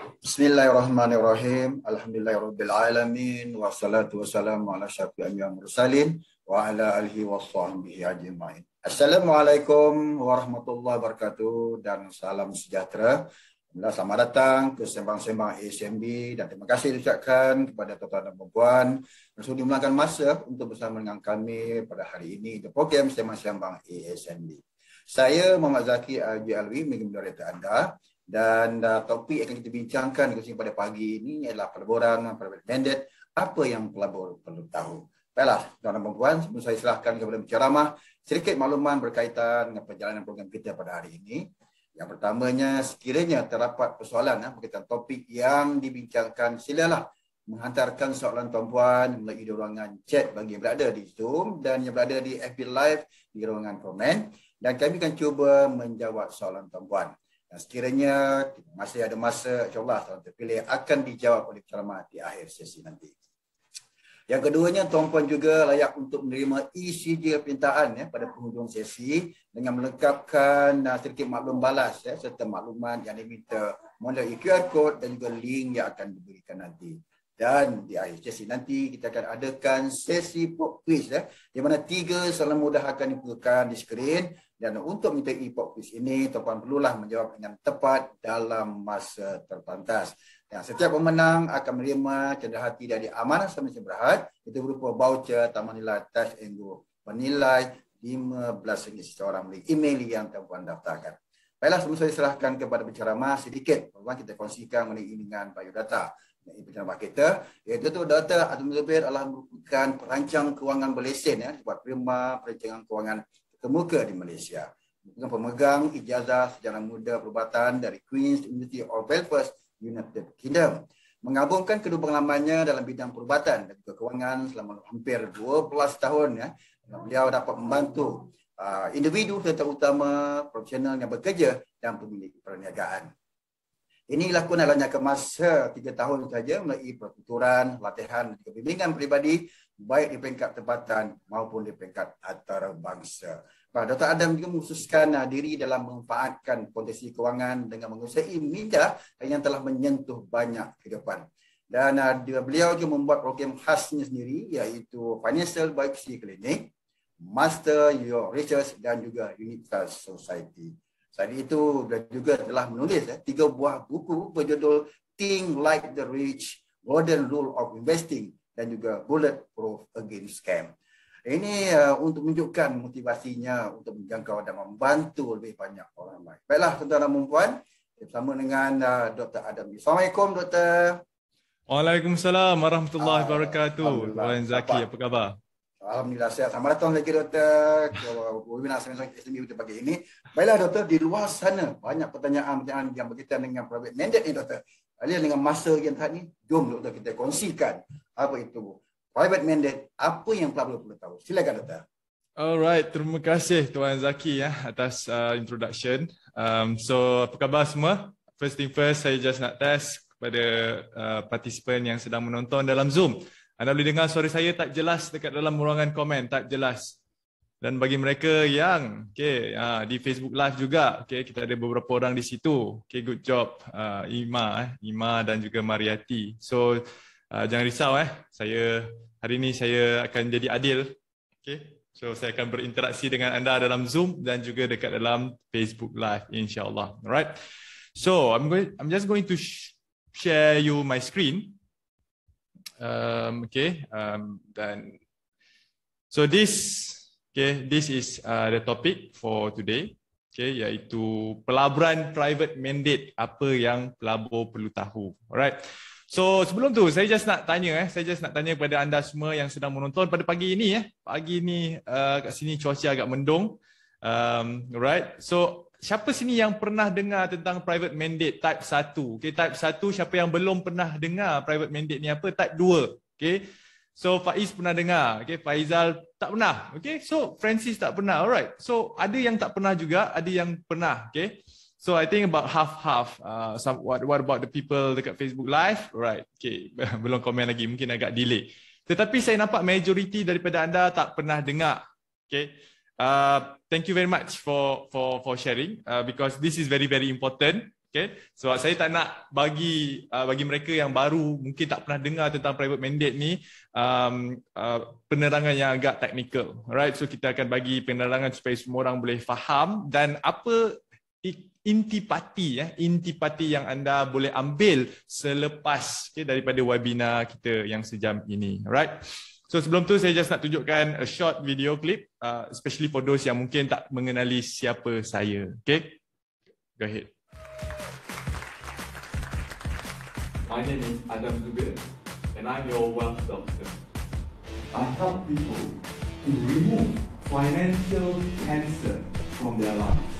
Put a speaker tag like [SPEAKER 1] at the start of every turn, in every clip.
[SPEAKER 1] Bismillahirrahmanirrahim. Alhamdulillahirabbil alamin wassalatu wassalamu ala asyrafil anbiya wal mursalin wa ala alihi washabbihi ajmain. Assalamualaikum warahmatullahi wabarakatuh dan salam sejahtera. Alhamdulillah selamat datang ke sembang-sembang ASMB dan terima kasih diucapkan kepada tuan-tuan dan puan yang sudah meluangkan masa untuk bersama dengan kami pada hari ini di program sembang-sembang ASMB. Saya Muhammad Zaki Al-Jalwi, mengimbau anda dan uh, topik yang kita bincangkan di sini pada pagi ini adalah pelaburan private landed apa yang pelabur perlu tahu baiklah tuan dan puan sebelum saya silakan kepada penceramah sedikit makluman berkaitan dengan perjalanan program kita pada hari ini yang pertamanya sekiranya terdapat persoalan ya, berkaitan topik yang dibincangkan silalah menghantarkan soalan tuan puan melalui ruangan chat bagi yang berada di Zoom dan yang berada di FB Live di ruangan komen dan kami akan cuba menjawab soalan tuan puan. Dan sekiranya masih ada masa, insyaAllah kalau terpilih akan dijawab oleh ceramah di akhir sesi nanti. Yang keduanya, tuan-puan juga layak untuk menerima isi dia pintaan ya, pada penghujung sesi dengan melengkapkan uh, sedikit maklum balas ya, serta makluman yang diminta melalui QR code dan juga link yang akan diberikan nanti dan di akhir sesi nanti kita akan adakan sesi pop quiz ya di mana tiga soalan mudah akan diputarkan di skrin dan untuk minta pop quiz ini tuan perlulah menjawab dengan tepat dalam masa terpantas dan setiap pemenang akan menerima cedera hati dari amanah sama sama itu berupa voucher taman nilai touch and go bernilai RM15 seorang beli email yang tuan daftarkan Baiklah, sebelum saya serahkan kepada bicara mas sedikit, kita kongsikan mengenai ini dengan Pak penceramah kita iaitu eh, tu Dr. Azmi Zubir adalah merupakan perancang kewangan berlesen ya buat prima perancangan kewangan terkemuka di Malaysia. dengan pemegang ijazah sejarah muda perubatan dari Queen's University of Belfast, United Kingdom. menggabungkan kedua pengalamannya dalam bidang perubatan dan juga kewangan selama hampir 12 tahun ya. Beliau dapat membantu uh, individu terutama profesional yang bekerja dan pemilik perniagaan. Ini dilakukan hanya masa tiga tahun saja melalui perputuran, latihan, kebimbingan peribadi baik di peringkat tempatan maupun di peringkat antarabangsa. Nah, Dr. Adam juga mengkhususkan ah, diri dalam memanfaatkan potensi kewangan dengan mengusahai media yang telah menyentuh banyak ke depan. Dan ah, dia, beliau juga membuat program khasnya sendiri iaitu Financial Biopsy Clinic, Master Your Research dan juga Unitas Society. Selain itu, dia juga telah menulis eh, tiga buah buku berjudul Think Like the Rich, Golden Rule of Investing dan juga "Bullet Bulletproof Against Scam. Ini uh, untuk menunjukkan motivasinya untuk menjangkau dan membantu lebih banyak orang lain. Baiklah, tuan-tuan dan perempuan, bersama dengan uh, eh, Dr. Adam. Assalamualaikum, Dr.
[SPEAKER 2] Waalaikumsalam warahmatullahi ah, wabarakatuh. Puan Zaki, apa khabar?
[SPEAKER 1] Alhamdulillah sihat. Selamat datang lagi doktor. Kalau webinar seminar SME untuk pagi ini. Baiklah doktor, di luar sana banyak pertanyaan-pertanyaan yang berkaitan dengan private mandate ni doktor. Alias dengan masa yang tadi, jom doktor kita kongsikan apa itu private mandate, apa yang pelabur perlu tahu. Silakan doktor.
[SPEAKER 2] Alright, terima kasih Tuan Zaki ya atas uh, introduction. Um, so, apa khabar semua? First thing first, saya just nak test kepada uh, participant yang sedang menonton dalam Zoom. Anda boleh dengar suara saya tak jelas dekat dalam ruangan komen, tak jelas. Dan bagi mereka yang okay, uh, di Facebook Live juga, okay, kita ada beberapa orang di situ. Okay, good job, uh, Ima, eh, Ima dan juga Mariati. So uh, jangan risau, eh, saya hari ini saya akan jadi adil. Okay. So saya akan berinteraksi dengan anda dalam Zoom dan juga dekat dalam Facebook Live, insyaAllah. Alright. So I'm going, I'm just going to share you my screen um, okay um, dan so this okay this is uh, the topic for today okay yaitu pelaburan private mandate apa yang pelabur perlu tahu alright so sebelum tu saya just nak tanya eh saya just nak tanya kepada anda semua yang sedang menonton pada pagi ini eh pagi ni uh, kat sini cuaca agak mendung um, alright so siapa sini yang pernah dengar tentang private mandate type 1? Okay, type 1, siapa yang belum pernah dengar private mandate ni apa? Type 2. Okay. So Faiz pernah dengar. Okay, Faizal tak pernah. Okay, so Francis tak pernah. Alright. So ada yang tak pernah juga, ada yang pernah. Okay. So I think about half-half. Uh, some, what, what about the people dekat Facebook live? Alright. Okay, belum komen lagi. Mungkin agak delay. Tetapi saya nampak majoriti daripada anda tak pernah dengar. Okay. Uh, thank you very much for for for sharing uh, because this is very very important. Okay. Sebab so, saya tak nak bagi uh, bagi mereka yang baru mungkin tak pernah dengar tentang private mandate ni um, uh, penerangan yang agak teknikal Alright, so kita akan bagi penerangan supaya semua orang boleh faham dan apa intipati ya, intipati yang anda boleh ambil selepas okay, daripada webinar kita yang sejam ini. Alright. So sebelum tu saya just nak tunjukkan a short video clip uh, especially for those yang mungkin tak mengenali siapa saya. Okay? Go ahead. My name is Adam Zubir and I'm your wealth doctor. I help people to remove financial cancer from their lives.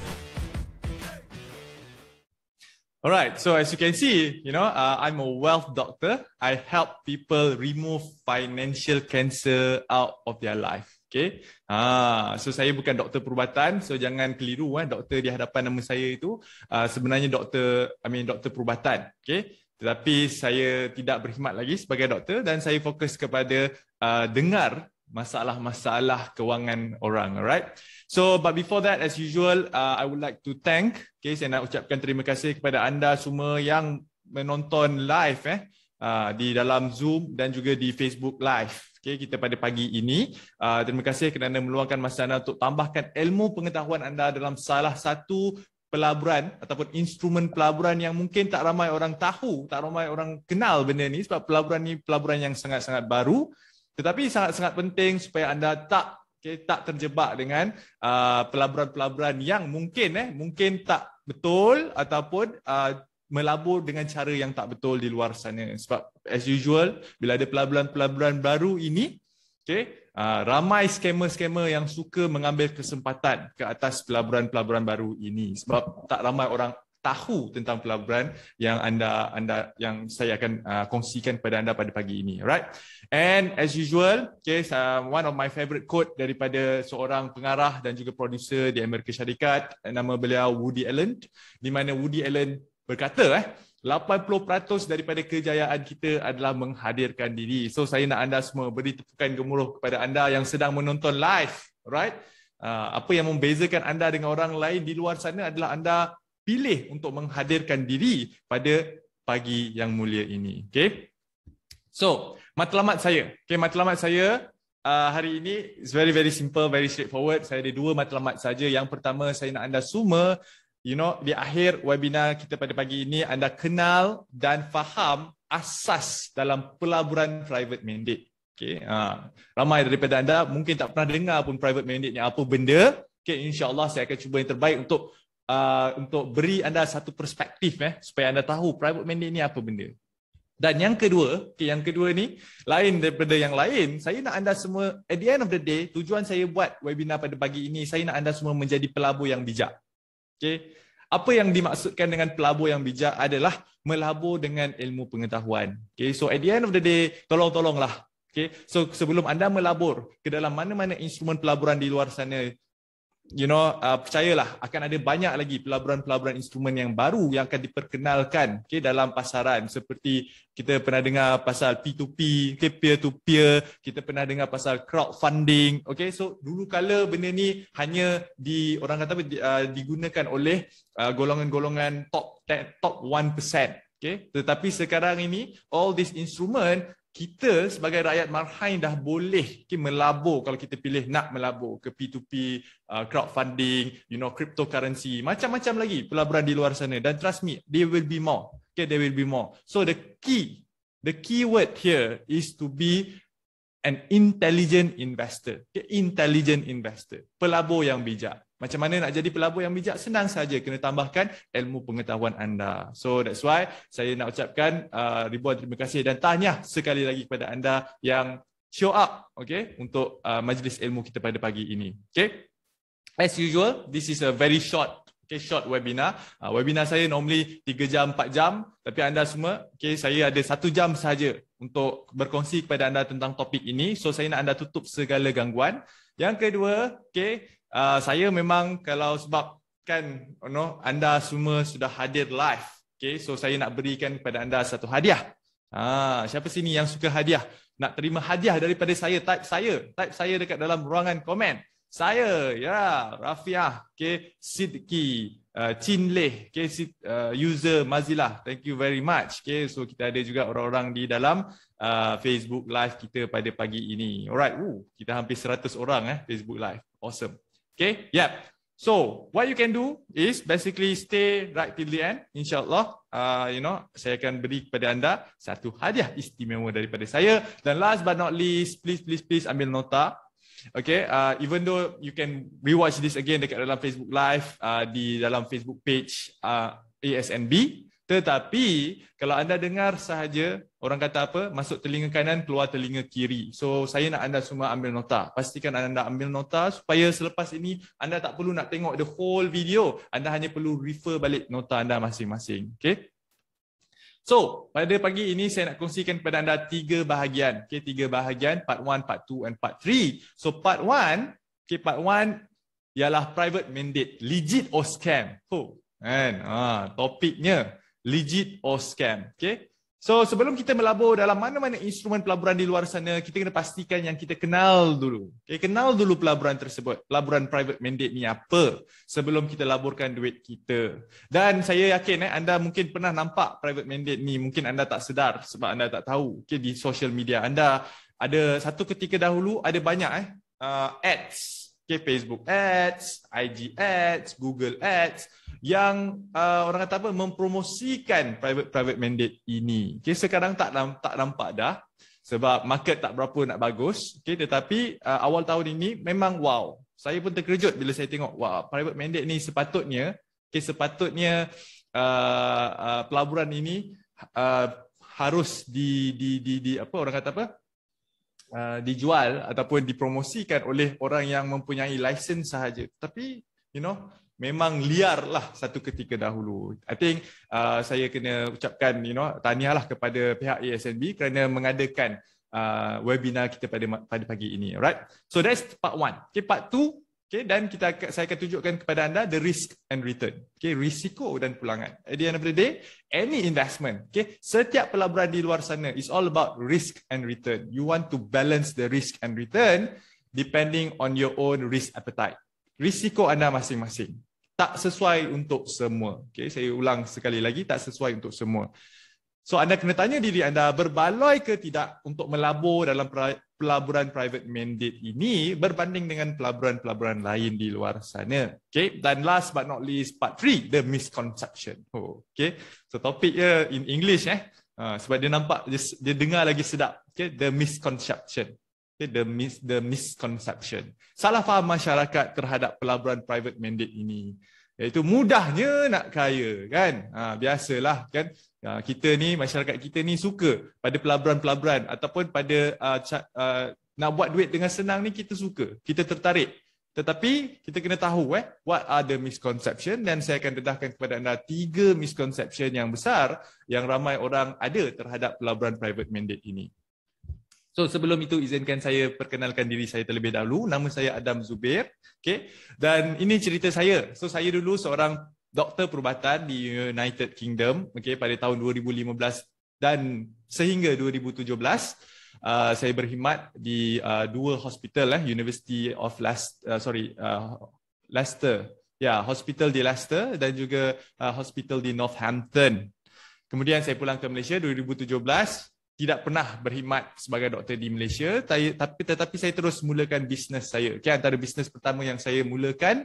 [SPEAKER 2] All right. So as you can see, you know, uh, I'm a wealth doctor. I help people remove financial cancer out of their life. Okay. Ah, so saya bukan doktor perubatan. So jangan keliru eh doktor di hadapan nama saya itu uh, sebenarnya doktor I mean doktor perubatan. Okay. Tetapi saya tidak berkhidmat lagi sebagai doktor dan saya fokus kepada uh, dengar masalah-masalah kewangan orang, alright? So, but before that, as usual, uh, I would like to thank, okay, saya nak ucapkan terima kasih kepada anda semua yang menonton live, eh, uh, di dalam Zoom dan juga di Facebook Live. Okay, kita pada pagi ini. Uh, terima kasih kerana meluangkan masa anda untuk tambahkan ilmu pengetahuan anda dalam salah satu pelaburan ataupun instrumen pelaburan yang mungkin tak ramai orang tahu, tak ramai orang kenal benda ni sebab pelaburan ni pelaburan yang sangat-sangat baru tetapi sangat-sangat penting supaya anda tak okay, tak terjebak dengan uh, pelaburan-pelaburan yang mungkin eh mungkin tak betul ataupun uh, melabur dengan cara yang tak betul di luar sana sebab as usual bila ada pelaburan-pelaburan baru ini okey uh, ramai skema-skema yang suka mengambil kesempatan ke atas pelaburan-pelaburan baru ini sebab tak ramai orang tahu tentang pelaburan yang anda anda yang saya akan uh, kongsikan kepada anda pada pagi ini right and as usual okay uh, one of my favorite quote daripada seorang pengarah dan juga producer di Amerika Syarikat nama beliau Woody Allen di mana Woody Allen berkata eh 80% daripada kejayaan kita adalah menghadirkan diri. So saya nak anda semua beri tepukan gemuruh kepada anda yang sedang menonton live, right? Uh, apa yang membezakan anda dengan orang lain di luar sana adalah anda pilih untuk menghadirkan diri pada pagi yang mulia ini. Okay. So, matlamat saya. Okay, matlamat saya uh, hari ini is very very simple, very straightforward. Saya ada dua matlamat saja. Yang pertama saya nak anda semua you know di akhir webinar kita pada pagi ini anda kenal dan faham asas dalam pelaburan private mandate. Okay. Ha. ramai daripada anda mungkin tak pernah dengar pun private mandate ni apa benda. Okay, insyaAllah saya akan cuba yang terbaik untuk Uh, untuk beri anda satu perspektif eh supaya anda tahu private mandate ni apa benda. Dan yang kedua, okay, yang kedua ni lain daripada yang lain, saya nak anda semua at the end of the day tujuan saya buat webinar pada pagi ini saya nak anda semua menjadi pelabur yang bijak. Okay, Apa yang dimaksudkan dengan pelabur yang bijak adalah melabur dengan ilmu pengetahuan. Okay, so at the end of the day, tolong-tolonglah. Okay, so sebelum anda melabur ke dalam mana-mana instrumen pelaburan di luar sana, you know uh, percayalah akan ada banyak lagi pelaburan-pelaburan instrumen yang baru yang akan diperkenalkan okey dalam pasaran seperti kita pernah dengar pasal P2P okay, peer to peer kita pernah dengar pasal crowdfunding Okay, so dulu kala benda ni hanya di orang kata apa di, uh, digunakan oleh uh, golongan-golongan top 10, top 1% Okay, tetapi sekarang ini all these instrument kita sebagai rakyat Marhain dah boleh okay, melabur kalau kita pilih nak melabur ke P2P, uh, crowdfunding, you know, cryptocurrency, macam-macam lagi pelaburan di luar sana. Dan trust me, there will be more. Okay, there will be more. So the key, the key word here is to be an intelligent investor. Okay, intelligent investor. Pelabur yang bijak. Macam mana nak jadi pelabur yang bijak? Senang saja kena tambahkan ilmu pengetahuan anda. So that's why saya nak ucapkan uh, ribuan terima kasih dan tanya sekali lagi kepada anda yang show up okay, untuk uh, majlis ilmu kita pada pagi ini. Okay? As usual, this is a very short okay, short webinar. Uh, webinar saya normally 3 jam, 4 jam. Tapi anda semua, okay, saya ada 1 jam saja untuk berkongsi kepada anda tentang topik ini. So saya nak anda tutup segala gangguan. Yang kedua, okay, uh, saya memang kalau sebab kan you know, anda semua sudah hadir live. Okay, so saya nak berikan kepada anda satu hadiah. Ah, siapa sini yang suka hadiah? Nak terima hadiah daripada saya, type saya. Type saya dekat dalam ruangan komen. Saya, ya, yeah, Rafiah, okay, Sidki, uh, ah, Chin Leh, okay, Sid, uh, ah, user Mazila. Thank you very much. Okay, so kita ada juga orang-orang di dalam uh, Facebook Live kita pada pagi ini. Alright, Ooh, kita hampir 100 orang eh, Facebook Live. Awesome. Okay, yep. So what you can do is basically stay right till the end. InsyaAllah, uh, you know, saya akan beri kepada anda satu hadiah istimewa daripada saya. Dan last but not least, please, please, please ambil nota. Okay, uh, even though you can rewatch this again dekat dalam Facebook Live, uh, di dalam Facebook page uh, ASNB, tetapi kalau anda dengar sahaja orang kata apa masuk telinga kanan keluar telinga kiri. So saya nak anda semua ambil nota. Pastikan anda ambil nota supaya selepas ini anda tak perlu nak tengok the whole video. Anda hanya perlu refer balik nota anda masing-masing. Okay? So pada pagi ini saya nak kongsikan kepada anda tiga bahagian. Okay, tiga bahagian part one, part two and part three. So part one, okay, part one ialah private mandate. Legit or scam? Oh, and ah ha, topiknya legit or scam. Okay? So sebelum kita melabur dalam mana-mana instrumen pelaburan di luar sana, kita kena pastikan yang kita kenal dulu. Okay, kenal dulu pelaburan tersebut. Pelaburan private mandate ni apa sebelum kita laburkan duit kita. Dan saya yakin eh, anda mungkin pernah nampak private mandate ni. Mungkin anda tak sedar sebab anda tak tahu okay, di social media. Anda ada satu ketika dahulu, ada banyak eh, uh, ads Okay, Facebook Ads, IG Ads, Google Ads yang uh, orang kata apa mempromosikan private private mandate ini. Okay, sekarang tak tak nampak dah sebab market tak berapa nak bagus. Okay, tetapi uh, awal tahun ini memang wow. Saya pun terkejut bila saya tengok wow private mandate ni sepatutnya okay, sepatutnya uh, uh, pelaburan ini uh, harus di, di di di apa orang kata apa uh, dijual ataupun dipromosikan oleh orang yang mempunyai lisens sahaja. Tapi, you know, memang liar lah satu ketika dahulu. I think uh, saya kena ucapkan, you know, tanya lah kepada pihak ASNB kerana mengadakan uh, webinar kita pada pada pagi ini. Alright, so that's part one. Okay, part two, Okay, dan kita saya akan tunjukkan kepada anda the risk and return. Okay, risiko dan pulangan. At the end of the day, any investment, okay, setiap pelaburan di luar sana is all about risk and return. You want to balance the risk and return depending on your own risk appetite. Risiko anda masing-masing. Tak sesuai untuk semua. Okay, saya ulang sekali lagi, tak sesuai untuk semua. So anda kena tanya diri anda berbaloi ke tidak untuk melabur dalam pelaburan private mandate ini berbanding dengan pelaburan-pelaburan lain di luar sana. Okay. Dan last but not least, part three, the misconception. Oh, okay. So topiknya in English eh. Uh, sebab dia nampak, dia, dia, dengar lagi sedap. Okay. The misconception. Okay. The, mis, the misconception. Salah faham masyarakat terhadap pelaburan private mandate ini. Iaitu mudahnya nak kaya kan. Uh, biasalah kan. Ya, kita ni masyarakat kita ni suka pada pelaburan-pelaburan ataupun pada uh, uh, nak buat duit dengan senang ni kita suka. Kita tertarik. Tetapi kita kena tahu eh what are the misconception dan saya akan dedahkan kepada anda tiga misconception yang besar yang ramai orang ada terhadap pelaburan private mandate ini. So sebelum itu izinkan saya perkenalkan diri saya terlebih dahulu. Nama saya Adam Zubair. Okay. Dan ini cerita saya. So saya dulu seorang doktor perubatan di United Kingdom okay, pada tahun 2015 dan sehingga 2017. Uh, saya berkhidmat di uh, dua hospital, eh, University of Leicester, uh, sorry, uh, Leicester. Ya, yeah, hospital di Leicester dan juga uh, hospital di Northampton. Kemudian saya pulang ke Malaysia 2017, tidak pernah berkhidmat sebagai doktor di Malaysia, tapi tetapi saya terus mulakan bisnes saya. Okay, antara bisnes pertama yang saya mulakan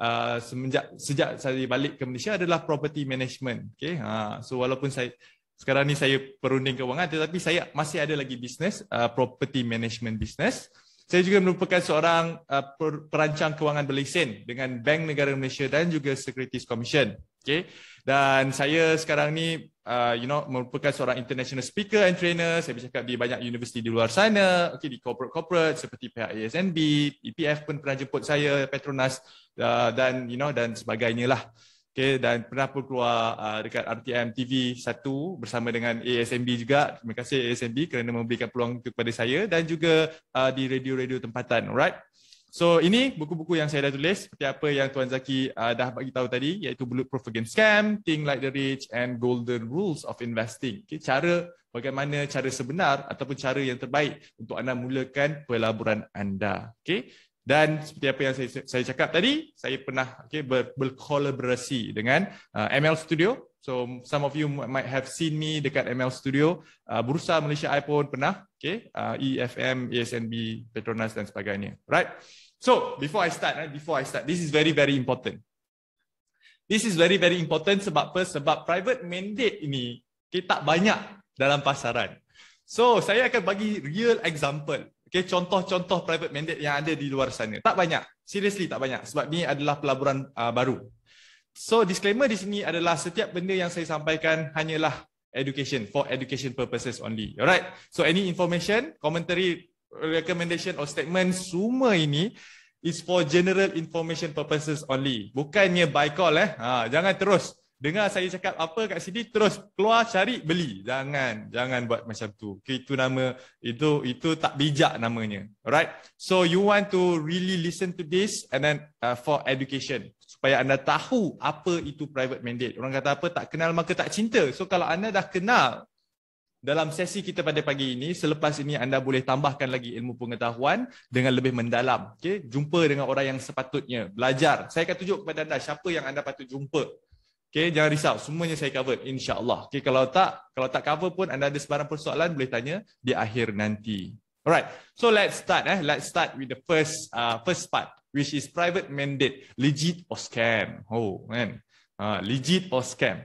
[SPEAKER 2] uh, semenjak sejak saya balik ke Malaysia adalah property management. Okay, uh, so walaupun saya sekarang ni saya perunding kewangan, tetapi saya masih ada lagi bisnes uh, property management bisnes. Saya juga merupakan seorang uh, perancang kewangan berlesen dengan Bank Negara Malaysia dan juga Securities Commission. Okay. Dan saya sekarang ni uh, you know merupakan seorang international speaker and trainer. Saya bercakap di banyak universiti di luar sana, okay, di corporate-corporate seperti pihak ASNB, EPF pun pernah jemput saya, Petronas uh, dan you know dan sebagainya lah. Okay, dan pernah pun keluar uh, dekat RTM TV 1 bersama dengan ASMB juga. Terima kasih ASMB kerana memberikan peluang itu kepada saya dan juga uh, di radio-radio tempatan. Alright. So ini buku-buku yang saya dah tulis seperti apa yang Tuan Zaki uh, dah bagi tahu tadi iaitu Bulletproof Against Scam, Think Like the Rich and Golden Rules of Investing. Okay, cara bagaimana cara sebenar ataupun cara yang terbaik untuk anda mulakan pelaburan anda. Okay dan seperti apa yang saya saya cakap tadi saya pernah okey ber, berkolaborasi dengan uh, ML Studio so some of you might have seen me dekat ML Studio uh, Bursa Malaysia iPhone pernah okey uh, EFM ASNB Petronas dan sebagainya right so before i start eh, before i start this is very very important this is very very important sebab first sebab private mandate ini kita okay, banyak dalam pasaran so saya akan bagi real example Okay, contoh-contoh private mandate yang ada di luar sana. Tak banyak. Seriously tak banyak. Sebab ni adalah pelaburan uh, baru. So disclaimer di sini adalah setiap benda yang saya sampaikan hanyalah education for education purposes only. Alright. So any information, commentary, recommendation or statement semua ini is for general information purposes only. Bukannya by call eh. Ha, jangan terus dengar saya cakap apa kat sini terus keluar cari beli jangan jangan buat macam tu okay, itu nama itu itu tak bijak namanya alright so you want to really listen to this and then uh, for education supaya anda tahu apa itu private mandate orang kata apa tak kenal maka tak cinta so kalau anda dah kenal dalam sesi kita pada pagi ini, selepas ini anda boleh tambahkan lagi ilmu pengetahuan dengan lebih mendalam. Okay? Jumpa dengan orang yang sepatutnya. Belajar. Saya akan tunjuk kepada anda siapa yang anda patut jumpa. Okay, jangan risau. Semuanya saya cover. InsyaAllah. Okay, kalau tak, kalau tak cover pun anda ada sebarang persoalan, boleh tanya di akhir nanti. Alright. So, let's start. Eh. Let's start with the first uh, first part, which is private mandate. Legit or scam? Oh, man. Uh, legit or scam?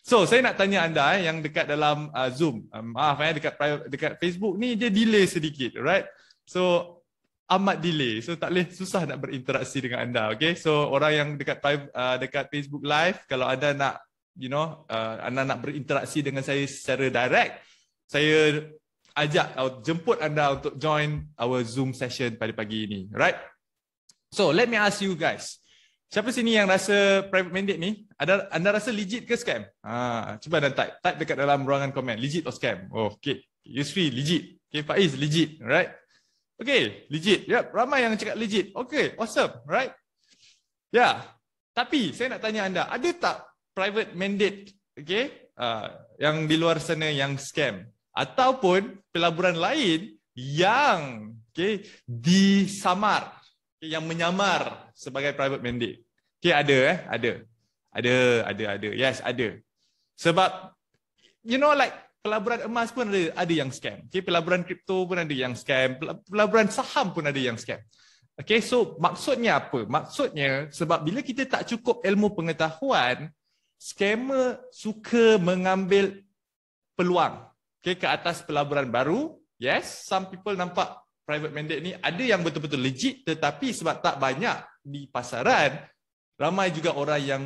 [SPEAKER 2] So, saya nak tanya anda eh, yang dekat dalam uh, Zoom. Uh, maaf, eh, dekat, dekat Facebook ni dia delay sedikit. Alright. So, amat delay so tak boleh susah nak berinteraksi dengan anda okay? so orang yang dekat uh, dekat Facebook live kalau anda nak you know uh, anda nak berinteraksi dengan saya secara direct saya ajak uh, jemput anda untuk join our Zoom session pada pagi ini right so let me ask you guys siapa sini yang rasa private mandate ni ada anda rasa legit ke scam ha cuba anda type type dekat dalam ruangan komen legit or scam oh, okey Yusri legit okey Faiz legit right Okay, legit. Yep, ramai yang cakap legit. Okay, awesome, right? Ya. Yeah. Tapi saya nak tanya anda, ada tak private mandate, okay, uh, yang di luar sana yang scam ataupun pelaburan lain yang okay disamar, okay, yang menyamar sebagai private mandate. Okay, ada eh, ada. Ada, ada, ada. Yes, ada. Sebab you know like pelaburan emas pun ada ada yang scam. Okey, pelaburan kripto pun ada yang scam. Pelaburan saham pun ada yang scam. Okey, so maksudnya apa? Maksudnya sebab bila kita tak cukup ilmu pengetahuan, scammer suka mengambil peluang. Okey, ke atas pelaburan baru. Yes, some people nampak private mandate ni ada yang betul-betul legit tetapi sebab tak banyak di pasaran, ramai juga orang yang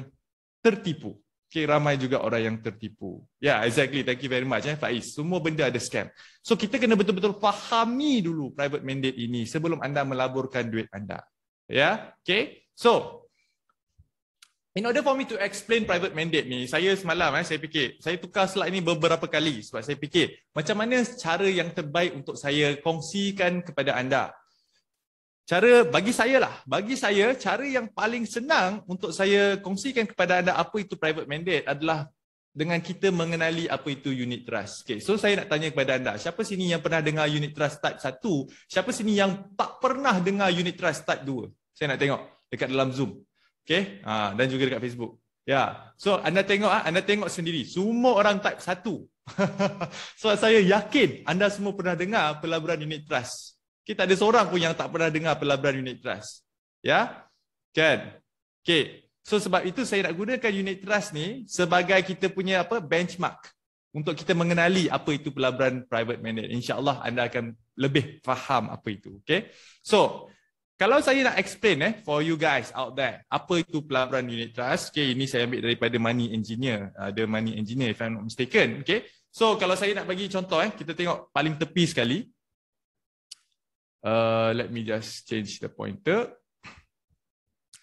[SPEAKER 2] tertipu okay, ramai juga orang yang tertipu. Ya, yeah, exactly. Thank you very much. Eh, Faiz, semua benda ada scam. So, kita kena betul-betul fahami dulu private mandate ini sebelum anda melaburkan duit anda. Ya, yeah? okay. So, in order for me to explain private mandate ni, saya semalam eh, saya fikir, saya tukar slide ini beberapa kali sebab saya fikir macam mana cara yang terbaik untuk saya kongsikan kepada anda cara bagi saya lah, bagi saya cara yang paling senang untuk saya kongsikan kepada anda apa itu private mandate adalah dengan kita mengenali apa itu unit trust. Okay. So saya nak tanya kepada anda, siapa sini yang pernah dengar unit trust type 1? Siapa sini yang tak pernah dengar unit trust type 2? Saya nak tengok dekat dalam Zoom. Okay. Ha, dan juga dekat Facebook. Ya. Yeah. So anda tengok ah, anda tengok sendiri. Semua orang type 1. so saya yakin anda semua pernah dengar pelaburan unit trust. Okay, tak ada seorang pun yang tak pernah dengar pelaburan unit trust. Ya? Kan? Okay. So sebab itu saya nak gunakan unit trust ni sebagai kita punya apa benchmark untuk kita mengenali apa itu pelaburan private Insya Allah anda akan lebih faham apa itu. Okay? So, kalau saya nak explain eh for you guys out there apa itu pelaburan unit trust. Okay, ini saya ambil daripada money engineer. Ada uh, money engineer if I'm not mistaken. Okay? So, kalau saya nak bagi contoh eh, kita tengok paling tepi sekali uh, let me just change the pointer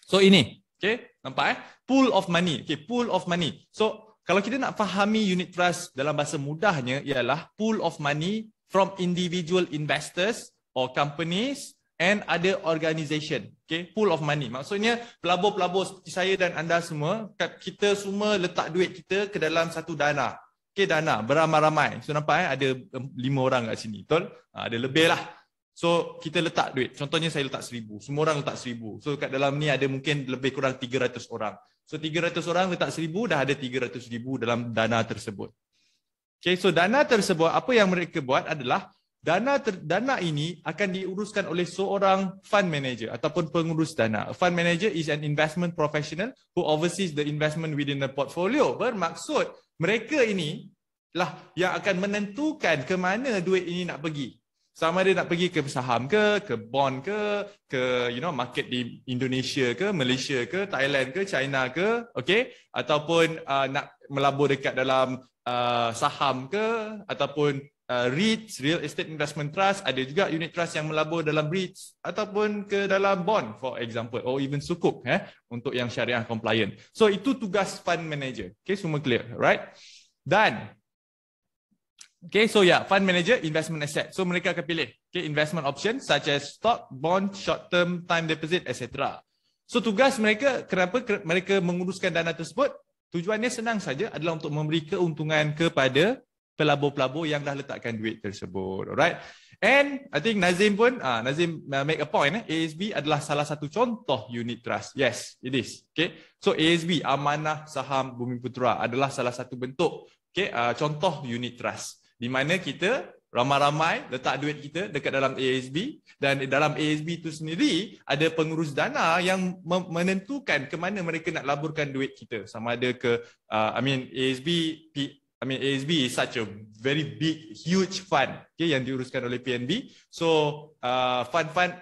[SPEAKER 2] so ini okay? nampak eh pool of money Okay, pool of money so kalau kita nak fahami unit trust dalam bahasa mudahnya ialah pool of money from individual investors or companies and other organisation Okay, pool of money maksudnya pelabur-pelabur seperti saya dan anda semua kita semua letak duit kita ke dalam satu dana Okay, dana beramai-ramai so nampak eh ada lima orang kat sini betul ah, ada lebih lah So kita letak duit. Contohnya saya letak seribu. Semua orang letak seribu. So kat dalam ni ada mungkin lebih kurang tiga ratus orang. So tiga ratus orang letak seribu dah ada tiga ratus ribu dalam dana tersebut. Okay, so dana tersebut apa yang mereka buat adalah dana ter, dana ini akan diuruskan oleh seorang fund manager ataupun pengurus dana. A fund manager is an investment professional who oversees the investment within the portfolio. Bermaksud mereka ini lah yang akan menentukan ke mana duit ini nak pergi sama ada nak pergi ke saham ke, ke bond ke, ke you know market di Indonesia ke, Malaysia ke, Thailand ke, China ke, okay? Ataupun uh, nak melabur dekat dalam uh, saham ke, ataupun uh, REITs, Real Estate Investment Trust, ada juga unit trust yang melabur dalam REITs, ataupun ke dalam bond for example, or even sukuk eh, untuk yang syariah compliant. So itu tugas fund manager. Okay, semua clear, right? Dan Okay, so yeah, fund manager, investment asset. So mereka akan pilih okay, investment option such as stock, bond, short term, time deposit, etc. So tugas mereka, kenapa mereka menguruskan dana tersebut? Tujuannya senang saja adalah untuk memberi keuntungan kepada pelabur-pelabur yang dah letakkan duit tersebut. Alright. And I think Nazim pun, uh, Nazim ah, make a point. Eh? ASB adalah salah satu contoh unit trust. Yes, it is. Okay. So ASB, Amanah Saham Bumi Putera adalah salah satu bentuk okay, uh, contoh unit trust di mana kita ramai-ramai letak duit kita dekat dalam ASB dan dalam ASB itu sendiri ada pengurus dana yang menentukan ke mana mereka nak laburkan duit kita sama ada ke uh, I mean ASB P, I mean ASB is such a very big huge fund okay, yang diuruskan oleh PNB so uh, fund-fund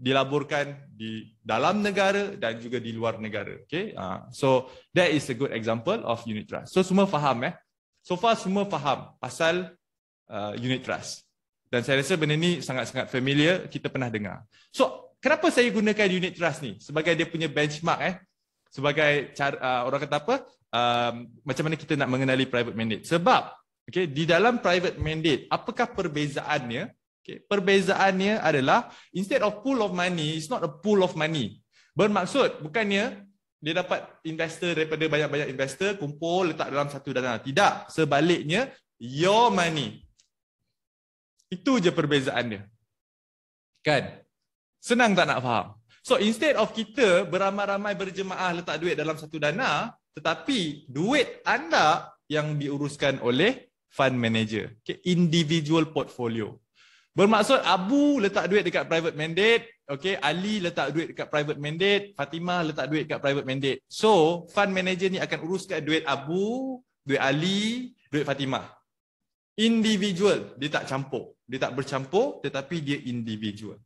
[SPEAKER 2] dilaburkan di dalam negara dan juga di luar negara okay? uh, so that is a good example of unit trust so semua faham eh So far semua faham pasal uh, unit trust. Dan saya rasa benda ni sangat-sangat familiar, kita pernah dengar. So, kenapa saya gunakan unit trust ni sebagai dia punya benchmark eh? Sebagai cara, uh, orang kata apa? Uh, macam mana kita nak mengenali private mandate? Sebab okay, di dalam private mandate, apakah perbezaannya? Okay, perbezaannya adalah instead of pool of money, it's not a pool of money. Bermaksud bukannya dia dapat investor daripada banyak-banyak investor kumpul letak dalam satu dana. Tidak, sebaliknya your money. Itu je perbezaan dia. Kan? Senang tak nak faham? So instead of kita beramai-ramai berjemaah letak duit dalam satu dana, tetapi duit anda yang diuruskan oleh fund manager. Okay, individual portfolio. Bermaksud Abu letak duit dekat private mandate, okay, Ali letak duit dekat private mandate, Fatimah letak duit dekat private mandate. So, fund manager ni akan uruskan duit Abu, duit Ali, duit Fatimah. Individual, dia tak campur. Dia tak bercampur tetapi dia individual.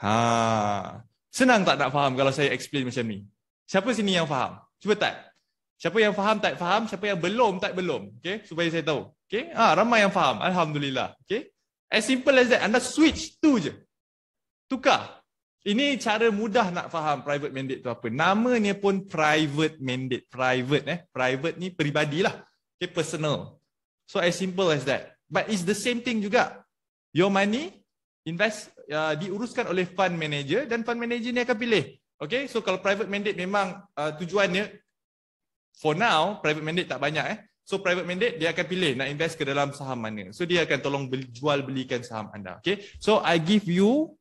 [SPEAKER 2] Ha. Senang tak nak faham kalau saya explain macam ni? Siapa sini yang faham? Cuba tak. Siapa yang faham tak faham, siapa yang belum tak belum. Okay, supaya saya tahu. Okay, ha, ramai yang faham. Alhamdulillah. Okay. As simple as that. Anda switch tu je. Tukar. Ini cara mudah nak faham private mandate tu apa. Namanya pun private mandate. Private eh. Private ni peribadi lah. Okay, personal. So as simple as that. But it's the same thing juga. Your money invest uh, diuruskan oleh fund manager dan fund manager ni akan pilih. Okay, so kalau private mandate memang uh, tujuannya for now private mandate tak banyak eh. So private mandate dia akan pilih nak invest ke dalam saham mana. So dia akan tolong beli, jual belikan saham anda. Okay. So I give you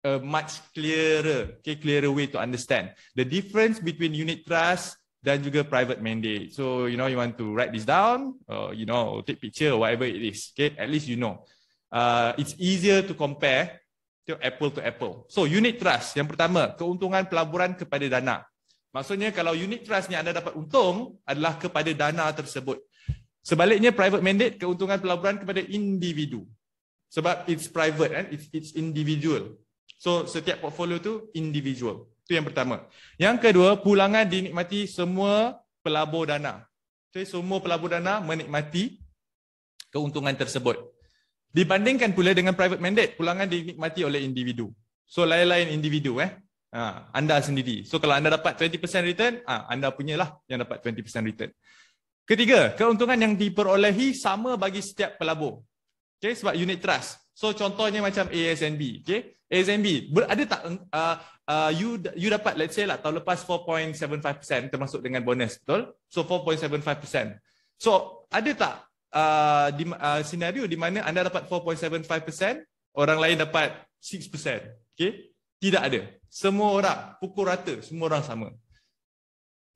[SPEAKER 2] a much clearer, okay, clearer way to understand the difference between unit trust dan juga private mandate. So you know you want to write this down, or, you know, take picture whatever it is. Okay, at least you know. Uh, it's easier to compare to apple to apple. So unit trust yang pertama keuntungan pelaburan kepada dana. Maksudnya kalau unit trust ni anda dapat untung adalah kepada dana tersebut. Sebaliknya private mandate keuntungan pelaburan kepada individu. Sebab it's private kan, it's, it's individual. So setiap portfolio tu individual. Itu yang pertama. Yang kedua, pulangan dinikmati semua pelabur dana. Jadi semua pelabur dana menikmati keuntungan tersebut. Dibandingkan pula dengan private mandate, pulangan dinikmati oleh individu. So lain-lain individu eh ha, anda sendiri. So kalau anda dapat 20% return, ha, anda punyalah yang dapat 20% return. Ketiga, keuntungan yang diperolehi sama bagi setiap pelabur. Okay, sebab unit trust. So contohnya macam ASNB. Okay, ASNB, ada tak uh, uh, you, you dapat let's say lah tahun lepas 4.75% termasuk dengan bonus, betul? So 4.75%. So ada tak uh, di, uh, scenario di mana anda dapat 4.75%, orang lain dapat 6%? Okay, tidak ada. Semua orang, pukul rata, semua orang sama.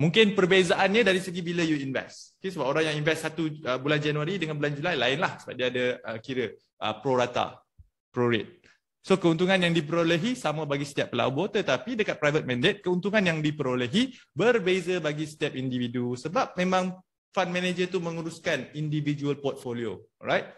[SPEAKER 2] Mungkin perbezaannya dari segi bila you invest. Okay, sebab orang yang invest satu uh, bulan Januari dengan bulan Julai, lainlah sebab dia ada uh, kira uh, pro rata, pro rate. So keuntungan yang diperolehi sama bagi setiap pelabur tetapi dekat private mandate keuntungan yang diperolehi berbeza bagi setiap individu sebab memang fund manager tu menguruskan individual portfolio. Alright.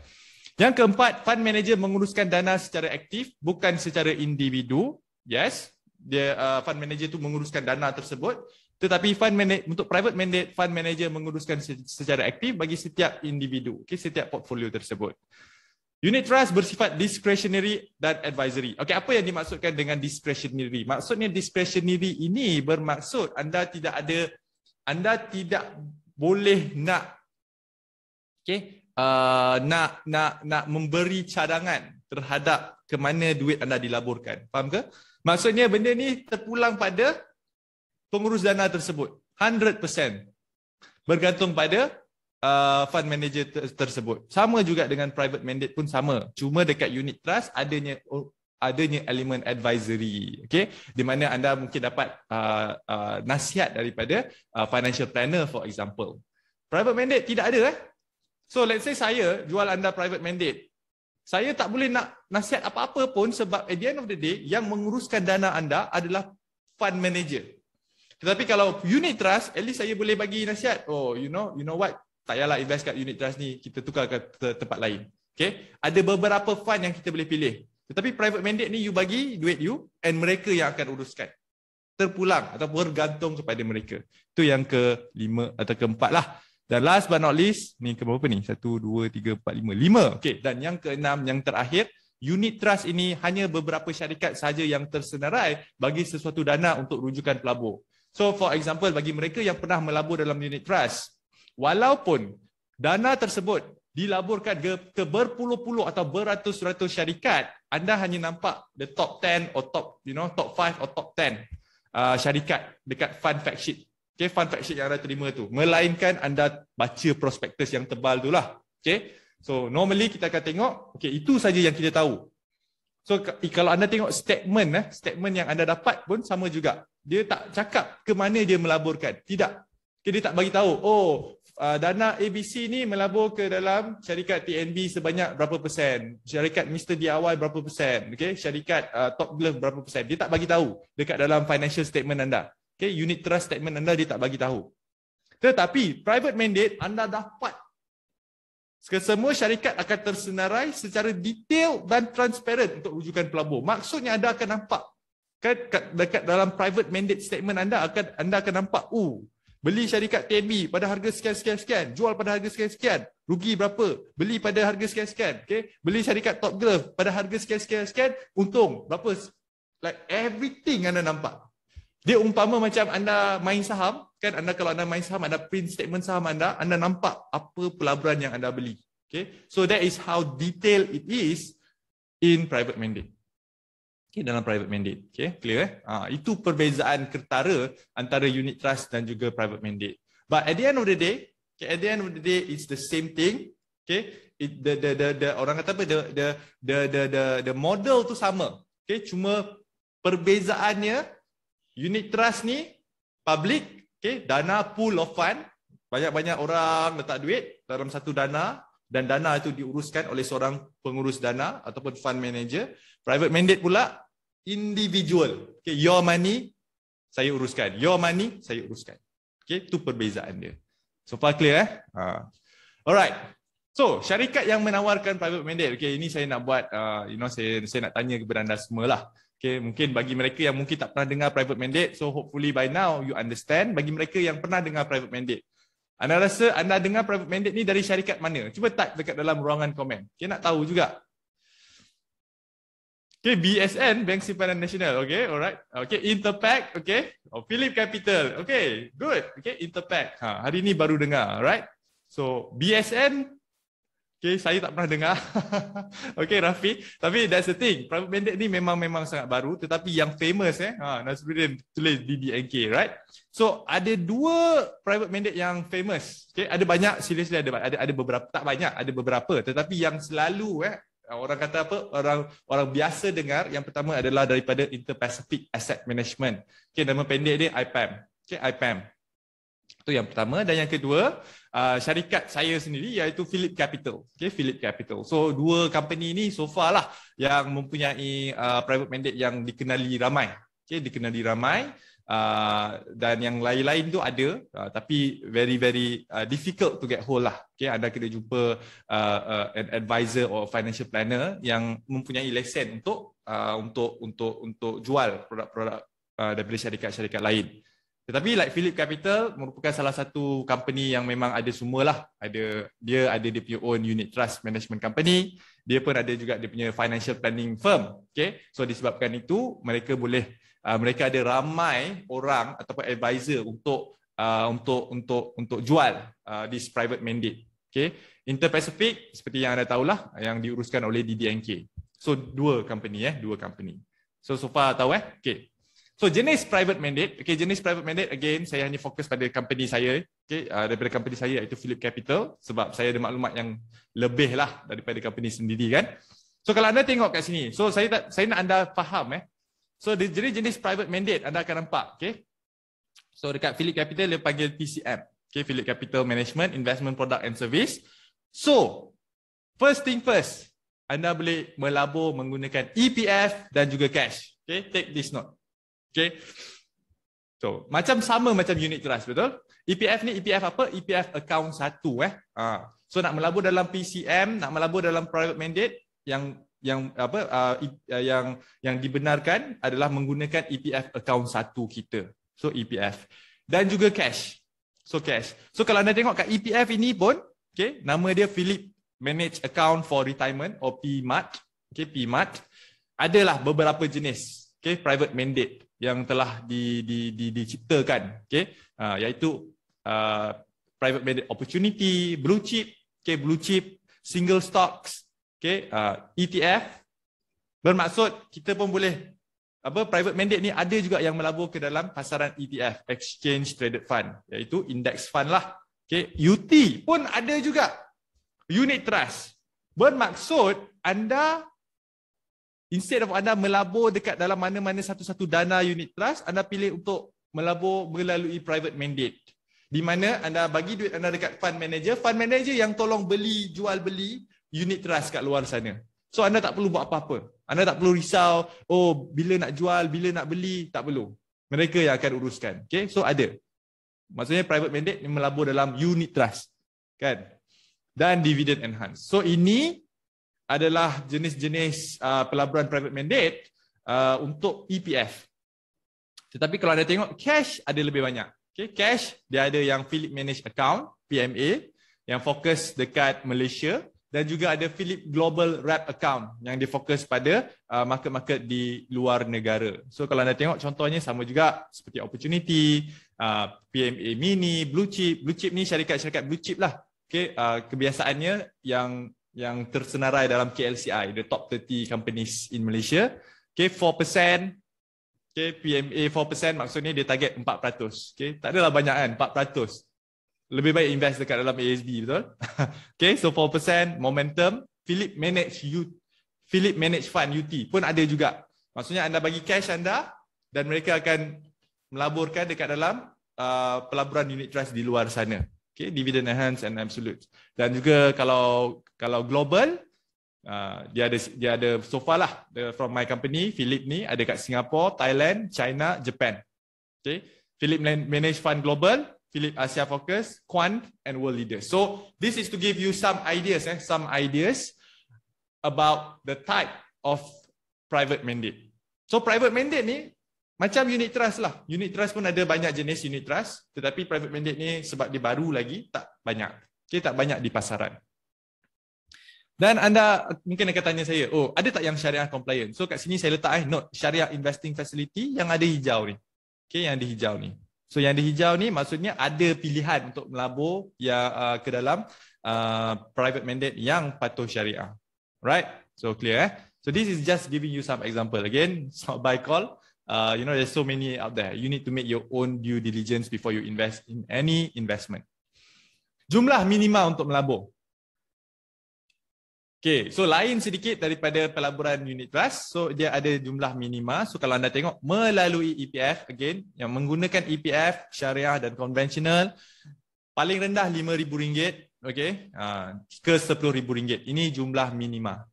[SPEAKER 2] Yang keempat, fund manager menguruskan dana secara aktif bukan secara individu. Yes, dia uh, fund manager tu menguruskan dana tersebut tetapi fund manage, untuk private mandate fund manager menguruskan secara aktif bagi setiap individu okey setiap portfolio tersebut unit trust bersifat discretionary dan advisory okey apa yang dimaksudkan dengan discretionary maksudnya discretionary ini bermaksud anda tidak ada anda tidak boleh nak okey uh, nak nak nak memberi cadangan terhadap ke mana duit anda dilaburkan faham ke Maksudnya benda ni terpulang pada pengurus dana tersebut. 100% bergantung pada uh, fund manager ter- tersebut. Sama juga dengan private mandate pun sama. Cuma dekat unit trust adanya adanya elemen advisory. Okay? Di mana anda mungkin dapat uh, uh, nasihat daripada uh, financial planner for example. Private mandate tidak ada eh. So let's say saya jual anda private mandate. Saya tak boleh nak nasihat apa-apa pun sebab at the end of the day yang menguruskan dana anda adalah fund manager. Tetapi kalau unit trust, at least saya boleh bagi nasihat. Oh, you know, you know what? Tak payahlah invest kat unit trust ni, kita tukar ke tempat lain. Okay? Ada beberapa fund yang kita boleh pilih. Tetapi private mandate ni you bagi duit you and mereka yang akan uruskan. Terpulang atau bergantung kepada mereka. Itu yang ke lima atau keempat lah. Dan last but not least, ni ke berapa ni? Satu, dua, tiga, empat, lima. Lima. Okay. Dan yang keenam, yang terakhir, unit trust ini hanya beberapa syarikat saja yang tersenarai bagi sesuatu dana untuk rujukan pelabur. So for example, bagi mereka yang pernah melabur dalam unit trust, walaupun dana tersebut dilaburkan ke, ke berpuluh-puluh atau beratus-ratus syarikat, anda hanya nampak the top 10 or top, you know, top 5 or top 10 uh, syarikat dekat fund fact sheet Okay, fund fact sheet yang anda terima tu. Melainkan anda baca prospectus yang tebal tu lah. Okay. So normally kita akan tengok, okay, itu saja yang kita tahu. So kalau anda tengok statement, eh, statement yang anda dapat pun sama juga. Dia tak cakap ke mana dia melaburkan. Tidak. Okay, dia tak bagi tahu. Oh, uh, dana ABC ni melabur ke dalam syarikat TNB sebanyak berapa persen. Syarikat Mr. DIY berapa persen. Okay, syarikat uh, Top Glove berapa persen. Dia tak bagi tahu dekat dalam financial statement anda. Okay, unit trust statement anda dia tak bagi tahu. Tetapi private mandate anda dapat Kesemua syarikat akan tersenarai secara detail dan transparent untuk rujukan pelabur. Maksudnya anda akan nampak kan dekat dalam private mandate statement anda akan anda akan nampak Oh, beli syarikat TMB pada harga sekian sekian sekian, jual pada harga sekian sekian, rugi berapa? Beli pada harga sekian sekian, okay, Beli syarikat Top Glove pada harga sekian sekian sekian, untung berapa? Like everything anda nampak. Dia umpama macam anda main saham, kan anda kalau anda main saham, anda print statement saham anda, anda nampak apa pelaburan yang anda beli. Okay, so that is how detailed it is in private mandate. Okay, dalam private mandate. Okay, clear eh? Ha, itu perbezaan ketara antara unit trust dan juga private mandate. But at the end of the day, okay, at the end of the day, it's the same thing. Okay, it, the, the, the, the, orang kata apa, the, the, the, the, the, the model tu sama. Okay, cuma perbezaannya unit trust ni public okay dana pool of fund banyak-banyak orang letak duit dalam satu dana dan dana itu diuruskan oleh seorang pengurus dana ataupun fund manager private mandate pula individual okay your money saya uruskan your money saya uruskan okay tu perbezaan dia so far clear eh ha. alright So, syarikat yang menawarkan private mandate. Okay, ini saya nak buat, uh, you know, saya, saya nak tanya kepada anda semua lah. Okay, mungkin bagi mereka yang mungkin tak pernah dengar private mandate, so hopefully by now you understand. Bagi mereka yang pernah dengar private mandate, anda rasa anda dengar private mandate ni dari syarikat mana? Cuba type dekat dalam ruangan komen. Okay, nak tahu juga. Okay, BSN, Bank Simpanan Nasional. Okay, alright. Okay, Interpack. Okay, oh, Philip Capital. Okay, good. Okay, Interpack. Ha, hari ni baru dengar, alright. So, BSN, Okay, saya tak pernah dengar. okay, Rafi. Tapi that's the thing. Private mandate ni memang-memang sangat baru. Tetapi yang famous eh. Ha, Nasruddin tulis DBNK, right? So, ada dua private mandate yang famous. Okay, ada banyak. Seriously ada, ada ada beberapa. Tak banyak, ada beberapa. Tetapi yang selalu eh. Orang kata apa? Orang orang biasa dengar. Yang pertama adalah daripada Inter Pacific Asset Management. Okay, nama pendek dia IPAM. Okay, IPAM. Itu yang pertama dan yang kedua uh, syarikat saya sendiri iaitu Philip Capital. Okay, Philip Capital. So dua company ini so far lah yang mempunyai uh, private mandate yang dikenali ramai. Okay, dikenali ramai. Uh, dan yang lain-lain tu ada uh, tapi very very uh, difficult to get hold lah okay, ada kena jumpa uh, uh, an advisor or financial planner yang mempunyai lesen untuk uh, untuk untuk untuk jual produk-produk uh, daripada syarikat-syarikat lain tetapi like Philip Capital merupakan salah satu company yang memang ada semua lah Ada dia ada dia punya own unit trust management company. Dia pun ada juga dia punya financial planning firm. Okay. So disebabkan itu mereka boleh uh, mereka ada ramai orang ataupun advisor untuk uh, untuk untuk untuk jual uh, this private mandate. Okay. Inter Pacific seperti yang anda tahu lah yang diuruskan oleh DDNK. So dua company eh, dua company. So so tahu eh? Okay. So jenis private mandate, okay, jenis private mandate again saya hanya fokus pada company saya, okay, uh, daripada company saya iaitu Philip Capital sebab saya ada maklumat yang lebih lah daripada company sendiri kan. So kalau anda tengok kat sini, so saya tak, saya nak anda faham eh. So di jenis-jenis private mandate anda akan nampak, okay. So dekat Philip Capital dia panggil PCM, okay, Philip Capital Management Investment Product and Service. So first thing first, anda boleh melabur menggunakan EPF dan juga cash. Okay, take this note. Okay. So, macam sama macam unit trust, betul? EPF ni EPF apa? EPF account satu eh. Ha. So, nak melabur dalam PCM, nak melabur dalam private mandate yang yang apa uh, yang yang dibenarkan adalah menggunakan EPF account satu kita. So EPF dan juga cash. So cash. So kalau anda tengok kat EPF ini pun, okay, nama dia Philip Manage Account for Retirement or PMAT, okay, PMAT. Adalah beberapa jenis, okay, private mandate yang telah di, di, di, diciptakan, okey, Ha, ah, iaitu uh, private market opportunity, blue chip, okey, Blue chip, single stocks, okey, Uh, ah, ETF. Bermaksud kita pun boleh apa private mandate ni ada juga yang melabur ke dalam pasaran ETF exchange traded fund iaitu index fund lah okey UT pun ada juga unit trust bermaksud anda instead of anda melabur dekat dalam mana-mana satu-satu dana unit trust, anda pilih untuk melabur melalui private mandate. Di mana anda bagi duit anda dekat fund manager, fund manager yang tolong beli jual beli unit trust kat luar sana. So anda tak perlu buat apa-apa. Anda tak perlu risau, oh bila nak jual, bila nak beli, tak perlu. Mereka yang akan uruskan. Okay, so ada. Maksudnya private mandate melabur dalam unit trust. Kan? Dan dividend enhanced. So ini adalah jenis-jenis uh, pelaburan private mandate uh, untuk EPF. Tetapi kalau anda tengok cash ada lebih banyak. Okay, cash dia ada yang Philip Managed Account PMA yang fokus dekat Malaysia dan juga ada Philip Global Wrap Account yang difokus pada uh, market-market di luar negara. So kalau anda tengok contohnya sama juga seperti Opportunity, uh, PMA Mini, Blue Chip. Blue Chip ni syarikat-syarikat Blue Chip lah. Okay, uh, kebiasaannya yang yang tersenarai dalam KLCI, the top 30 companies in Malaysia. Okay, 4%. Okay, PMA 4% maksudnya dia target 4%. Okay, tak adalah banyak kan, 4%. Lebih baik invest dekat dalam ASB, betul? okay, so 4% momentum. Philip manage U, Philip manage fund UT pun ada juga. Maksudnya anda bagi cash anda dan mereka akan melaburkan dekat dalam uh, pelaburan unit trust di luar sana okay dividend enhanced and absolute dan juga kalau kalau global uh, dia ada dia ada so far lah the, from my company Philip ni ada kat Singapore Thailand China Japan okay Philip manage fund global Philip Asia Focus Quant and World Leader so this is to give you some ideas eh some ideas about the type of private mandate so private mandate ni macam unit trust lah. Unit trust pun ada banyak jenis unit trust. Tetapi private mandate ni sebab dia baru lagi, tak banyak. Okay, tak banyak di pasaran. Dan anda mungkin akan tanya saya, oh ada tak yang syariah compliant? So kat sini saya letak eh, note syariah investing facility yang ada hijau ni. Okay, yang ada hijau ni. So yang ada hijau ni maksudnya ada pilihan untuk melabur ya, uh, ke dalam uh, private mandate yang patuh syariah. Right? So clear eh? So this is just giving you some example. Again, it's not by call. Uh, you know, there's so many out there. You need to make your own due diligence before you invest in any investment. Jumlah minima untuk melabur. Okay, so lain sedikit daripada pelaburan unit trust. So dia ada jumlah minima. So kalau anda tengok melalui EPF, again, yang menggunakan EPF, syariah dan konvensional, paling rendah RM5,000. Okay, ah, ke RM10,000. Ini jumlah minima.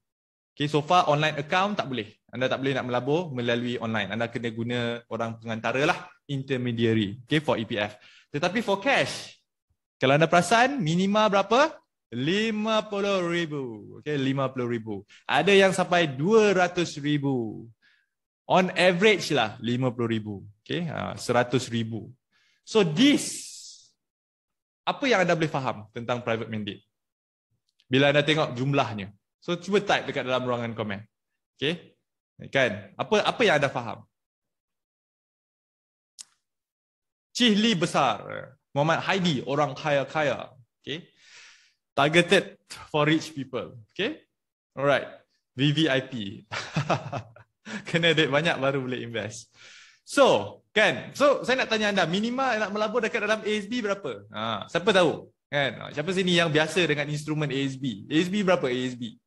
[SPEAKER 2] Okay, so far online account tak boleh. Anda tak boleh nak melabur melalui online. Anda kena guna orang pengantara lah, intermediary okay, for EPF. Tetapi for cash, kalau anda perasan, minima berapa? RM50,000. Okay, RM50,000. Ada yang sampai RM200,000. On average lah, RM50,000. Okay, ha, RM100,000. So this, apa yang anda boleh faham tentang private mandate? Bila anda tengok jumlahnya. So cuba type dekat dalam ruangan komen. Okay, Kan? Apa apa yang anda faham? Cihli besar. Muhammad Haidi, orang kaya-kaya. Okay. Targeted for rich people. Okay. Alright. VVIP. Kena duit banyak baru boleh invest. So, kan? So, saya nak tanya anda, minima nak melabur dekat dalam ASB berapa? Ha, siapa tahu? Kan? Ha, siapa sini yang biasa dengan instrumen ASB? ASB berapa ASB?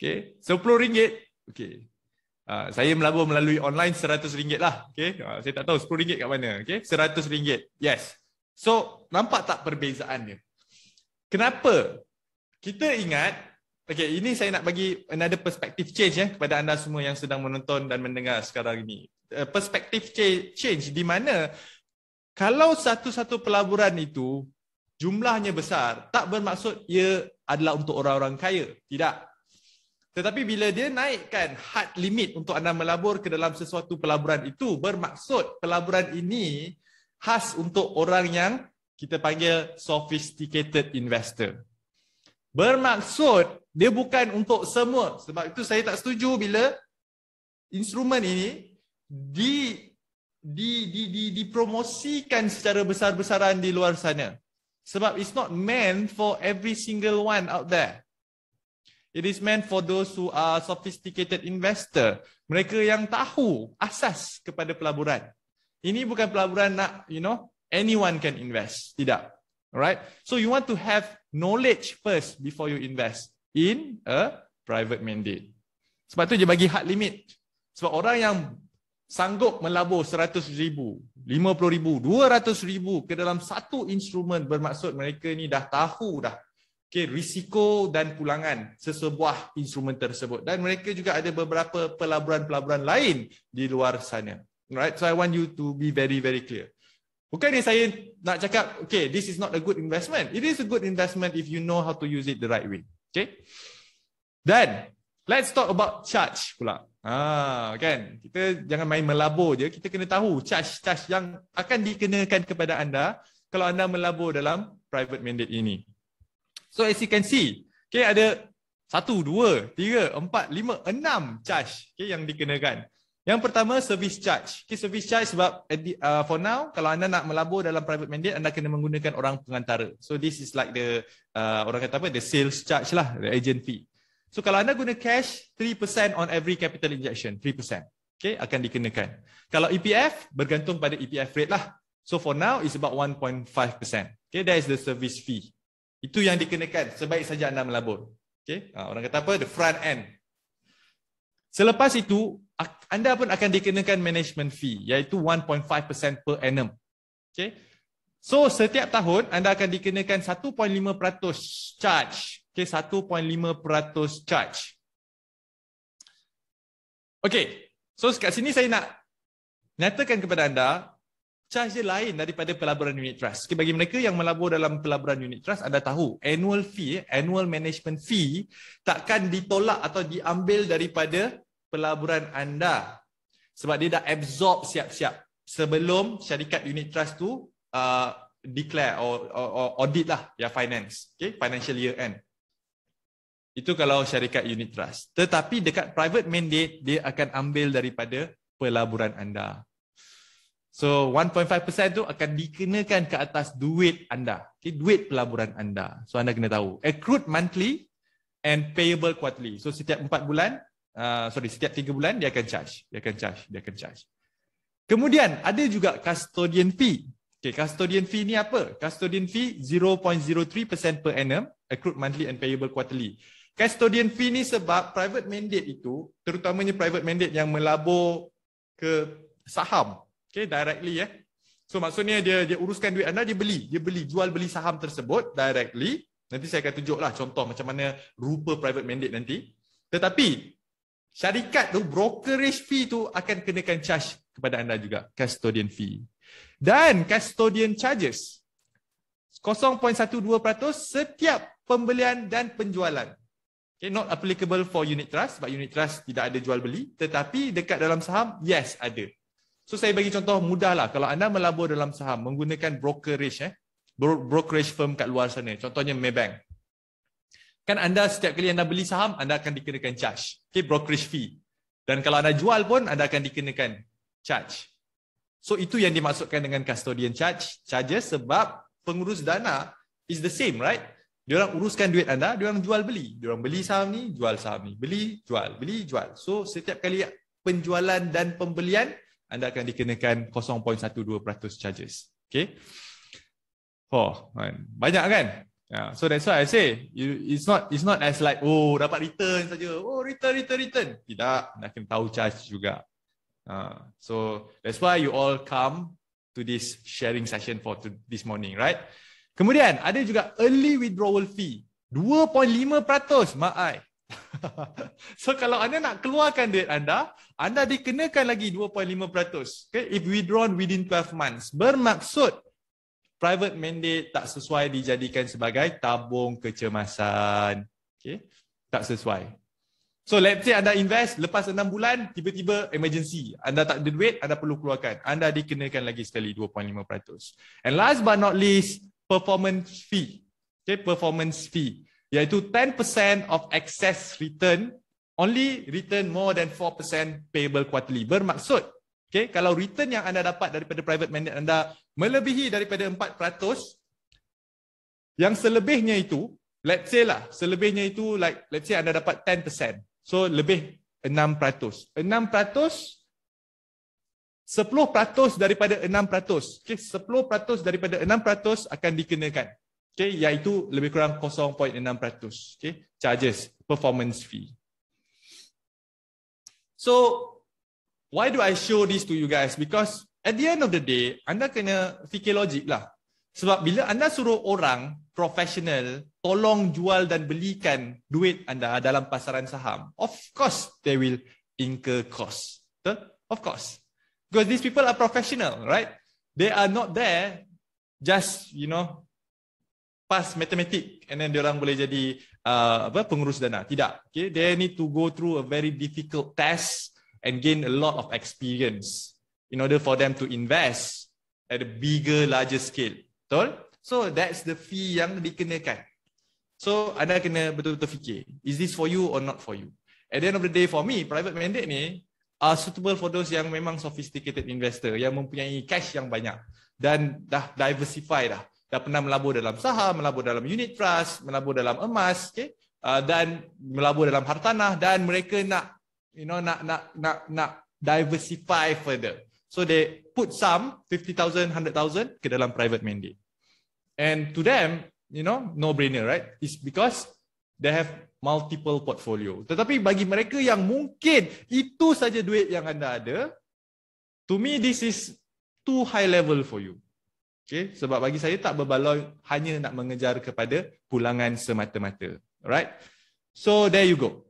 [SPEAKER 2] Okay. So, RM10. Okay. Uh, saya melabur melalui online RM100 lah. Okay. Uh, ah, saya tak tahu RM10 kat mana. Okay. RM100. Yes. So, nampak tak perbezaannya? Kenapa? Kita ingat, okay, ini saya nak bagi another perspective change ya, kepada anda semua yang sedang menonton dan mendengar sekarang ini. Uh, perspective change di mana kalau satu-satu pelaburan itu jumlahnya besar, tak bermaksud ia adalah untuk orang-orang kaya. Tidak. Tetapi bila dia naikkan hard limit untuk anda melabur ke dalam sesuatu pelaburan itu, bermaksud pelaburan ini khas untuk orang yang kita panggil sophisticated investor. Bermaksud dia bukan untuk semua. Sebab itu saya tak setuju bila instrumen ini di di di di dipromosikan secara besar-besaran di luar sana. Sebab it's not meant for every single one out there. It is meant for those who are sophisticated investor. Mereka yang tahu asas kepada pelaburan. Ini bukan pelaburan nak, you know, anyone can invest. Tidak. Alright. So you want to have knowledge first before you invest in a private mandate. Sebab tu dia bagi hard limit. Sebab orang yang sanggup melabur seratus ribu, lima puluh ribu, dua ratus ribu ke dalam satu instrumen bermaksud mereka ni dah tahu dah okay, risiko dan pulangan sesebuah instrumen tersebut. Dan mereka juga ada beberapa pelaburan-pelaburan lain di luar sana. Right? So I want you to be very, very clear. Bukan ni saya nak cakap, okay, this is not a good investment. It is a good investment if you know how to use it the right way. Okay? Then, let's talk about charge pula. Ah, kan? Kita jangan main melabur je. Kita kena tahu charge-charge yang akan dikenakan kepada anda kalau anda melabur dalam private mandate ini. So as you can see, okay, ada satu, dua, tiga, empat, lima, enam charge okay, yang dikenakan. Yang pertama, service charge. Okay, service charge sebab uh, for now, kalau anda nak melabur dalam private mandate, anda kena menggunakan orang pengantara. So this is like the, uh, orang kata apa, the sales charge lah, the agent fee. So kalau anda guna cash, 3% on every capital injection, 3%. Okay, akan dikenakan. Kalau EPF, bergantung pada EPF rate lah. So for now, it's about 1.5%. Okay, that is the service fee. Itu yang dikenakan sebaik saja anda melabur. Okey. Ha, orang kata apa? The front end. Selepas itu, anda pun akan dikenakan management fee iaitu 1.5% per annum. Okey. So setiap tahun anda akan dikenakan 1.5% charge. Okey, 1.5% charge. Okey. So kat sini saya nak nyatakan kepada anda charge dia lain daripada pelaburan unit trust. Okay, bagi mereka yang melabur dalam pelaburan unit trust, anda tahu annual fee, eh, annual management fee takkan ditolak atau diambil daripada pelaburan anda. Sebab dia dah absorb siap-siap sebelum syarikat unit trust tu uh, declare or, or, or audit lah ya finance. Okay, financial year end. Itu kalau syarikat unit trust. Tetapi dekat private mandate, dia akan ambil daripada pelaburan anda. So 1.5% tu akan dikenakan ke atas duit anda. Okay, duit pelaburan anda. So anda kena tahu. Accrued monthly and payable quarterly. So setiap 4 bulan, uh, sorry setiap 3 bulan dia akan charge. Dia akan charge. Dia akan charge. Kemudian ada juga custodian fee. Okay, custodian fee ni apa? Custodian fee 0.03% per annum. Accrued monthly and payable quarterly. Custodian fee ni sebab private mandate itu, terutamanya private mandate yang melabur ke saham, Okay, directly ya. Eh. So maksudnya dia dia uruskan duit anda, dia beli. Dia beli, jual beli saham tersebut directly. Nanti saya akan tunjuklah contoh macam mana rupa private mandate nanti. Tetapi syarikat tu, brokerage fee tu akan kenakan charge kepada anda juga. Custodian fee. Dan custodian charges. 0.12% setiap pembelian dan penjualan. Okay, not applicable for unit trust sebab unit trust tidak ada jual beli tetapi dekat dalam saham yes ada So saya bagi contoh mudahlah kalau anda melabur dalam saham menggunakan brokerage eh bro- brokerage firm kat luar sana contohnya Maybank. Kan anda setiap kali anda beli saham anda akan dikenakan charge, okay brokerage fee. Dan kalau anda jual pun anda akan dikenakan charge. So itu yang dimaksudkan dengan custodian charge, charges sebab pengurus dana is the same, right? Dia orang uruskan duit anda, dia orang jual beli. Dia orang beli saham ni, jual saham ni. Beli, jual, beli, jual. So setiap kali penjualan dan pembelian, anda akan dikenakan 0.12% charges. Okay. Oh, banyak kan? Yeah. So that's why I say it's not it's not as like oh dapat return saja. Oh return return return. Tidak, anda kena tahu charge juga. Uh, so that's why you all come to this sharing session for to, this morning, right? Kemudian ada juga early withdrawal fee 2.5% maai. so kalau anda nak keluarkan duit anda, anda dikenakan lagi 2.5%. Okay? If withdrawn within 12 months. Bermaksud private mandate tak sesuai dijadikan sebagai tabung kecemasan. Okay? Tak sesuai. So let's say anda invest lepas 6 bulan, tiba-tiba emergency. Anda tak ada duit, anda perlu keluarkan. Anda dikenakan lagi sekali 2.5%. And last but not least, performance fee. Okay, performance fee iaitu 10% of excess return only return more than 4% payable quarterly. Bermaksud, okay, kalau return yang anda dapat daripada private mandate anda melebihi daripada 4%, yang selebihnya itu, let's say lah, selebihnya itu like, let's say anda dapat 10%. So, lebih 6%. 6%, 10% daripada 6%. Okay, 10% daripada 6% akan dikenakan okay, iaitu lebih kurang 0.6% okay, charges performance fee. So, why do I show this to you guys? Because at the end of the day, anda kena fikir logik lah. Sebab bila anda suruh orang profesional tolong jual dan belikan duit anda dalam pasaran saham, of course they will incur cost. Betul? Of course. Because these people are professional, right? They are not there just, you know, pass matematik and then dia orang boleh jadi uh, apa pengurus dana tidak okay they need to go through a very difficult test and gain a lot of experience in order for them to invest at a bigger larger scale betul so that's the fee yang dikenakan so anda kena betul-betul fikir is this for you or not for you at the end of the day for me private mandate ni are suitable for those yang memang sophisticated investor yang mempunyai cash yang banyak dan dah diversify dah dah pernah melabur dalam saham, melabur dalam unit trust, melabur dalam emas, okay? Uh, ah, dan melabur dalam hartanah dan mereka nak you know nak nak nak nak diversify further. So they put some 50,000, 100,000 ke dalam private mandate. And to them, you know, no brainer, right? It's because they have multiple portfolio. Tetapi bagi mereka yang mungkin itu saja duit yang anda ada, to me this is too high level for you. Okay, sebab bagi saya tak berbaloi hanya nak mengejar kepada pulangan semata-mata. Alright. So there you go.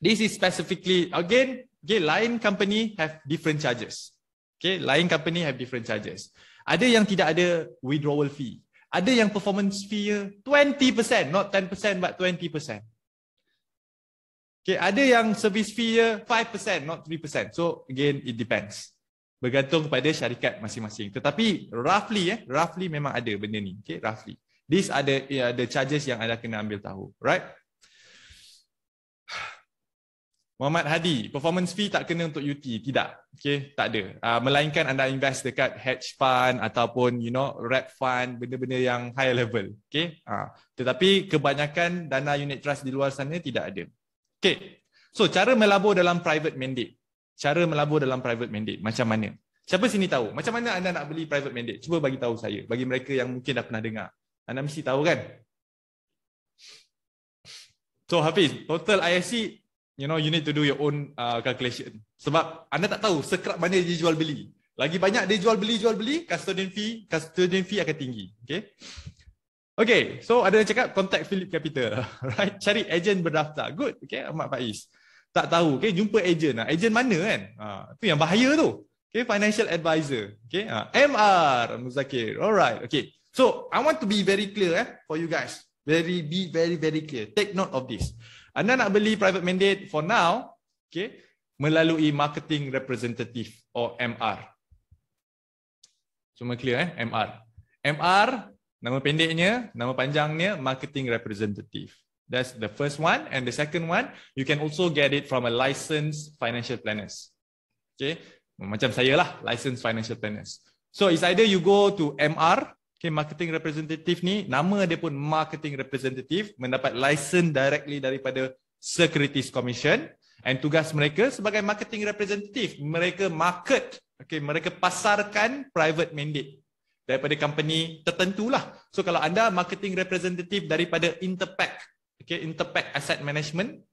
[SPEAKER 2] This is specifically again, okay, lain company have different charges. Okay, lain company have different charges. Ada yang tidak ada withdrawal fee. Ada yang performance fee 20%, not 10% but 20%. Okay, ada yang service fee 5%, not 3%. So again, it depends bergantung kepada syarikat masing-masing. Tetapi roughly eh, roughly memang ada benda ni. Okay, roughly. These are the, uh, the charges yang anda kena ambil tahu. Right? Muhammad Hadi, performance fee tak kena untuk UT. Tidak. Okay, tak ada. Uh, melainkan anda invest dekat hedge fund ataupun you know, rep fund, benda-benda yang high level. Okay? Uh, tetapi kebanyakan dana unit trust di luar sana tidak ada. Okay. So, cara melabur dalam private mandate cara melabur dalam private mandate macam mana siapa sini tahu macam mana anda nak beli private mandate cuba bagi tahu saya bagi mereka yang mungkin dah pernah dengar anda mesti tahu kan so Hafiz total IFC, you know you need to do your own uh, calculation sebab anda tak tahu sekerap mana dia jual beli lagi banyak dia jual beli jual beli custodian fee custodian fee akan tinggi okay Okay, so ada yang cakap contact Philip Capital, right? Cari agent berdaftar. Good, okay, Ahmad Faiz tak tahu okay jumpa ejen ah ejen mana kan ha tu yang bahaya tu okay financial advisor okay ha, MR Muzakir alright okay, so i want to be very clear eh for you guys very be very very clear take note of this anda nak beli private mandate for now okay, melalui marketing representative or MR semua clear eh MR MR nama pendeknya nama panjangnya marketing representative That's the first one. And the second one, you can also get it from a licensed financial planners. Okay. Macam saya lah, licensed financial planners. So it's either you go to MR, okay, marketing representative ni, nama dia pun marketing representative, mendapat license directly daripada Securities Commission. And tugas mereka sebagai marketing representative, mereka market, okay, mereka pasarkan private mandate daripada company tertentu lah. So kalau anda marketing representative daripada Interpack, okay interpack asset management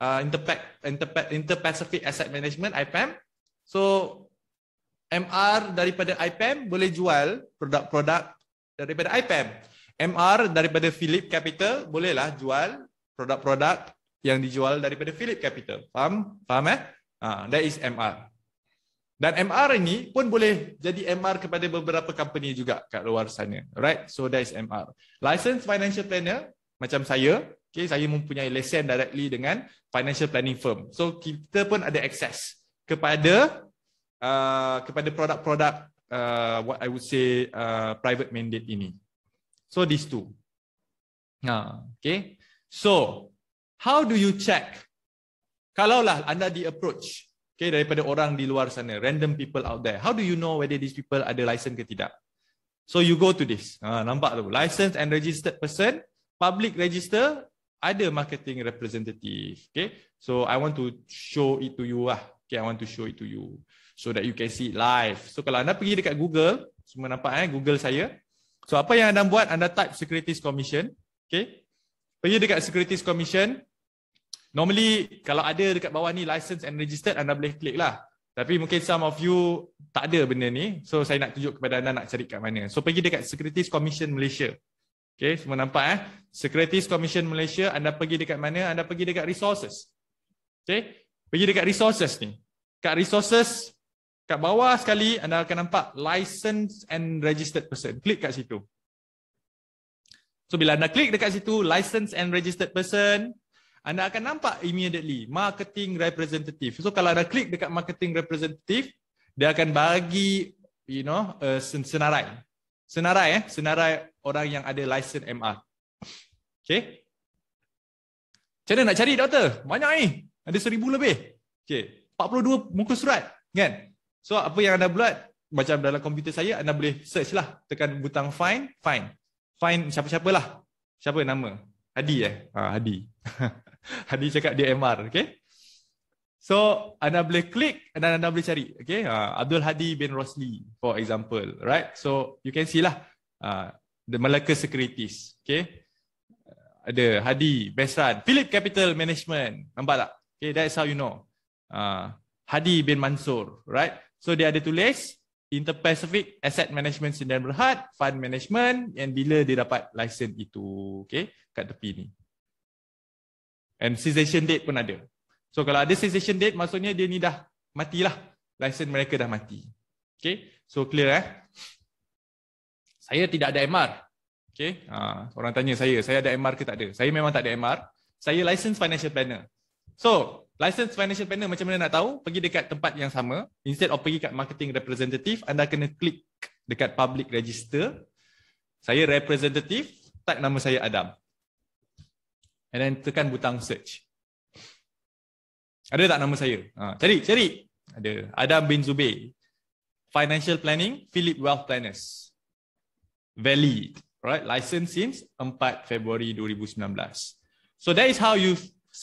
[SPEAKER 2] uh, interpack interpack interpacific asset management (IPM). so mr daripada IPM boleh jual produk-produk daripada IPM. mr daripada philip capital bolehlah jual produk-produk yang dijual daripada philip capital faham faham eh uh, that is mr dan MR ini pun boleh jadi MR kepada beberapa company juga kat luar sana. Right? So that is MR. License financial planner macam saya, Okay, saya mempunyai lesen directly dengan financial planning firm. So kita pun ada akses kepada uh, kepada produk-produk uh, what I would say uh, private mandate ini. So these two. Ha, okay. So how do you check? Kalaulah anda di approach okay, daripada orang di luar sana, random people out there, how do you know whether these people ada license ke tidak? So you go to this. Ha, nampak tu. License and registered person, public register ada marketing representative. Okay. So I want to show it to you lah. Okay. I want to show it to you. So that you can see it live. So kalau anda pergi dekat Google. Semua nampak eh. Google saya. So apa yang anda buat. Anda type securities commission. Okay. Pergi dekat securities commission. Normally kalau ada dekat bawah ni license and registered. Anda boleh klik lah. Tapi mungkin some of you tak ada benda ni. So saya nak tunjuk kepada anda nak cari kat mana. So pergi dekat securities commission Malaysia. Okay, semua nampak eh. Securities Commission Malaysia, anda pergi dekat mana? Anda pergi dekat resources. Okay, pergi dekat resources ni. Kat resources, kat bawah sekali anda akan nampak license and registered person. Klik kat situ. So, bila anda klik dekat situ, license and registered person, anda akan nampak immediately marketing representative. So, kalau anda klik dekat marketing representative, dia akan bagi you know, uh, senarai. Senarai eh, senarai orang yang ada lesen MR. okay? Macam mana nak cari doktor? Banyak ni. Ada seribu lebih. Okey. 42 muka surat. Kan? So apa yang anda buat? Macam dalam komputer saya, anda boleh search lah. Tekan butang find. Find. Find siapa-siapalah. Siapa nama? Hadi eh? Ha, Hadi. Hadi cakap dia MR. okay? So anda boleh klik dan anda boleh cari. okay? Ha, Abdul Hadi bin Rosli for example. Right? So you can see lah. Ha, The Malacca Securities. Okay. Ada Hadi, Besan, Philip Capital Management. Nampak tak? Okay, that's how you know. Uh, Hadi bin Mansur. Right? So, dia ada tulis Pacific Asset Management Sindan Berhad, Fund Management and bila dia dapat license itu. Okay? Kat tepi ni. And cessation date pun ada. So, kalau ada cessation date, maksudnya dia ni dah matilah. License mereka dah mati. Okay? So, clear eh? saya tidak ada MR. Okay. Ha, orang tanya saya, saya ada MR ke tak ada? Saya memang tak ada MR. Saya license financial planner. So, license financial planner macam mana nak tahu? Pergi dekat tempat yang sama. Instead of pergi kat marketing representative, anda kena klik dekat public register. Saya representative, tag nama saya Adam. And then tekan butang search. Ada tak nama saya? Ha, cari, cari. Ada. Adam bin Zubair. Financial planning, Philip Wealth Planners valid, right? License since 4 Februari 2019. So that is how you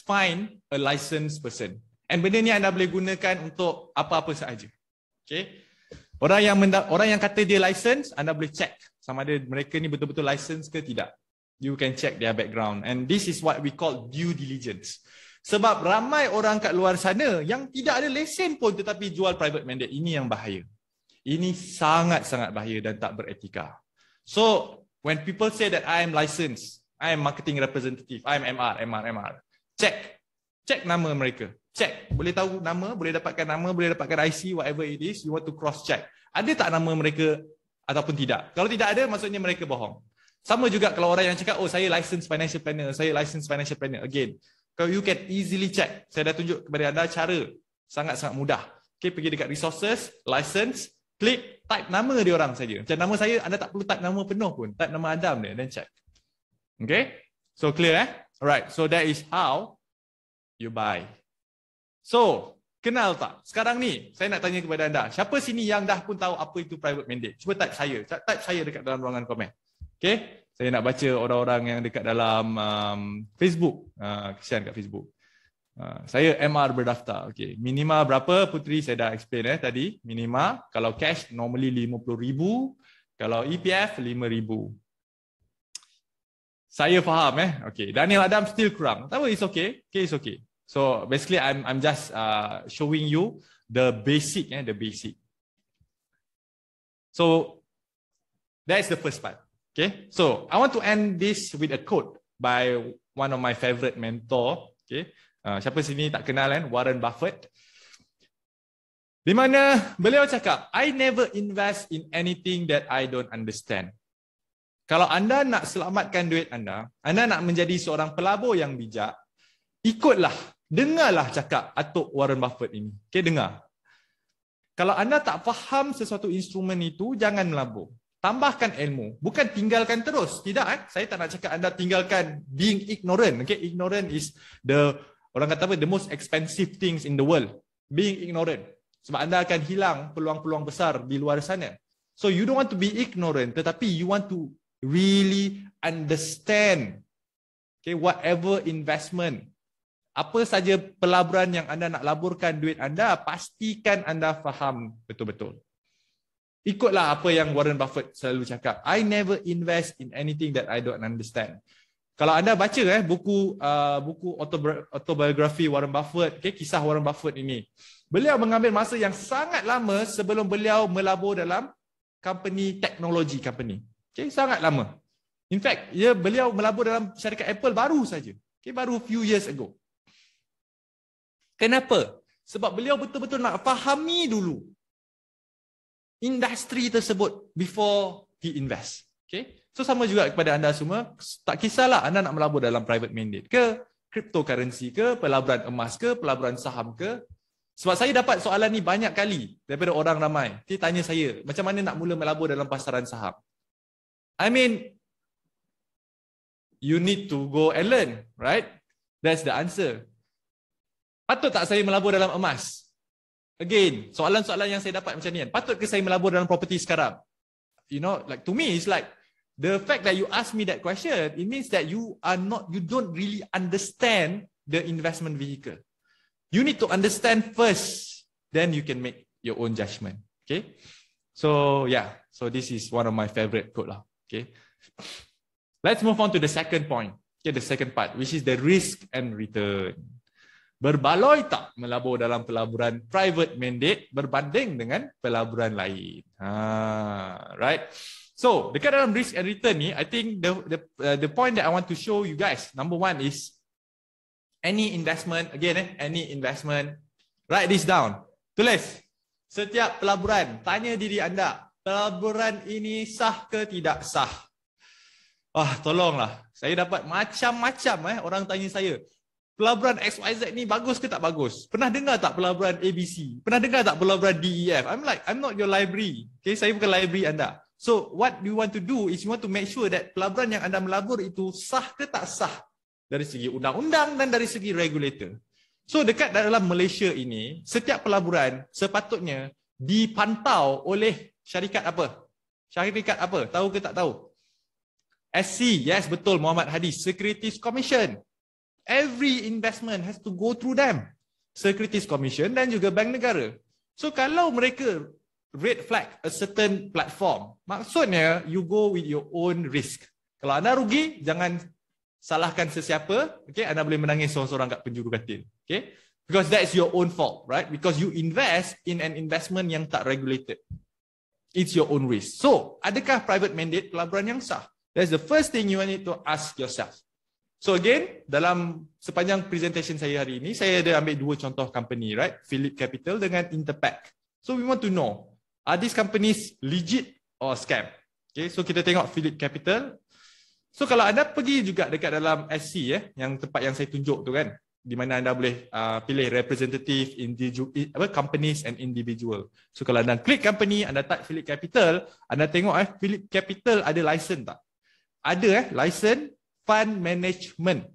[SPEAKER 2] find a licensed person. And benda ni anda boleh gunakan untuk apa-apa sahaja. Okay. Orang yang orang yang kata dia licensed, anda boleh check sama ada mereka ni betul-betul licensed ke tidak. You can check their background. And this is what we call due diligence. Sebab ramai orang kat luar sana yang tidak ada lesen pun tetapi jual private mandate. Ini yang bahaya. Ini sangat-sangat bahaya dan tak beretika. So when people say that I am licensed, I am marketing representative, I am MR, MR, MR. Check. Check nama mereka. Check. Boleh tahu nama, boleh dapatkan nama, boleh dapatkan IC, whatever it is, you want to cross check. Ada tak nama mereka ataupun tidak? Kalau tidak ada, maksudnya mereka bohong. Sama juga kalau orang yang cakap, oh saya licensed financial planner, saya licensed financial planner. Again, you can easily check. Saya dah tunjuk kepada anda cara sangat-sangat mudah. Okay, pergi dekat resources, license, Klik type nama dia orang saja. Macam nama saya, anda tak perlu type nama penuh pun. Type nama Adam dia, then check. Okay? So clear eh? Alright, so that is how you buy. So, kenal tak? Sekarang ni, saya nak tanya kepada anda. Siapa sini yang dah pun tahu apa itu private mandate? Cuba type saya. Type saya dekat dalam ruangan komen. Okay? Saya nak baca orang-orang yang dekat dalam um, Facebook. Uh, kesian kat Facebook. Ha, saya MR berdaftar. Okey, minima berapa Putri saya dah explain eh tadi. Minima kalau cash normally 50,000, kalau EPF 5,000. Saya faham eh. Okey, Daniel Adam still kurang. Tapi it's okay. Okay, it's okay. So basically I'm I'm just uh, showing you the basic eh, the basic. So that's the first part. Okay. So I want to end this with a quote by one of my favorite mentor. Okay. Ah, siapa sini tak kenal kan Warren Buffett di mana beliau cakap I never invest in anything that I don't understand kalau anda nak selamatkan duit anda anda nak menjadi seorang pelabur yang bijak ikutlah dengarlah cakap atuk Warren Buffett ini okey dengar kalau anda tak faham sesuatu instrumen itu jangan melabur tambahkan ilmu bukan tinggalkan terus tidak eh saya tak nak cakap anda tinggalkan being ignorant okey ignorant is the Orang kata apa? The most expensive things in the world. Being ignorant. Sebab anda akan hilang peluang-peluang besar di luar sana. So you don't want to be ignorant. Tetapi you want to really understand okay, whatever investment. Apa saja pelaburan yang anda nak laburkan duit anda, pastikan anda faham betul-betul. Ikutlah apa yang Warren Buffett selalu cakap. I never invest in anything that I don't understand kalau anda baca eh buku uh, buku autobiografi Warren Buffett, okay, kisah Warren Buffett ini. Beliau mengambil masa yang sangat lama sebelum beliau melabur dalam company teknologi company. Okay, sangat lama. In fact, ya yeah, beliau melabur dalam syarikat Apple baru saja. Okay, baru few years ago. Kenapa? Sebab beliau betul-betul nak fahami dulu industri tersebut before he invest. Okay? So sama juga kepada anda semua, tak kisahlah anda nak melabur dalam private mandate ke, cryptocurrency ke, pelaburan emas ke, pelaburan saham ke. Sebab saya dapat soalan ni banyak kali daripada orang ramai. Dia tanya saya, macam mana nak mula melabur dalam pasaran saham? I mean, you need to go and learn, right? That's the answer. Patut tak saya melabur dalam emas? Again, soalan-soalan yang saya dapat macam ni kan. Patut ke saya melabur dalam property sekarang? You know, like to me, it's like, the fact that you ask me that question, it means that you are not, you don't really understand the investment vehicle. You need to understand first, then you can make your own judgment. Okay. So yeah, so this is one of my favorite quote. Lah. Okay. Let's move on to the second point. Okay, the second part, which is the risk and return. Berbaloi tak melabur dalam pelaburan private mandate berbanding dengan pelaburan lain? Ha, right? So dekat dalam risk and return ni, I think the the uh, the point that I want to show you guys, number one is any investment again, eh, any investment, write this down, tulis setiap pelaburan, tanya diri anda pelaburan ini sah ke tidak sah. Ah, tolonglah. Saya dapat macam-macam eh orang tanya saya. Pelaburan XYZ ni bagus ke tak bagus? Pernah dengar tak pelaburan ABC? Pernah dengar tak pelaburan DEF? I'm like, I'm not your library. Okay, saya bukan library anda. So what you want to do is you want to make sure that pelaburan yang anda melabur itu sah ke tak sah dari segi undang-undang dan dari segi regulator. So dekat dalam Malaysia ini, setiap pelaburan sepatutnya dipantau oleh syarikat apa? Syarikat apa? Tahu ke tak tahu? SC, yes betul Muhammad Hadi, Securities Commission. Every investment has to go through them. Securities Commission dan juga bank negara. So kalau mereka red flag a certain platform. Maksudnya, you go with your own risk. Kalau anda rugi, jangan salahkan sesiapa. Okay, anda boleh menangis seorang-seorang kat penjuru katin Okay, because that is your own fault, right? Because you invest in an investment yang tak regulated. It's your own risk. So, adakah private mandate pelaburan yang sah? That's the first thing you need to ask yourself. So again, dalam sepanjang presentation saya hari ini, saya ada ambil dua contoh company, right? Philip Capital dengan Interpack. So we want to know Are these companies legit or scam? Okay, so kita tengok Philip Capital. So kalau anda pergi juga dekat dalam SC ya, eh, yang tempat yang saya tunjuk tu kan, di mana anda boleh uh, pilih representative individual companies and individual. So kalau anda klik company, anda type Philip Capital, anda tengok eh Philip Capital ada license tak? Ada eh license fund management.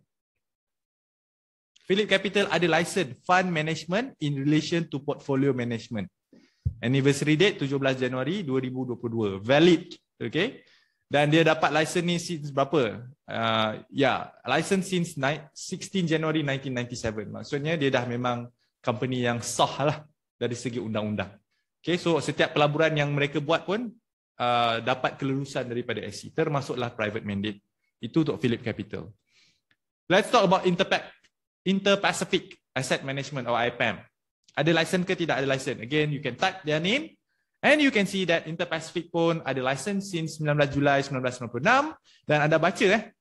[SPEAKER 2] Philip Capital ada license fund management in relation to portfolio management. Anniversary date 17 Januari 2022. Valid. Okay. Dan dia dapat license ni since berapa? Uh, ya, yeah. license since ni- 16 Januari 1997. Maksudnya dia dah memang company yang sah lah dari segi undang-undang. Okay, so setiap pelaburan yang mereka buat pun uh, dapat kelulusan daripada SC. Termasuklah private mandate. Itu untuk Philip Capital. Let's talk about Interpac. Pacific Asset Management or IPAM ada lesen ke tidak ada lesen. Again, you can type their name and you can see that Inter Pacific pun ada lesen since 19 Julai 1996 dan anda baca eh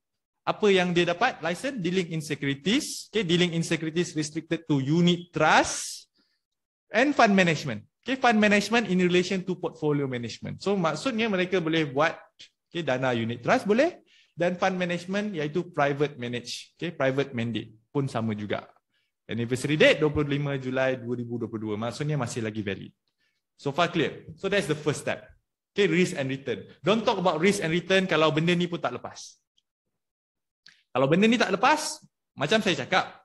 [SPEAKER 2] apa yang dia dapat license dealing in securities, okay, dealing in securities restricted to unit trust and fund management. Okay, fund management in relation to portfolio management. So maksudnya mereka boleh buat okay, dana unit trust boleh dan fund management iaitu private manage, okay, private mandate pun sama juga anniversary date 25 Julai 2022. Maksudnya masih lagi valid. So far clear. So that's the first step. Okay, risk and return. Don't talk about risk and return kalau benda ni pun tak lepas. Kalau benda ni tak lepas, macam saya cakap,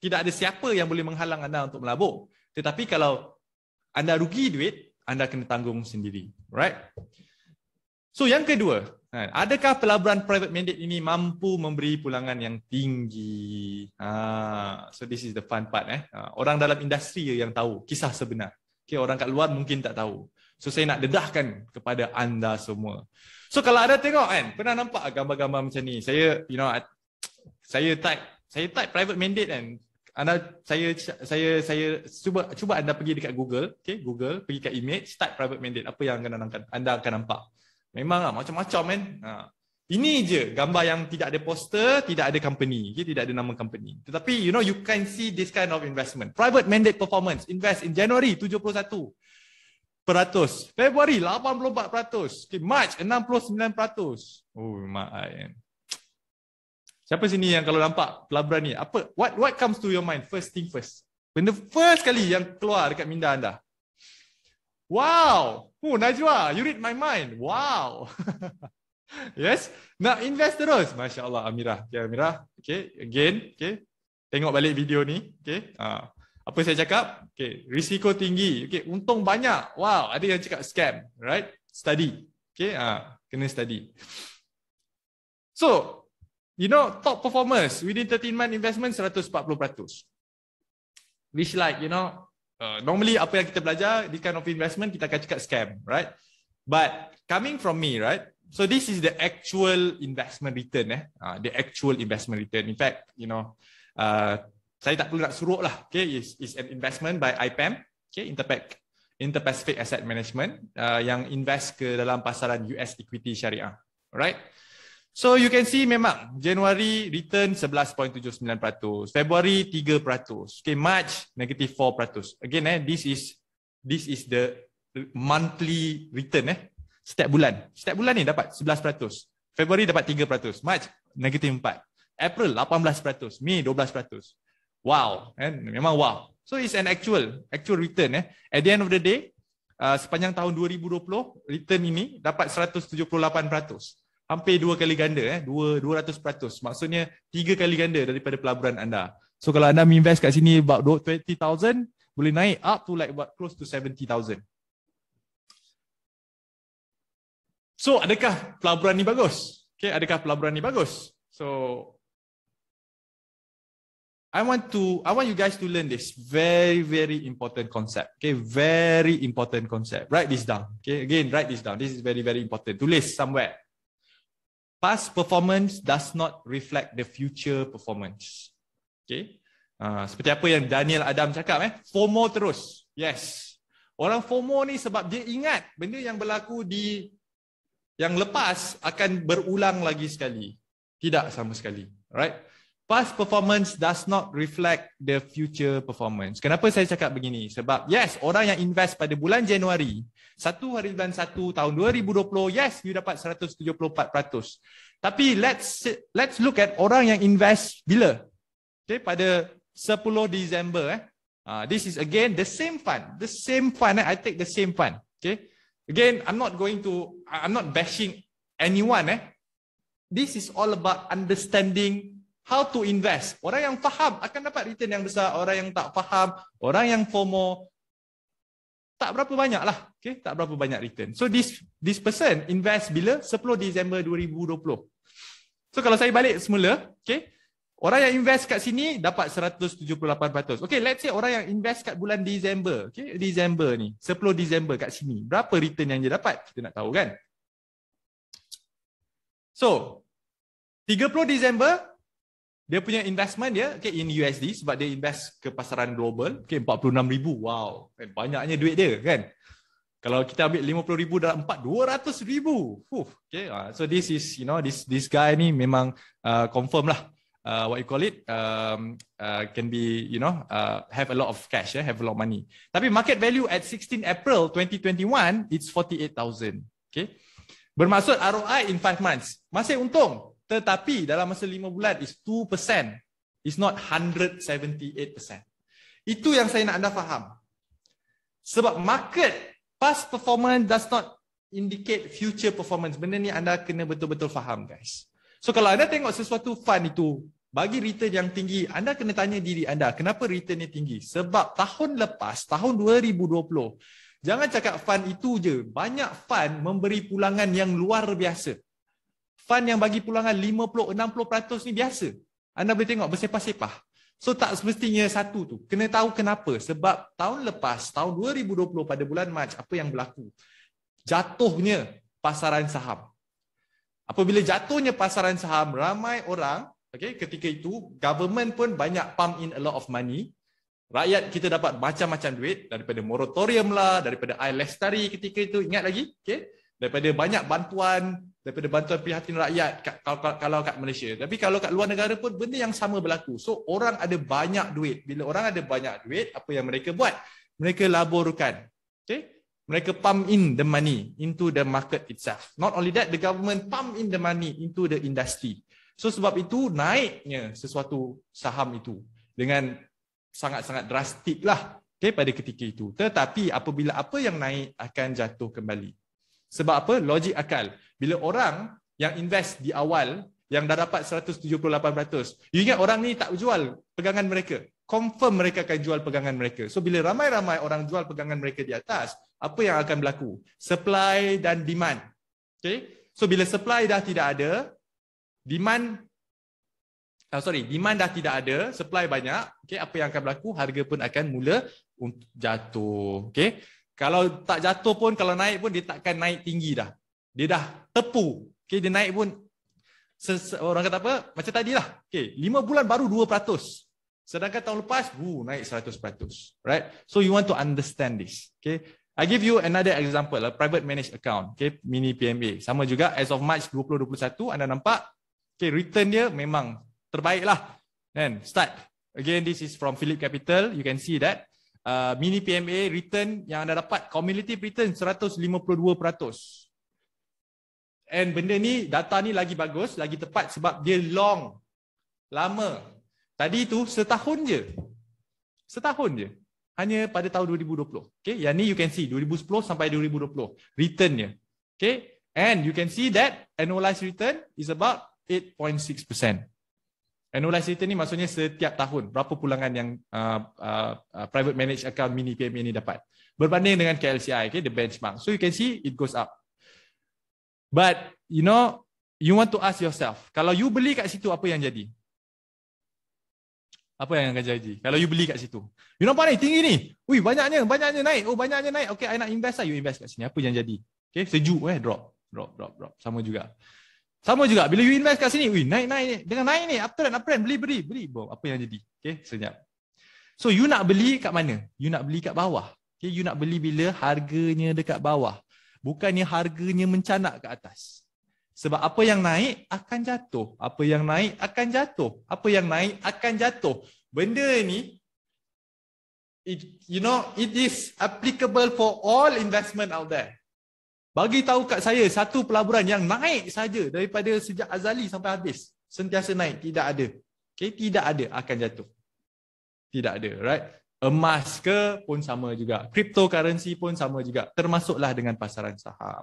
[SPEAKER 2] tidak ada siapa yang boleh menghalang anda untuk melabur. Tetapi kalau anda rugi duit, anda kena tanggung sendiri. Right? So yang kedua, Kan? Adakah pelaburan private mandate ini mampu memberi pulangan yang tinggi? Ha, so this is the fun part. Eh? Ha, orang dalam industri yang tahu kisah sebenar. Okay, orang kat luar mungkin tak tahu. So saya nak dedahkan kepada anda semua. So kalau ada tengok kan, pernah nampak gambar-gambar macam ni. Saya, you know, saya type, saya type private mandate kan. Anda, saya, saya, saya, cuba, cuba anda pergi dekat Google, okay, Google, pergi kat image, type private mandate, apa yang anda akan Anda akan nampak. Memang lah, macam-macam kan. Ha. Ini je gambar yang tidak ada poster, tidak ada company. Okay? Tidak ada nama company. Tetapi you know you can see this kind of investment. Private mandate performance. Invest in January 71 peratus. Februari 84 peratus. Okay, March 69 peratus. Oh my God. Siapa sini yang kalau nampak pelaburan ni? Apa? What what comes to your mind? First thing first. Benda first kali yang keluar dekat minda anda. Wow. Oh, Najwa, you read my mind. Wow. yes. Nak investors, terus. Masya Allah, Amirah. Okay, Amirah. Okay, again. Okay. Tengok balik video ni. Okay. Uh, apa saya cakap? Okay, risiko tinggi. Okay, untung banyak. Wow, ada yang cakap scam. Right? Study. Okay, uh, kena study. So, you know, top performers within 13 month investment 140%. Which like, you know, Uh, normally apa yang kita belajar this kind of investment kita akan cakap scam right but coming from me right so this is the actual investment return eh uh, the actual investment return in fact you know uh, saya tak perlu nak suruh lah okay is is an investment by IPM, okay Interpac Interpacific Asset Management uh, yang invest ke dalam pasaran US equity syariah right So you can see memang Januari return 11.79%, Februari 3%, okay, March negative 4%. Again eh this is this is the monthly return eh setiap bulan. Setiap bulan ni dapat 11%. Februari dapat 3%, March negative 4. April 18%, May 12%. Wow, kan? Eh? Memang wow. So it's an actual actual return eh. At the end of the day, uh, sepanjang tahun 2020, return ini dapat 178% hampir dua kali ganda eh dua dua ratus peratus maksudnya tiga kali ganda daripada pelaburan anda so kalau anda invest kat sini about twenty thousand boleh naik up to like about close to seventy thousand so adakah pelaburan ni bagus okay adakah pelaburan ni bagus so I want to I want you guys to learn this very very important concept. Okay, very important concept. Write this down. Okay, again write this down. This is very very important. Tulis somewhere past performance does not reflect the future performance. Okay. Uh, seperti apa yang Daniel Adam cakap eh. FOMO terus. Yes. Orang FOMO ni sebab dia ingat benda yang berlaku di yang lepas akan berulang lagi sekali. Tidak sama sekali. Right? past performance does not reflect the future performance. Kenapa saya cakap begini? Sebab yes, orang yang invest pada bulan Januari, satu hari bulan satu tahun 2020, yes, you dapat 174%. Tapi let's let's look at orang yang invest bila? Okay, pada 10 Disember eh. Uh, this is again the same fund. The same fund. Eh? I take the same fund. Okay. Again, I'm not going to, I'm not bashing anyone. Eh? This is all about understanding how to invest. Orang yang faham akan dapat return yang besar. Orang yang tak faham, orang yang FOMO, tak berapa banyak lah. Okay? Tak berapa banyak return. So this this person invest bila? 10 Disember 2020. So kalau saya balik semula, okay? orang yang invest kat sini dapat 178%. Okay, let's say orang yang invest kat bulan Disember. Okay? Disember ni, 10 Disember kat sini. Berapa return yang dia dapat? Kita nak tahu kan? So, 30 Disember dia punya investment dia okay, in USD sebab dia invest ke pasaran global okay, 46 ribu, wow eh, banyaknya duit dia kan kalau kita ambil 50,000 dalam 4 200,000 Fuh, okay. Ah, so this is you know this this guy ni memang uh, confirm lah uh, what you call it um, uh, can be you know uh, have a lot of cash yeah, have a lot of money tapi market value at 16 April 2021 it's 48,000 okay Bermaksud ROI in 5 months. Masih untung. Tetapi dalam masa lima bulan is 2%. Is not 178%. Itu yang saya nak anda faham. Sebab market past performance does not indicate future performance. Benda ni anda kena betul-betul faham guys. So kalau anda tengok sesuatu fund itu bagi return yang tinggi, anda kena tanya diri anda kenapa return ni tinggi? Sebab tahun lepas, tahun 2020, jangan cakap fun itu je. Banyak fun memberi pulangan yang luar biasa fund yang bagi pulangan 50-60% ni biasa. Anda boleh tengok bersepah-sepah. So tak semestinya satu tu. Kena tahu kenapa. Sebab tahun lepas, tahun 2020 pada bulan Mac, apa yang berlaku? Jatuhnya pasaran saham. Apabila jatuhnya pasaran saham, ramai orang, okay, ketika itu, government pun banyak pump in a lot of money. Rakyat kita dapat macam-macam duit daripada moratorium lah, daripada e air ketika itu, ingat lagi? Okay? Daripada banyak bantuan daripada bantuan prihatin rakyat kalau, kalau kat Malaysia. Tapi kalau kat luar negara pun benda yang sama berlaku. So orang ada banyak duit. Bila orang ada banyak duit, apa yang mereka buat? Mereka laburkan. Okey? Mereka pump in the money into the market itself. Not only that, the government pump in the money into the industry. So sebab itu naiknya sesuatu saham itu dengan sangat-sangat drastik lah okay, pada ketika itu. Tetapi apabila apa yang naik akan jatuh kembali. Sebab apa? Logik akal bila orang yang invest di awal yang dah dapat 178%, you ingat orang ni tak jual pegangan mereka. Confirm mereka akan jual pegangan mereka. So bila ramai-ramai orang jual pegangan mereka di atas, apa yang akan berlaku? Supply dan demand. Okay? So bila supply dah tidak ada, demand Oh, sorry, demand dah tidak ada, supply banyak, okay, apa yang akan berlaku, harga pun akan mula jatuh. Okay? Kalau tak jatuh pun, kalau naik pun, dia takkan naik tinggi dah dia dah tepu. Okay, dia naik pun orang kata apa? Macam tadi lah. Okay, lima bulan baru 2%. Sedangkan tahun lepas, wuh, naik 100%. Right? So you want to understand this. Okay? I give you another example, lah. private managed account, okay, mini PMA. Sama juga as of March 2021, anda nampak, okay, return dia memang terbaik lah. Then kan? start. Again, this is from Philip Capital. You can see that. Uh, mini PMA return yang anda dapat, community return 152%. And benda ni data ni lagi bagus, lagi tepat sebab dia long. Lama. Tadi tu setahun je. Setahun je. Hanya pada tahun 2020. Okay. Yang ni you can see 2010 sampai 2020. Returnnya. Okay. And you can see that annualized return is about 8.6%. Annualized return ni maksudnya setiap tahun berapa pulangan yang uh, uh, uh, private managed account mini PMA ni dapat. Berbanding dengan KLCI, okay, the benchmark. So you can see it goes up. But you know, you want to ask yourself, kalau you beli kat situ apa yang jadi? Apa yang akan jadi? Kalau you beli kat situ. You nampak ni tinggi ni. Ui banyaknya, banyaknya naik. Oh banyaknya naik. Okay, I nak invest lah. You invest kat sini. Apa yang jadi? Okay, sejuk eh. Drop, drop, drop, drop. Sama juga. Sama juga. Bila you invest kat sini, ui naik, naik ni. Dengan naik ni, up trend, up trend. Beli, beli, beli. Bro. Apa yang jadi? Okay, senyap. So you nak beli kat mana? You nak beli kat bawah. Okay, you nak beli bila harganya dekat bawah. Bukannya harganya mencanak ke atas. Sebab apa yang naik akan jatuh. Apa yang naik akan jatuh. Apa yang naik akan jatuh. Benda ni, it, you know, it is applicable for all investment out there. Bagi tahu kat saya, satu pelaburan yang naik saja daripada sejak azali sampai habis. Sentiasa naik, tidak ada. Okay, tidak ada akan jatuh. Tidak ada, right? emas ke pun sama juga. Cryptocurrency pun sama juga. Termasuklah dengan pasaran saham.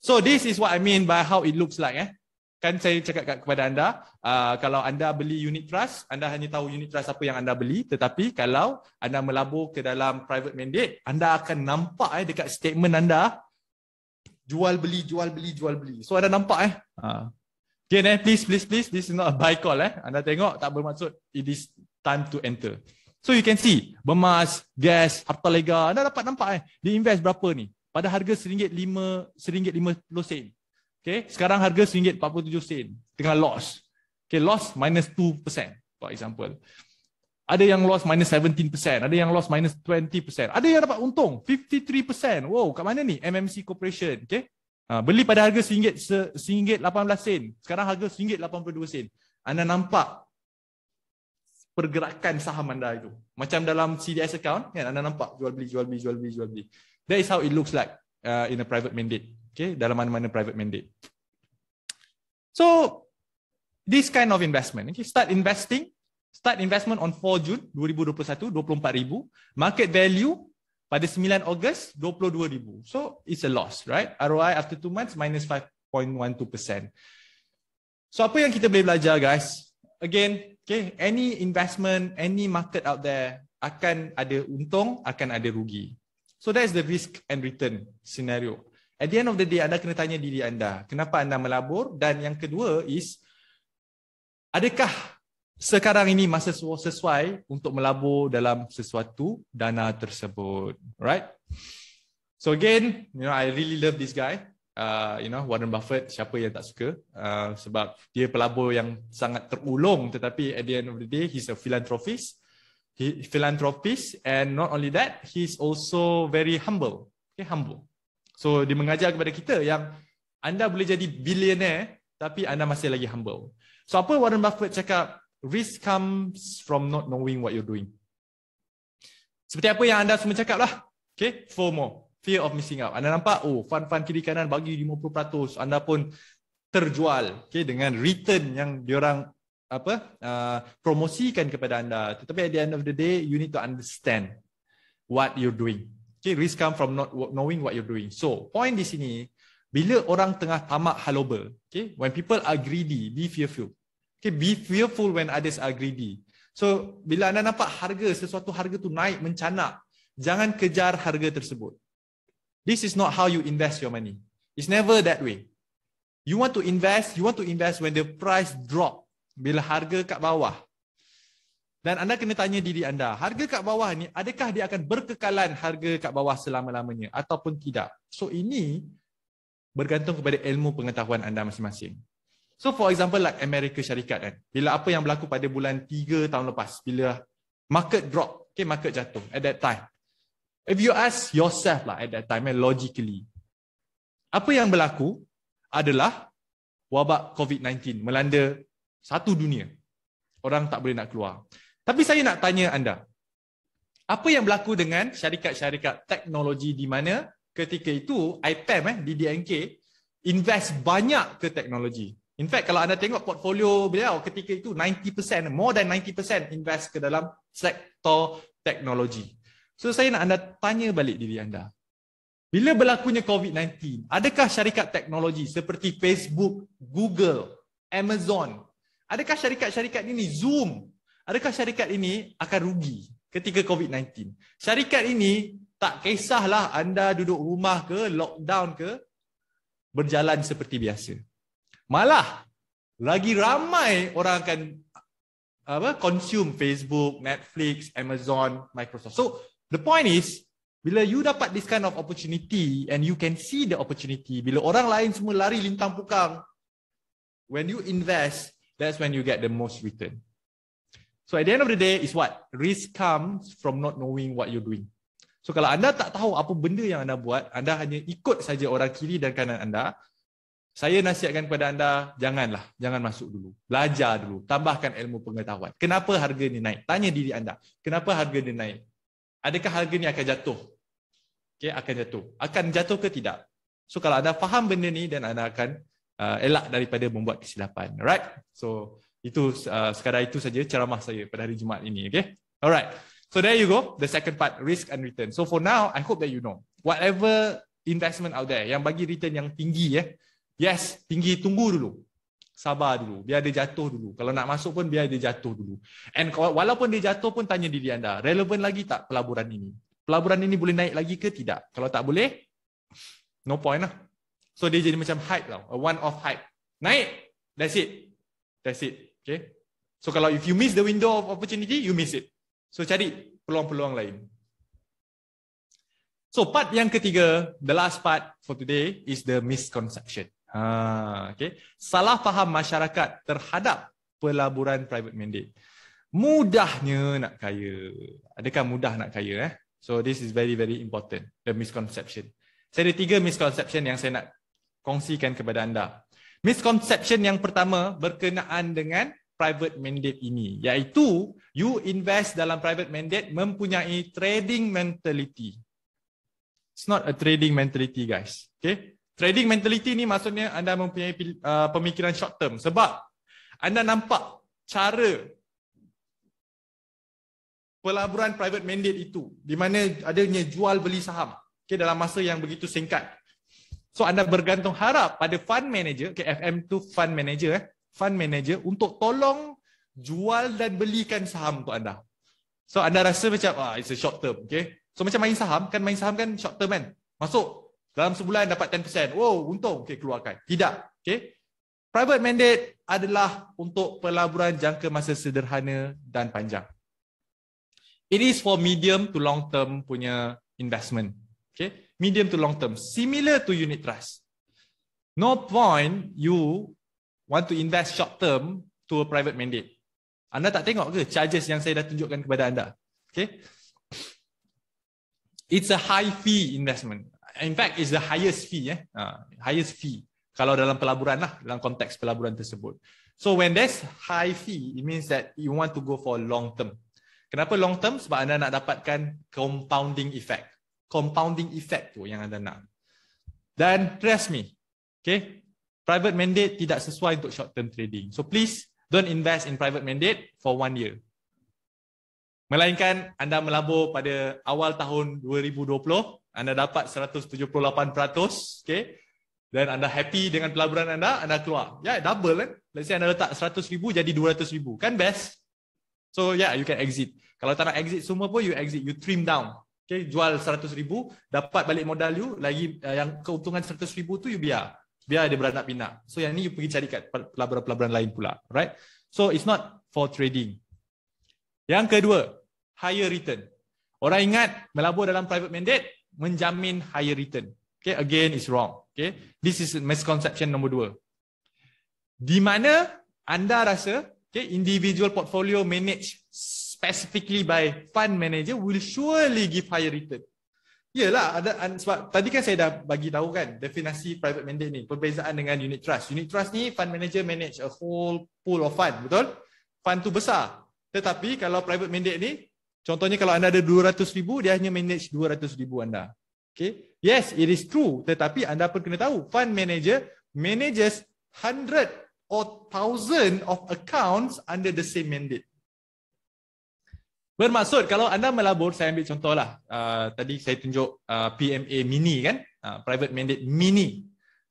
[SPEAKER 2] So this is what I mean by how it looks like. Eh. Kan saya cakap kepada anda, uh, kalau anda beli unit trust, anda hanya tahu unit trust apa yang anda beli. Tetapi kalau anda melabur ke dalam private mandate, anda akan nampak eh, dekat statement anda, jual beli, jual beli, jual beli. So anda nampak eh. Uh. Okay, then, please, please, please. This is not a buy call. Eh. Anda tengok, tak bermaksud it is time to enter. So you can see bemas, gas, harta lega. Anda dapat nampak eh. Dia invest berapa ni? Pada harga RM1.5, RM1.50 sen. Okay. Sekarang harga RM1.47 sen. Dengan loss. Okay. Loss minus 2%. For example. Ada yang loss minus 17%. Ada yang loss minus 20%. Ada yang dapat untung. 53%. Wow. Kat mana ni? MMC Corporation. Okay. Ha, beli pada harga RM1.18 sen. Sekarang harga RM1.82 sen. Anda nampak pergerakan saham anda itu. Macam dalam CDS account, kan anda nampak jual beli, jual beli, jual beli, jual beli. That is how it looks like uh, in a private mandate. Okay, dalam mana-mana private mandate. So, this kind of investment. Okay, start investing. Start investment on 4 Jun 2021, 24,000. Market value pada 9 Ogos, 22,000. So, it's a loss, right? ROI after 2 months, minus 5.12%. So, apa yang kita boleh belajar, guys? again, okay, any investment, any market out there akan ada untung, akan ada rugi. So that's the risk and return scenario. At the end of the day, anda kena tanya diri anda, kenapa anda melabur? Dan yang kedua is, adakah sekarang ini masa sesuai untuk melabur dalam sesuatu dana tersebut, right? So again, you know, I really love this guy uh, you know Warren Buffett siapa yang tak suka uh, sebab dia pelabur yang sangat terulung tetapi at the end of the day he's a philanthropist he philanthropist and not only that he's also very humble okay humble so dia mengajar kepada kita yang anda boleh jadi billionaire tapi anda masih lagi humble so apa Warren Buffett cakap risk comes from not knowing what you're doing seperti apa yang anda semua cakap lah okay more fear of missing out. Anda nampak oh fund-fund kiri kanan bagi 50% anda pun terjual okay, dengan return yang diorang apa uh, promosikan kepada anda. Tetapi at the end of the day you need to understand what you're doing. Okay, risk come from not knowing what you're doing. So, point di sini bila orang tengah tamak halobel, okay, when people are greedy, be fearful. Okay, be fearful when others are greedy. So, bila anda nampak harga sesuatu harga tu naik mencanak, jangan kejar harga tersebut. This is not how you invest your money. It's never that way. You want to invest, you want to invest when the price drop. Bila harga kat bawah. Dan anda kena tanya diri anda, harga kat bawah ni, adakah dia akan berkekalan harga kat bawah selama-lamanya ataupun tidak? So ini bergantung kepada ilmu pengetahuan anda masing-masing. So for example like Amerika Syarikat kan. Bila apa yang berlaku pada bulan 3 tahun lepas, bila market drop, okay, market jatuh at that time. If you ask yourself lah at that time, eh, logically, apa yang berlaku adalah wabak COVID-19 melanda satu dunia. Orang tak boleh nak keluar. Tapi saya nak tanya anda, apa yang berlaku dengan syarikat-syarikat teknologi di mana ketika itu IPAM, e eh, DDNK, invest banyak ke teknologi? In fact, kalau anda tengok portfolio beliau ketika itu 90%, more than 90% invest ke dalam sektor teknologi. So saya nak anda tanya balik diri anda. Bila berlakunya COVID-19, adakah syarikat teknologi seperti Facebook, Google, Amazon, adakah syarikat-syarikat ini Zoom, adakah syarikat ini akan rugi ketika COVID-19? Syarikat ini tak kisahlah anda duduk rumah ke, lockdown ke, berjalan seperti biasa. Malah, lagi ramai orang akan apa, consume Facebook, Netflix, Amazon, Microsoft. So, The point is, bila you dapat this kind of opportunity and you can see the opportunity, bila orang lain semua lari lintang pukang, when you invest, that's when you get the most return. So at the end of the day is what? Risk comes from not knowing what you're doing. So kalau anda tak tahu apa benda yang anda buat, anda hanya ikut saja orang kiri dan kanan anda, saya nasihatkan kepada anda, janganlah, jangan masuk dulu. Belajar dulu, tambahkan ilmu pengetahuan. Kenapa harga ini naik? Tanya diri anda, kenapa harga ni naik? adakah harga ni akan jatuh? Okay, akan jatuh. Akan jatuh ke tidak? So kalau anda faham benda ni dan anda akan uh, elak daripada membuat kesilapan. Alright? So itu uh, sekadar itu saja ceramah saya pada hari Jumaat ini. Okay? Alright. So there you go. The second part, risk and return. So for now, I hope that you know. Whatever investment out there yang bagi return yang tinggi, eh, yes, tinggi tunggu dulu sabar dulu. Biar dia jatuh dulu. Kalau nak masuk pun biar dia jatuh dulu. And kalau, walaupun dia jatuh pun tanya diri anda. Relevan lagi tak pelaburan ini? Pelaburan ini boleh naik lagi ke tidak? Kalau tak boleh, no point lah. So dia jadi macam hype lah. A one off hype. Naik. That's it. That's it. Okay. So kalau if you miss the window of opportunity, you miss it. So cari peluang-peluang lain. So part yang ketiga, the last part for today is the misconception. Ha, okay. Salah faham masyarakat terhadap pelaburan private mandate. Mudahnya nak kaya. Adakah mudah nak kaya? Eh? So this is very very important. The misconception. Saya ada tiga misconception yang saya nak kongsikan kepada anda. Misconception yang pertama berkenaan dengan private mandate ini iaitu you invest dalam private mandate mempunyai trading mentality. It's not a trading mentality guys. Okay. Trading mentality ni maksudnya anda mempunyai uh, pemikiran short term sebab anda nampak cara pelaburan private mandate itu di mana adanya jual beli saham okay, dalam masa yang begitu singkat. So anda bergantung harap pada fund manager, okay, FM tu fund manager eh, fund manager untuk tolong jual dan belikan saham untuk anda. So anda rasa macam ah it's a short term, okay? So macam main saham, kan main saham kan short term kan? Masuk dalam sebulan dapat 10%. Wow, untung. Okey, keluarkan. Tidak. Okey. Private mandate adalah untuk pelaburan jangka masa sederhana dan panjang. It is for medium to long term punya investment. Okay? Medium to long term. Similar to unit trust. No point you want to invest short term to a private mandate. Anda tak tengok ke charges yang saya dah tunjukkan kepada anda? Okay? It's a high fee investment in fact is the highest fee eh uh, highest fee kalau dalam pelaburan lah dalam konteks pelaburan tersebut so when there's high fee it means that you want to go for long term kenapa long term sebab anda nak dapatkan compounding effect compounding effect tu yang anda nak dan trust me okay private mandate tidak sesuai untuk short term trading so please don't invest in private mandate for one year melainkan anda melabur pada awal tahun 2020 anda dapat 178%, peratus, okay? Dan anda happy dengan pelaburan anda, anda keluar. Ya, yeah, double kan? Eh? Let's say anda letak 100 ribu jadi 200 ribu, Kan best? So, yeah, you can exit. Kalau tak nak exit semua pun, you exit. You trim down. Okay, jual 100 ribu, dapat balik modal you, lagi uh, yang keuntungan 100 ribu tu, you biar. Biar dia beranak pinak. So, yang ni you pergi cari kat pelaburan-pelaburan lain pula. Right? So, it's not for trading. Yang kedua, higher return. Orang ingat melabur dalam private mandate, menjamin higher return. Okay, again is wrong. Okay, this is misconception number dua. Di mana anda rasa okay, individual portfolio managed specifically by fund manager will surely give higher return. Yalah, ada, sebab tadi kan saya dah bagi tahu kan definisi private mandate ni, perbezaan dengan unit trust. Unit trust ni fund manager manage a whole pool of fund, betul? Fund tu besar. Tetapi kalau private mandate ni, Contohnya kalau anda ada 200 ribu, dia hanya manage 200 ribu anda. Okay. Yes, it is true. Tetapi anda pun kena tahu, fund manager manages 100 or 1000 of accounts under the same mandate. Bermaksud kalau anda melabur, saya ambil contohlah. Uh, tadi saya tunjuk uh, ah, PMA mini kan? Uh, private mandate mini.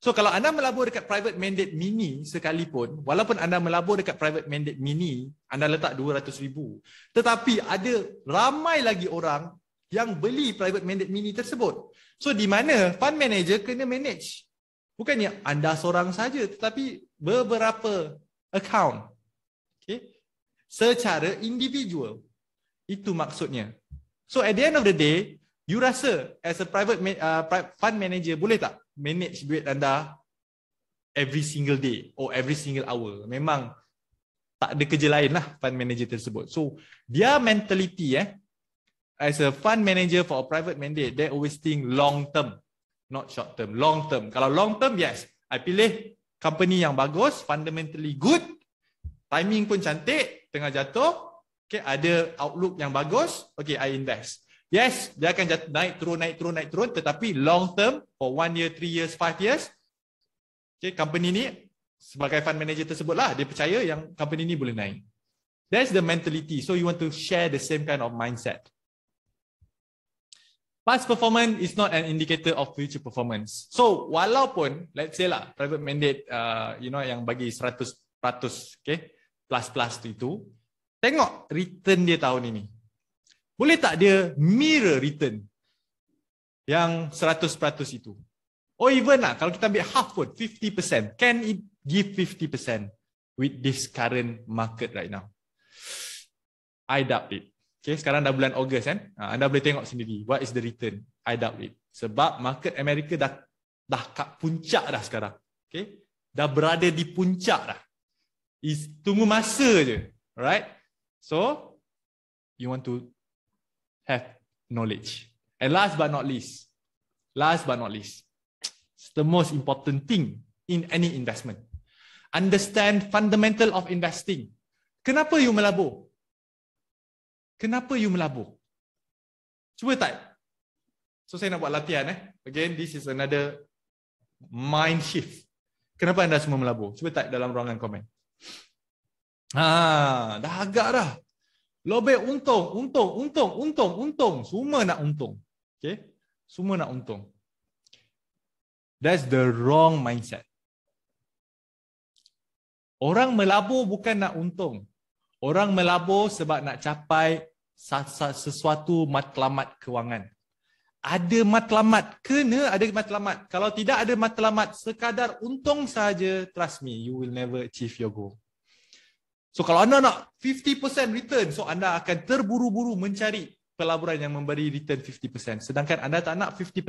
[SPEAKER 2] So kalau anda melabur dekat private mandate mini sekalipun, walaupun anda melabur dekat private mandate mini, anda letak 200,000. Tetapi ada ramai lagi orang yang beli private mandate mini tersebut. So di mana fund manager kena manage? Bukannya anda seorang saja tetapi beberapa account. Okay? Secara individual. Itu maksudnya. So at the end of the day, You rasa as a private uh, fund manager boleh tak manage duit anda every single day or every single hour? Memang tak ada kerja lain lah fund manager tersebut. So dia mentality eh as a fund manager for a private mandate, they always think long term, not short term. Long term. Kalau long term, yes, I pilih company yang bagus, fundamentally good, timing pun cantik, tengah jatuh, okay, ada outlook yang bagus, okay, I invest. Yes, dia akan jatuh, naik turun, naik turun, naik turun. Tetapi long term, for one year, three years, five years, okay, company ni sebagai fund manager tersebutlah, dia percaya yang company ni boleh naik. That's the mentality. So you want to share the same kind of mindset. Past performance is not an indicator of future performance. So walaupun, let's say lah, private mandate, uh, you know, yang bagi 100%, 100 okay, plus plus itu, tengok return dia tahun ini boleh tak dia mirror return yang 100% itu? Or even lah, kalau kita ambil half pun, 50%. Can it give 50% with this current market right now? I doubt it. Okay, sekarang dah bulan Ogos kan? Ah, anda boleh tengok sendiri. What is the return? I doubt it. Sebab market Amerika dah dah kat puncak dah sekarang. Okay? Dah berada di puncak dah. Is tunggu masa je. Right? So, you want to have knowledge. And last but not least, last but not least, it's the most important thing in any investment. Understand fundamental of investing. Kenapa you melabur? Kenapa you melabur? Cuba tak? So saya nak buat latihan eh. Again, this is another mind shift. Kenapa anda semua melabur? Cuba tak dalam ruangan komen. Ha, dah agak dah. Lobek untung, untung, untung, untung, untung. Semua nak untung. Okay? Semua nak untung. That's the wrong mindset. Orang melabur bukan nak untung. Orang melabur sebab nak capai sesuatu matlamat kewangan. Ada matlamat, kena ada matlamat. Kalau tidak ada matlamat, sekadar untung saja. trust me, you will never achieve your goal. So kalau anda nak 50% return, so anda akan terburu-buru mencari pelaburan yang memberi return 50%. Sedangkan anda tak nak 50%.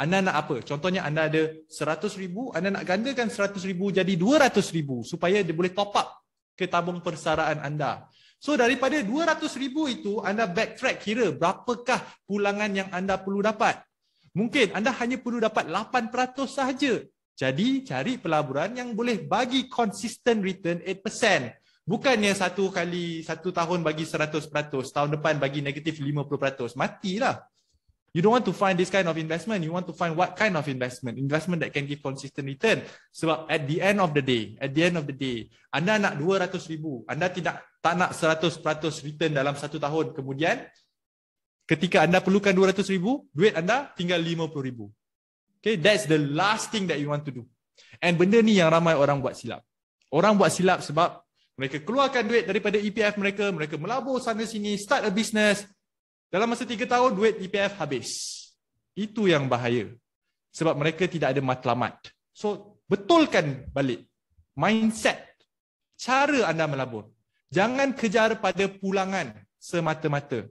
[SPEAKER 2] Anda nak apa? Contohnya anda ada 100 ribu, anda nak gandakan 100 ribu jadi 200 ribu supaya dia boleh top up ke tabung persaraan anda. So daripada 200 ribu itu, anda backtrack kira berapakah pulangan yang anda perlu dapat. Mungkin anda hanya perlu dapat 8% sahaja. Jadi cari pelaburan yang boleh bagi consistent return 8%. Bukannya satu kali satu tahun bagi 100%, tahun depan bagi negatif 50%, matilah. You don't want to find this kind of investment. You want to find what kind of investment? Investment that can give consistent return. Sebab at the end of the day, at the end of the day, anda nak 200 ribu, anda tidak tak nak 100% return dalam satu tahun kemudian, ketika anda perlukan 200 ribu, duit anda tinggal 50 ribu. Okay, that's the last thing that you want to do. And benda ni yang ramai orang buat silap. Orang buat silap sebab mereka keluarkan duit daripada EPF mereka, mereka melabur sana sini, start a business. Dalam masa tiga tahun, duit EPF habis. Itu yang bahaya. Sebab mereka tidak ada matlamat. So, betulkan balik. Mindset. Cara anda melabur. Jangan kejar pada pulangan semata-mata.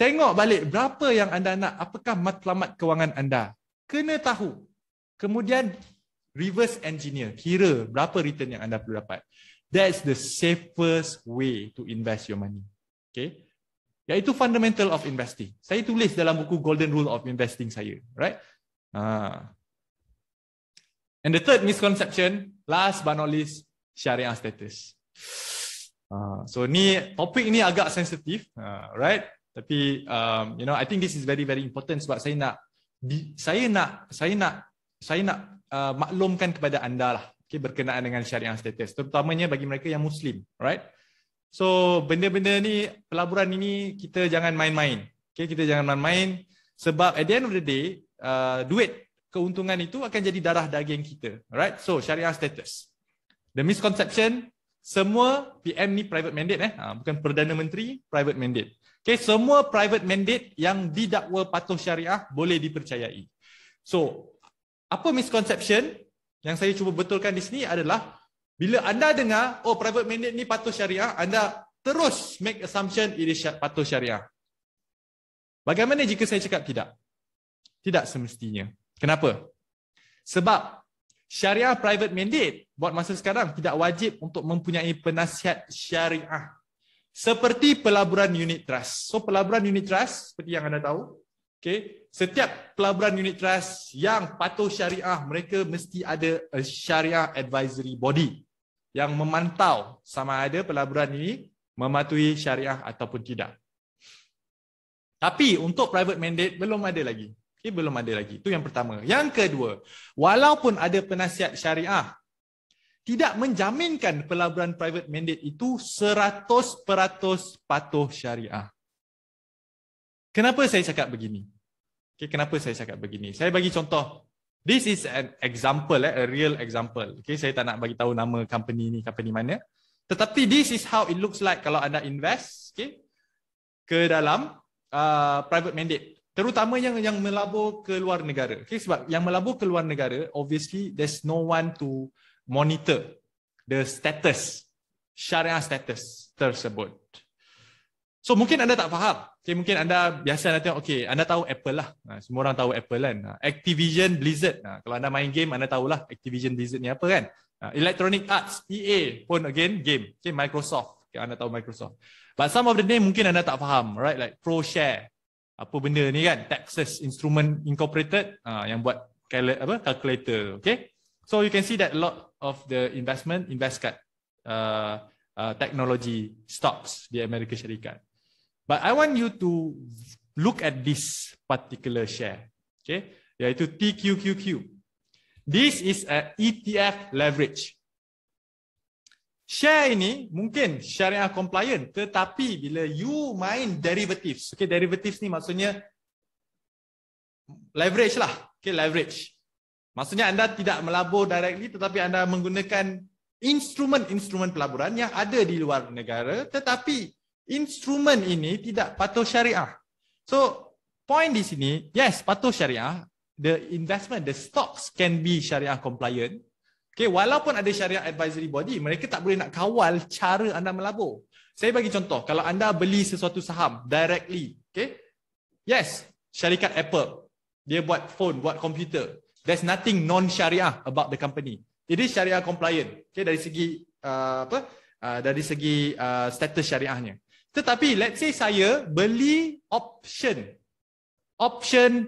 [SPEAKER 2] Tengok balik berapa yang anda nak. Apakah matlamat kewangan anda. Kena tahu. Kemudian, reverse engineer. Kira berapa return yang anda perlu dapat. That's the safest way to invest your money. Okay. Iaitu fundamental of investing. Saya tulis dalam buku Golden Rule of Investing saya. Right? Ha. And the third misconception, last but not least, syariah status. Uh, so ni topik ni agak sensitif, uh, right? Tapi um, you know, I think this is very very important sebab saya nak saya nak saya nak saya nak uh, maklumkan kepada anda lah, okay, berkenaan dengan syariah status terutamanya bagi mereka yang muslim right so benda-benda ni pelaburan ini kita jangan main-main okay, kita jangan main-main sebab at the end of the day uh, duit keuntungan itu akan jadi darah daging kita right so syariah status the misconception semua PM ni private mandate eh uh, bukan perdana menteri private mandate Okay, semua private mandate yang didakwa patuh syariah boleh dipercayai. So, apa misconception yang saya cuba betulkan di sini adalah bila anda dengar oh private mandate ni patuh syariah, anda terus make assumption ini patuh syariah. Bagaimana jika saya cakap tidak? Tidak semestinya. Kenapa? Sebab syariah private mandate buat masa sekarang tidak wajib untuk mempunyai penasihat syariah. Seperti pelaburan unit trust. So pelaburan unit trust seperti yang anda tahu, Okay. Setiap pelaburan unit trust yang patuh syariah, mereka mesti ada a syariah advisory body yang memantau sama ada pelaburan ini mematuhi syariah ataupun tidak. Tapi untuk private mandate, belum ada lagi. Okay, belum ada lagi. Itu yang pertama. Yang kedua, walaupun ada penasihat syariah, tidak menjaminkan pelaburan private mandate itu 100% patuh syariah. Kenapa saya cakap begini? Okay, kenapa saya cakap begini? Saya bagi contoh. This is an example, eh, a real example. Okay, saya tak nak bagi tahu nama company ni, company mana. Tetapi this is how it looks like kalau anda invest okay, ke dalam uh, private mandate. Terutama yang yang melabur ke luar negara. Okay, sebab yang melabur ke luar negara, obviously there's no one to monitor the status, syariah status tersebut. So mungkin anda tak faham. Okay, mungkin anda biasa nak tengok, okay, anda tahu Apple lah. Ha, semua orang tahu Apple kan. Ha, Activision Blizzard. Ha, kalau anda main game, anda tahulah Activision Blizzard ni apa kan. Electronic Arts, EA pun again, game. Okay, Microsoft. Okay, anda tahu Microsoft. But some of the name mungkin anda tak faham, right? Like ProShare. Apa benda ni kan? Texas Instrument Incorporated yang buat cal- apa? calculator. Okay? So you can see that a lot of the investment invest kat uh, uh, technology stocks di Amerika Syarikat. But I want you to look at this particular share. Okay. Iaitu TQQQ. This is a ETF leverage. Share ini mungkin share yang compliant tetapi bila you main derivatives. Okay, derivatives ni maksudnya leverage lah. Okay, leverage. Maksudnya anda tidak melabur directly tetapi anda menggunakan instrumen-instrumen pelaburan yang ada di luar negara tetapi instrumen ini tidak patuh syariah. So, point di sini, yes, patuh syariah. The investment, the stocks can be syariah compliant. Okay, walaupun ada syariah advisory body, mereka tak boleh nak kawal cara anda melabur. Saya bagi contoh, kalau anda beli sesuatu saham directly, okay, yes, syarikat Apple, dia buat phone, buat komputer. There's nothing non-syariah about the company. Jadi syariah compliant. Okay, dari segi uh, apa? Uh, dari segi uh, status syariahnya. Tetapi let's say saya beli option. Option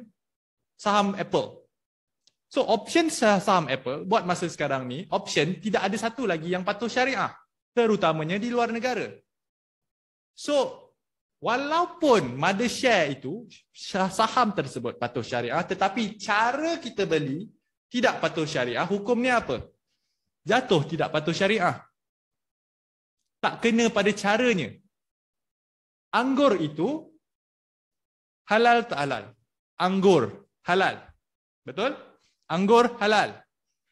[SPEAKER 2] saham Apple. So option saham Apple buat masa sekarang ni, option tidak ada satu lagi yang patuh syariah. Terutamanya di luar negara. So walaupun mothershare itu saham tersebut patuh syariah tetapi cara kita beli tidak patuh syariah hukumnya apa jatuh tidak patuh syariah tak kena pada caranya anggur itu halal tak halal? Anggur halal. Betul? Anggur halal.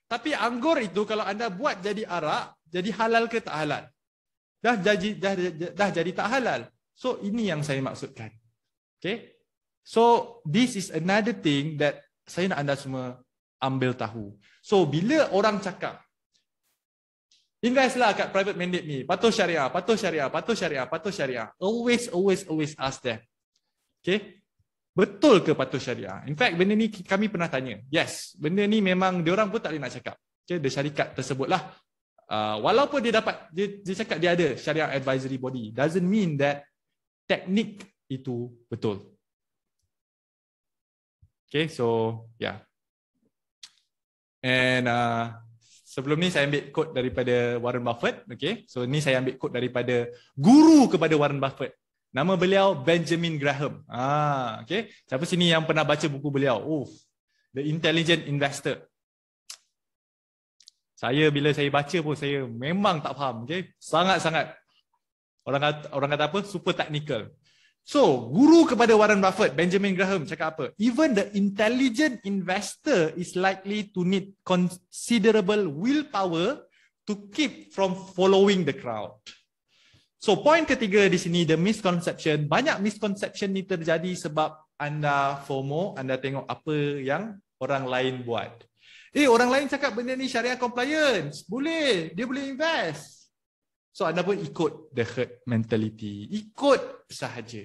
[SPEAKER 2] Tapi anggur itu kalau anda buat jadi arak, jadi halal ke tak halal? Dah jadi dah, dah, dah jadi tak halal. So ini yang saya maksudkan. Okay? So this is another thing that saya nak anda semua ambil tahu. So bila orang cakap lah kat private mandate ni. Patuh syariah, patuh syariah, patuh syariah, patuh syariah. Always, always, always ask them. Okay? Betul ke patuh syariah? In fact, benda ni kami pernah tanya. Yes, benda ni memang diorang pun tak boleh nak cakap. Okay, the syarikat tersebut lah. Uh, walaupun dia dapat, dia, dia cakap dia ada syariah advisory body. Doesn't mean that teknik itu betul. Okay, so yeah. And uh, Sebelum ni saya ambil quote daripada Warren Buffett. Okay. So ni saya ambil quote daripada guru kepada Warren Buffett. Nama beliau Benjamin Graham. Ah, okay. Siapa sini yang pernah baca buku beliau? Oh, The Intelligent Investor. Saya bila saya baca pun saya memang tak faham. Okay. Sangat-sangat. Orang orang kata apa? Super technical. So, guru kepada Warren Buffett, Benjamin Graham cakap apa? Even the intelligent investor is likely to need considerable willpower to keep from following the crowd. So, point ketiga di sini, the misconception. Banyak misconception ni terjadi sebab anda FOMO, anda tengok apa yang orang lain buat. Eh, orang lain cakap benda ni syariah compliance. Boleh, dia boleh invest. So anda pun ikut the herd mentality. Ikut sahaja.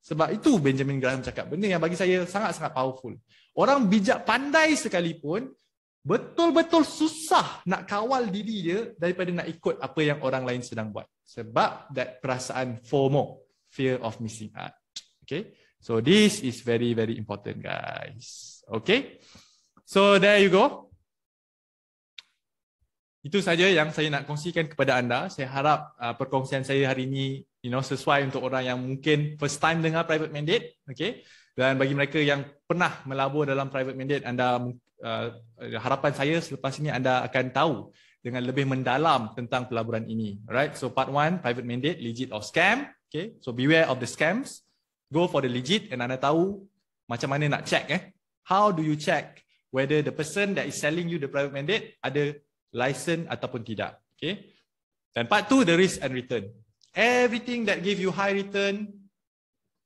[SPEAKER 2] Sebab itu Benjamin Graham cakap benda yang bagi saya sangat-sangat powerful. Orang bijak pandai sekalipun betul-betul susah nak kawal diri dia daripada nak ikut apa yang orang lain sedang buat. Sebab that perasaan FOMO, fear of missing out. Okay. So this is very very important guys. Okay. So there you go. Itu saja yang saya nak kongsikan kepada anda. Saya harap uh, perkongsian saya hari ini you know sesuai untuk orang yang mungkin first time dengar private mandate okay dan bagi mereka yang pernah melabur dalam private mandate anda uh, uh harapan saya selepas ini anda akan tahu dengan lebih mendalam tentang pelaburan ini right? so part one, private mandate legit or scam okay so beware of the scams go for the legit and anda tahu macam mana nak check eh how do you check whether the person that is selling you the private mandate ada license ataupun tidak okay dan part two, the risk and return Everything that give you high return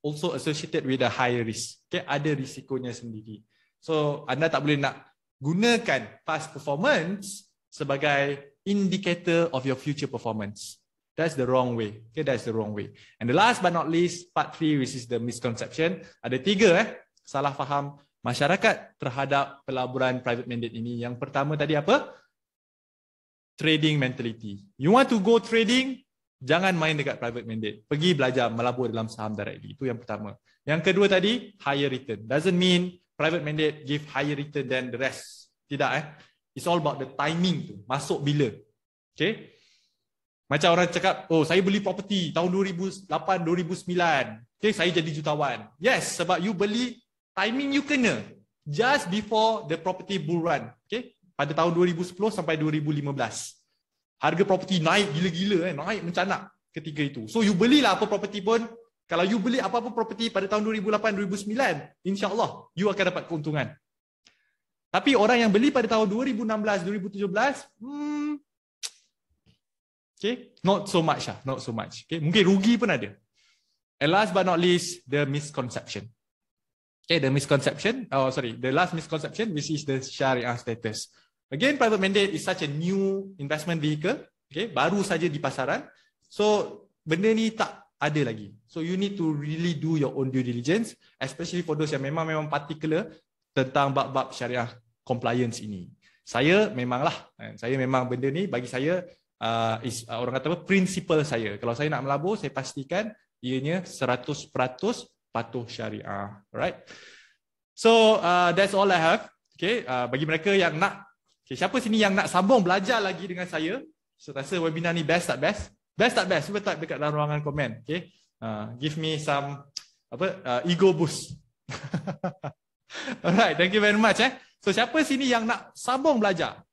[SPEAKER 2] also associated with a high risk. Okay, ada risikonya sendiri. So anda tak boleh nak gunakan past performance sebagai indicator of your future performance. That's the wrong way. Okay, that's the wrong way. And the last but not least, part three, which is the misconception. Ada tiga eh, salah faham masyarakat terhadap pelaburan private mandate ini. Yang pertama tadi apa? Trading mentality. You want to go trading, jangan main dekat private mandate. Pergi belajar melabur dalam saham directly. Itu yang pertama. Yang kedua tadi, higher return. Doesn't mean private mandate give higher return than the rest. Tidak eh. It's all about the timing tu. Masuk bila. Okay. Macam orang cakap, oh saya beli property tahun 2008-2009. Okay, saya jadi jutawan. Yes, sebab you beli, timing you kena. Just before the property bull run. Okay, pada tahun 2010 sampai 2015 harga property naik gila-gila eh, naik mencanak ketika itu. So you belilah apa property pun, kalau you beli apa-apa property pada tahun 2008 2009, insya-Allah you akan dapat keuntungan. Tapi orang yang beli pada tahun 2016 2017, hmm Okay, not so much lah, not so much. Okay, mungkin rugi pun ada. And last but not least, the misconception. Okay, the misconception, oh sorry, the last misconception which is the syariah status. Again, private mandate is such a new investment vehicle. Okay, baru saja di pasaran. So, benda ni tak ada lagi. So, you need to really do your own due diligence, especially for those yang memang-memang particular tentang bab-bab syariah compliance ini. Saya memanglah, eh, saya memang benda ni bagi saya uh, is uh, orang kata apa, prinsipal saya. Kalau saya nak melabur, saya pastikan ianya 100% patuh syariah. Alright. So, uh, that's all I have. Okay, uh, bagi mereka yang nak Okay, siapa sini yang nak sambung belajar lagi dengan saya? So, rasa webinar ni best tak best? Best tak best? Cuba type dekat dalam ruangan komen. Okay. Uh, give me some apa uh, ego boost. Alright, thank you very much. Eh. So, siapa sini yang nak sambung belajar?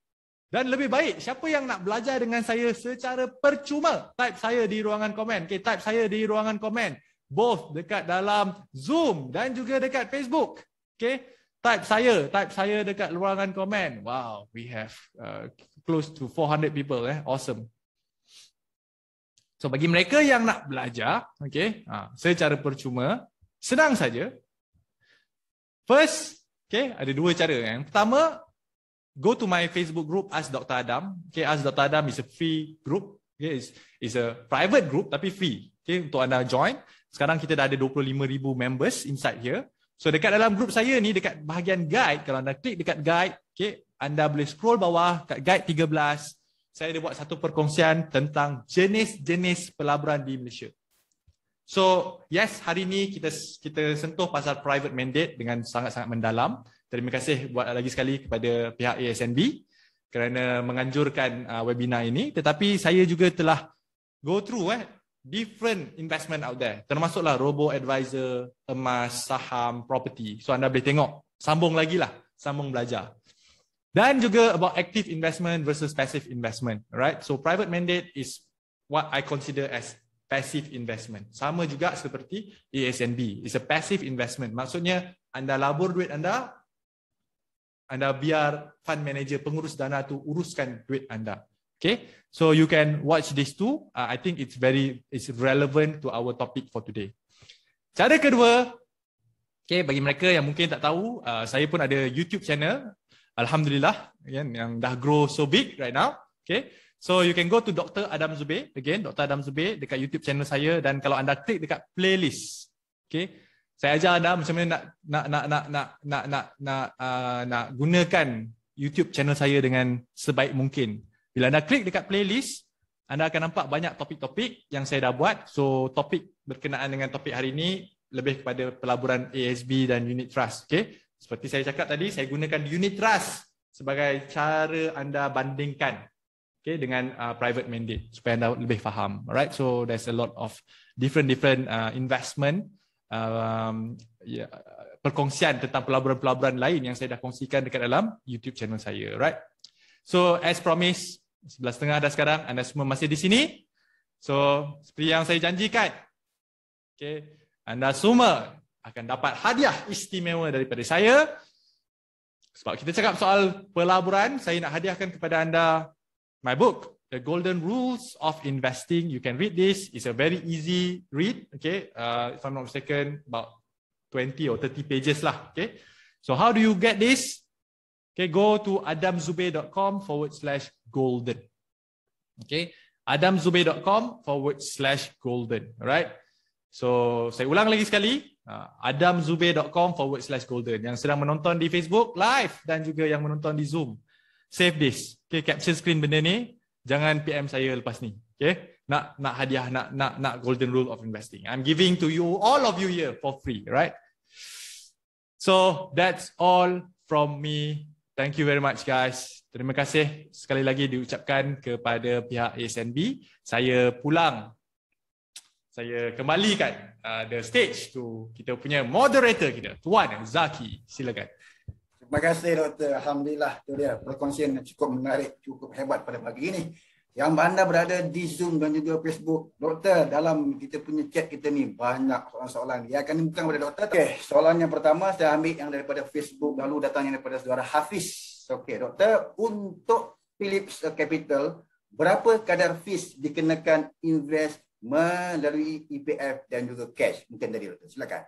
[SPEAKER 2] Dan lebih baik, siapa yang nak belajar dengan saya secara percuma? Type saya di ruangan komen. Okay, type saya di ruangan komen. Both dekat dalam Zoom dan juga dekat Facebook. Okay type saya, type saya dekat ruangan komen. Wow, we have uh, close to 400 people. Eh, awesome. So bagi mereka yang nak belajar, okay, ha, secara percuma, senang saja. First, okay, ada dua cara. Yang pertama, go to my Facebook group Ask Dr. Adam. Okay, Ask Dr. Adam is a free group. Okay, it's, it's a private group tapi free. Okay, untuk anda join. Sekarang kita dah ada 25,000 members inside here. So dekat dalam grup saya ni dekat bahagian guide kalau anda klik dekat guide, okey, anda boleh scroll bawah kat guide 13. Saya ada buat satu perkongsian tentang jenis-jenis pelaburan di Malaysia. So, yes, hari ni kita kita sentuh pasal private mandate dengan sangat-sangat mendalam. Terima kasih buat lagi sekali kepada pihak ASNB kerana menganjurkan uh, webinar ini. Tetapi saya juga telah go through eh, different investment out there. Termasuklah robo advisor, emas, saham, property. So anda boleh tengok. Sambung lagi lah. Sambung belajar. Dan juga about active investment versus passive investment. Right? So private mandate is what I consider as passive investment. Sama juga seperti ASNB. It's a passive investment. Maksudnya anda labur duit anda, anda biar fund manager pengurus dana tu uruskan duit anda. Okay, so you can watch this too. Uh, I think it's very it's relevant to our topic for today. Cara kedua, okay, bagi mereka yang mungkin tak tahu, uh, saya pun ada YouTube channel. Alhamdulillah, again, yang dah grow so big right now. Okay, so you can go to Dr. Adam Zubir. Again, Dr. Adam Zubir dekat YouTube channel saya dan kalau anda klik dekat playlist, okay, saya ajar anda macam mana nak nak nak nak nak nak nak nak, uh, nak gunakan YouTube channel saya dengan sebaik mungkin. Bila anda klik dekat playlist, anda akan nampak banyak topik-topik yang saya dah buat. So, topik berkenaan dengan topik hari ini lebih kepada pelaburan ASB dan unit trust. Okay? Seperti saya cakap tadi, saya gunakan unit trust sebagai cara anda bandingkan okay, dengan uh, private mandate supaya anda lebih faham. Alright, so there's a lot of different-different uh, investment um, yeah, perkongsian tentang pelaburan-pelaburan lain yang saya dah kongsikan dekat dalam YouTube channel saya. Alright, so as promised, Sebelas setengah dah sekarang, anda semua masih di sini. So, seperti yang saya janjikan, okay, anda semua akan dapat hadiah istimewa daripada saya. Sebab kita cakap soal pelaburan, saya nak hadiahkan kepada anda my book, The Golden Rules of Investing. You can read this. It's a very easy read. Okay, uh, if I'm not mistaken, about 20 or 30 pages lah. Okay. So how do you get this? Okay, go to adamzubay.com forward slash golden. Okay, adamzubay.com forward slash golden. Alright. So, saya ulang lagi sekali. Uh, adamzubay.com forward slash golden. Yang sedang menonton di Facebook live dan juga yang menonton di Zoom. Save this. Okay, capture screen benda ni. Jangan PM saya lepas ni. Okay. Nak, nak hadiah, nak, nak, nak golden rule of investing. I'm giving to you, all of you here for free. Right. So, that's all from me Thank you very much guys. Terima kasih sekali lagi diucapkan kepada pihak ASNB. Saya pulang. Saya kembalikan uh, the stage to kita punya moderator kita, Tuan Zaki. Silakan.
[SPEAKER 1] Terima kasih Dr. Alhamdulillah. Itu dia perkongsian yang cukup menarik, cukup hebat pada pagi ini. Yang anda berada di Zoom dan juga Facebook. Doktor, dalam kita punya chat kita ni banyak soalan-soalan. Dia akan bukan kepada doktor. Okey, soalan yang pertama saya ambil yang daripada Facebook lalu datang yang daripada saudara Hafiz. Okey, doktor, untuk Philips Capital, berapa kadar fees dikenakan invest melalui EPF dan juga cash? Mungkin dari doktor. Silakan.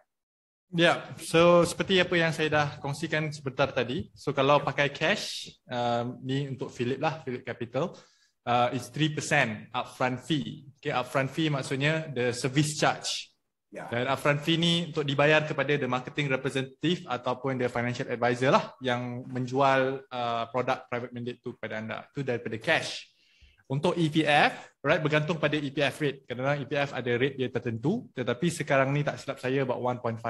[SPEAKER 2] Ya, yeah. so seperti apa yang saya dah kongsikan sebentar tadi. So kalau pakai cash, um, ni untuk Philips lah, Philips Capital uh, is 3% upfront fee. Okay, upfront fee maksudnya the service charge. Yeah. Dan upfront fee ni untuk dibayar kepada the marketing representative ataupun the financial advisor lah yang menjual uh, produk private mandate tu kepada anda. Tu daripada cash. Untuk EPF, right, bergantung pada EPF rate. Kerana EPF ada rate dia tertentu tetapi sekarang ni tak silap saya about 1.5%.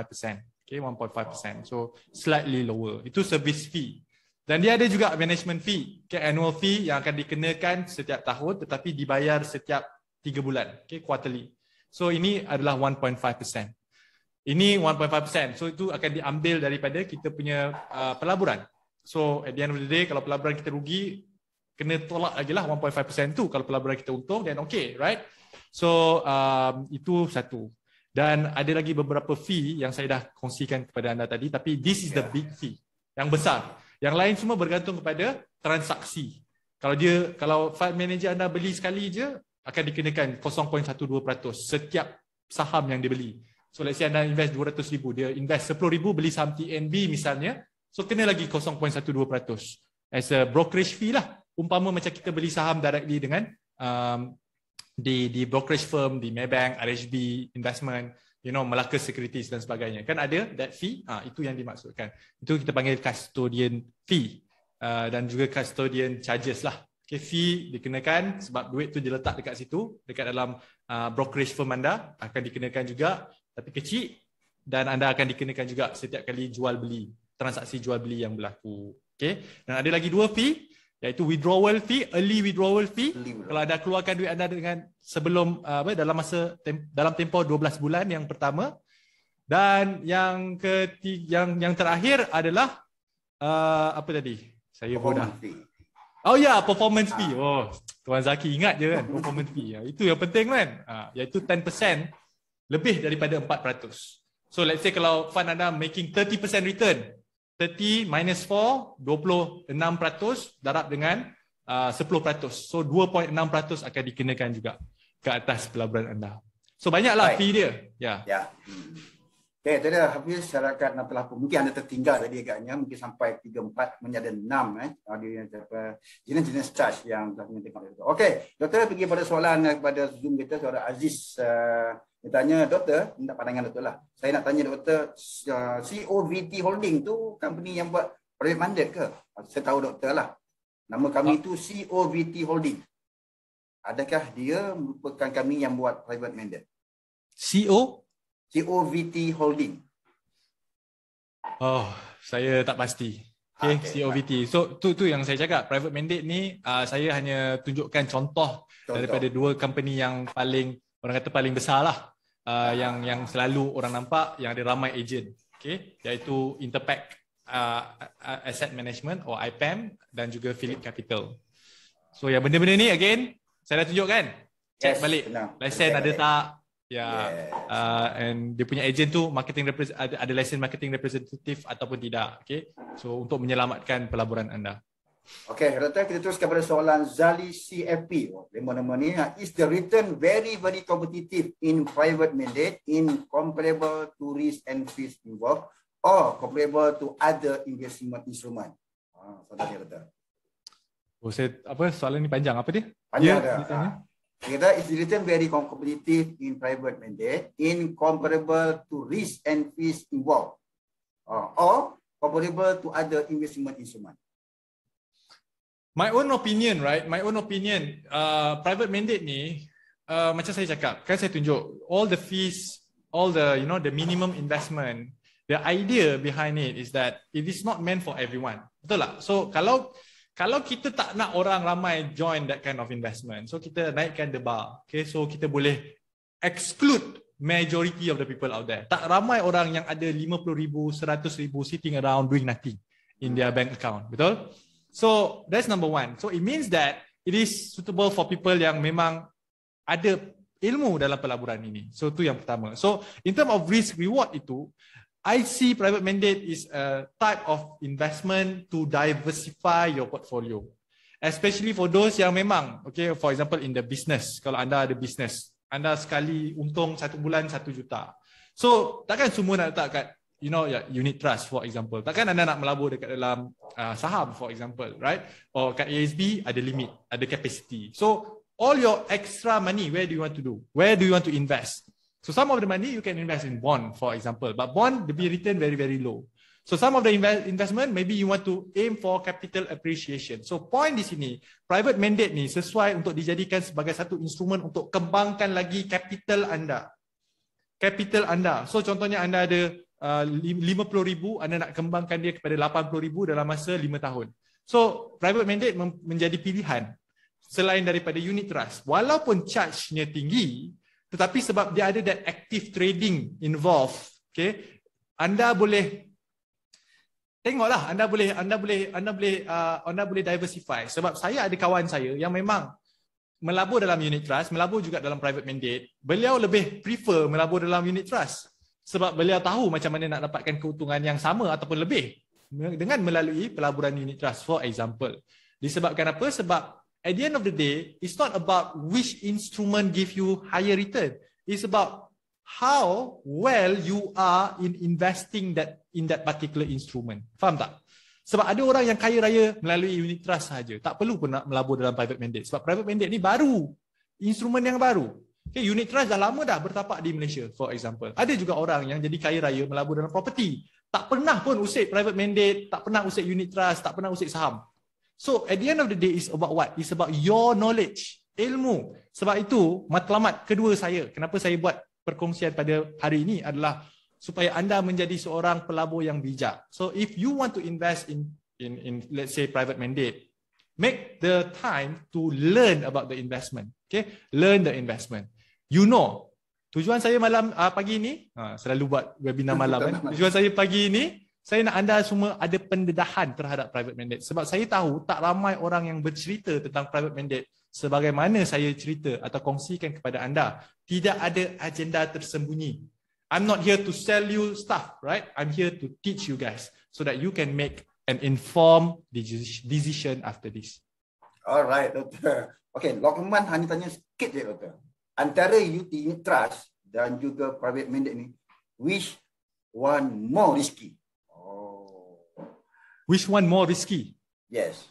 [SPEAKER 2] Okay, 1.5%. Wow. So, slightly lower. Itu service fee. Dan dia ada juga management fee, okay, annual fee yang akan dikenakan setiap tahun tetapi dibayar setiap 3 bulan, okay, quarterly. So ini adalah 1.5%. Ini 1.5%. So itu akan diambil daripada kita punya uh, pelaburan. So at the end of the day, kalau pelaburan kita rugi, kena tolak lagi lah 1.5% tu. Kalau pelaburan kita untung, then okay, right? So um, itu satu. Dan ada lagi beberapa fee yang saya dah kongsikan kepada anda tadi, tapi this is the big fee yang besar. Yang lain semua bergantung kepada transaksi. Kalau dia kalau fund manager anda beli sekali je akan dikenakan 0.12% setiap saham yang dibeli. So let's say anda invest 200,000, dia invest 10,000 beli saham TNB misalnya, so kena lagi 0.12% as a brokerage fee lah. Umpama macam kita beli saham directly dengan um, di di brokerage firm, di Maybank, RHB Investment you know Melaka Securities dan sebagainya kan ada that fee ah ha, itu yang dimaksudkan itu kita panggil custodian fee uh, dan juga custodian charges lah okay, fee dikenakan sebab duit tu diletak dekat situ dekat dalam uh, brokerage firm anda akan dikenakan juga tapi kecil dan anda akan dikenakan juga setiap kali jual beli transaksi jual beli yang berlaku okey dan ada lagi dua fee iaitu withdrawal fee early withdrawal fee early. kalau anda keluarkan duit anda dengan sebelum uh, apa dalam masa dalam tempoh 12 bulan yang pertama dan yang ketiga yang yang terakhir adalah uh, apa tadi saya bodoh oh ya yeah, performance fee ah. oh tuan zaki ingat je kan performance fee ya itu yang penting kan uh, iaitu 10% lebih daripada 4% so let's say kalau fund anda making 30% return 30 minus 4, 26% darab dengan uh, 10%. So 2.6% akan dikenakan juga ke atas pelaburan anda. So banyaklah Baik. fee dia. Ya. Yeah.
[SPEAKER 1] Yeah. Okay, tadi habis syarikat nak pelapor. Mungkin anda tertinggal tadi agaknya. Mungkin sampai 3, 4, menjadi 6. Eh. Ada jenis-jenis charge yang telah menyentikan. Okay, doktor pergi pada soalan eh, kepada Zoom kita. Seorang Aziz uh, dia tanya doktor, minta pandangan doktor lah. Saya nak tanya doktor, uh, COVT Holding tu company yang buat private mandate ke? Saya tahu doktor lah. Nama kami itu ah. ha. COVT Holding. Adakah dia merupakan kami yang buat private mandate? CO? COVT Holding.
[SPEAKER 2] Oh, saya tak pasti. Okay, ah, okay, COVT. So tu tu yang saya cakap private mandate ni uh, saya hanya tunjukkan contoh, contoh daripada dua company yang paling orang kata paling besar lah uh, yang yang selalu orang nampak yang ada ramai agent okey iaitu Interpack uh, ah, ah, Asset Management atau IPAM dan juga Philip Capital. So yang benda-benda ni again saya dah tunjuk kan?
[SPEAKER 1] Check yes, balik. lesen ada tak?
[SPEAKER 2] Ya. Yeah. Yes. Uh, and dia punya agent tu marketing ada, ada license marketing representative ataupun tidak. Okay. So untuk menyelamatkan pelaburan anda.
[SPEAKER 1] Okay, Rotan kita teruskan pada soalan Zali CFP. Lima nama ni. Ah, is the return very very competitive in private mandate in comparable to risk and fees involved or comparable to other investment instrument? Ha, dia Rotan.
[SPEAKER 2] Oh, saya, apa soalan ni panjang apa dia? Panjang ya, dia. Ha.
[SPEAKER 1] Kita is the return very competitive in private mandate in comparable to risk and fees involved. Ah, or comparable to other investment instrument.
[SPEAKER 2] My own opinion, right? My own opinion, uh, private mandate ni, uh, macam saya cakap, kan saya tunjuk, all the fees, all the, you know, the minimum investment, the idea behind it is that it is not meant for everyone. Betul tak? So, kalau kalau kita tak nak orang ramai join that kind of investment, so kita naikkan the bar. Okay, so kita boleh exclude majority of the people out there. Tak ramai orang yang ada 50,000, 100,000 sitting around doing nothing in their bank account. Betul? Betul. So that's number one. So it means that it is suitable for people yang memang ada ilmu dalam pelaburan ini. So itu yang pertama. So in term of risk reward itu, I see private mandate is a type of investment to diversify your portfolio. Especially for those yang memang, okay, for example in the business, kalau anda ada business, anda sekali untung satu bulan satu juta. So takkan semua nak letak kat you know yeah, you need trust for example takkan anda nak melabur dekat dalam uh, saham for example right or kat ASB ada limit ada capacity so all your extra money where do you want to do where do you want to invest so some of the money you can invest in bond for example but bond the be return very very low so some of the invest, investment maybe you want to aim for capital appreciation so point di sini private mandate ni sesuai untuk dijadikan sebagai satu instrumen untuk kembangkan lagi capital anda capital anda so contohnya anda ada uh, 50 ribu anda nak kembangkan dia kepada 80 ribu dalam masa 5 tahun so private mandate menjadi pilihan selain daripada unit trust walaupun charge-nya tinggi tetapi sebab dia ada that active trading involved okay anda boleh tengoklah anda boleh anda boleh anda boleh uh, anda boleh diversify sebab saya ada kawan saya yang memang melabur dalam unit trust melabur juga dalam private mandate beliau lebih prefer melabur dalam unit trust sebab beliau tahu macam mana nak dapatkan keuntungan yang sama ataupun lebih dengan melalui pelaburan unit trust for example. Disebabkan apa? Sebab at the end of the day, it's not about which instrument give you higher return. It's about how well you are in investing that in that particular instrument. Faham tak? Sebab ada orang yang kaya raya melalui unit trust saja. Tak perlu pun nak melabur dalam private mandate. Sebab private mandate ni baru. Instrumen yang baru. Okay, unit trust dah lama dah bertapak di Malaysia, for example. Ada juga orang yang jadi kaya raya melabur dalam property. Tak pernah pun usik private mandate, tak pernah usik unit trust, tak pernah usik saham. So, at the end of the day, is about what? It's about your knowledge, ilmu. Sebab itu, matlamat kedua saya, kenapa saya buat perkongsian pada hari ini adalah supaya anda menjadi seorang pelabur yang bijak. So, if you want to invest in, in, in let's say, private mandate, make the time to learn about the investment. Okay, learn the investment you know tujuan saya malam uh, pagi ini uh, selalu buat webinar malam kan? tujuan saya pagi ini saya nak anda semua ada pendedahan terhadap private mandate sebab saya tahu tak ramai orang yang bercerita tentang private mandate sebagaimana saya cerita atau kongsikan kepada anda tidak ada agenda tersembunyi I'm not here to sell you stuff, right? I'm here to teach you guys so that you can make an informed decision after this.
[SPEAKER 1] Alright, doktor. Okay, Lokman hanya tanya sikit je, doktor antara UT unit trust dan juga private mandate ni which one more risky oh which one more risky yes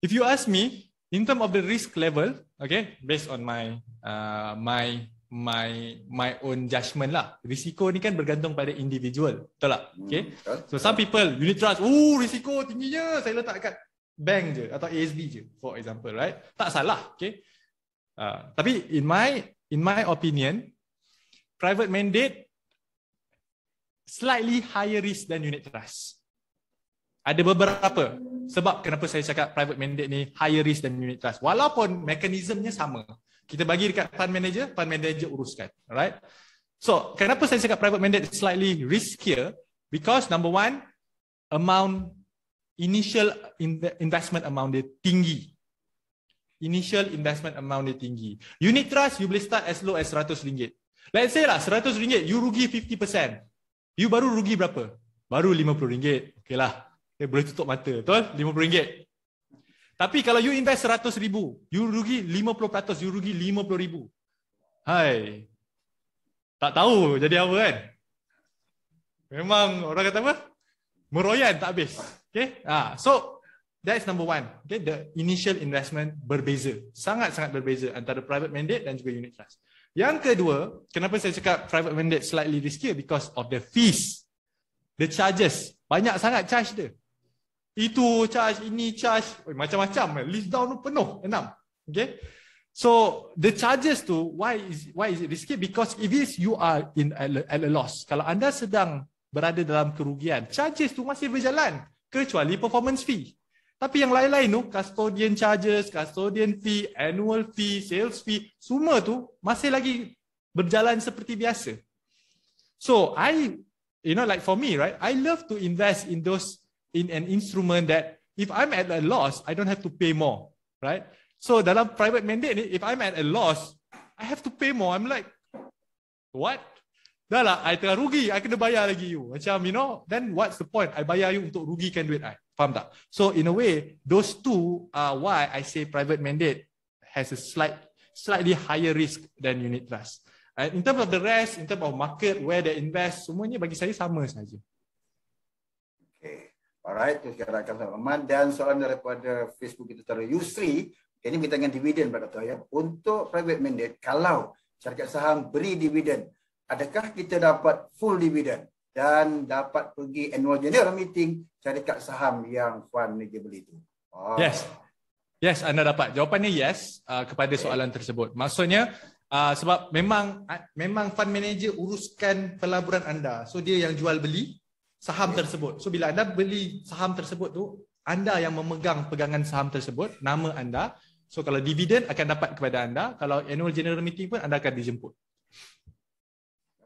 [SPEAKER 1] if you ask me in term of the risk
[SPEAKER 2] level okay based on my uh, my my my own judgement lah. Risiko ni kan bergantung pada individual. Betul tak? Hmm, okay. So some people, unit trust, oh risiko tingginya saya letak kat bank je atau ASB je for example, right? Tak salah. Okay. Uh, tapi in my in my opinion, private mandate slightly higher risk than unit trust. Ada beberapa sebab kenapa saya cakap private mandate ni higher risk than unit trust. Walaupun mekanismenya sama. Kita bagi dekat fund manager, fund manager uruskan. Alright. So, kenapa saya cakap private mandate slightly riskier? Because number one, amount, initial investment amount dia tinggi initial investment amount dia tinggi. Unit trust, you boleh start as low as RM100. Let's say lah, RM100, you rugi 50%. You baru rugi berapa? Baru RM50. Okay lah. Okay, boleh tutup mata. Betul? RM50. Tapi kalau you invest RM100,000, you rugi 50%, you rugi RM50,000. Hai. Tak tahu jadi apa kan? Memang orang kata apa? Meroyan tak habis. Okay? Ha, ah, so, That is number one. Okay, the initial investment berbeza. Sangat-sangat berbeza antara private mandate dan juga unit trust. Yang kedua, kenapa saya cakap private mandate slightly risky? Because of the fees. The charges. Banyak sangat charge dia. Itu charge, ini charge. Oi, macam-macam. List down tu penuh. Enam. Okay. So, the charges tu, why is why is it risky? Because if it's you are in at a loss. Kalau anda sedang berada dalam kerugian, charges tu masih berjalan. Kecuali performance fee. Tapi yang lain-lain tu, custodian charges, custodian fee, annual fee, sales fee, semua tu masih lagi berjalan seperti biasa. So I, you know, like for me, right? I love to invest in those in an instrument that if I'm at a loss, I don't have to pay more, right? So dalam private mandate ni, if I'm at a loss, I have to pay more. I'm like, what? Dah lah, I tengah rugi, I kena bayar lagi you. Macam, you know, then what's the point? I bayar you untuk rugikan duit I. Faham tak? So in a way, those two are why I say private mandate has a slight slightly higher risk than unit trust. And in terms of the rest, in terms of market, where they invest, semuanya bagi saya sama saja.
[SPEAKER 1] Okay. Alright, kita akan rakan Aman. Dan soalan daripada Facebook kita terlalu Yusri, ini berkaitan dengan dividen, Pak Doktor. Ya. Untuk private mandate, kalau syarikat saham beri dividen, adakah kita dapat full dividen? dan dapat pergi annual general meeting syarikat saham yang fund manageable itu. Ah. Yes.
[SPEAKER 2] Yes, anda dapat. Jawapannya yes uh, kepada soalan tersebut. Maksudnya uh, sebab memang uh, memang fund manager uruskan pelaburan anda. So dia yang jual beli saham yes. tersebut. So bila anda beli saham tersebut tu, anda yang memegang pegangan saham tersebut, nama anda. So kalau dividen akan dapat kepada anda, kalau annual general meeting pun anda akan dijemput.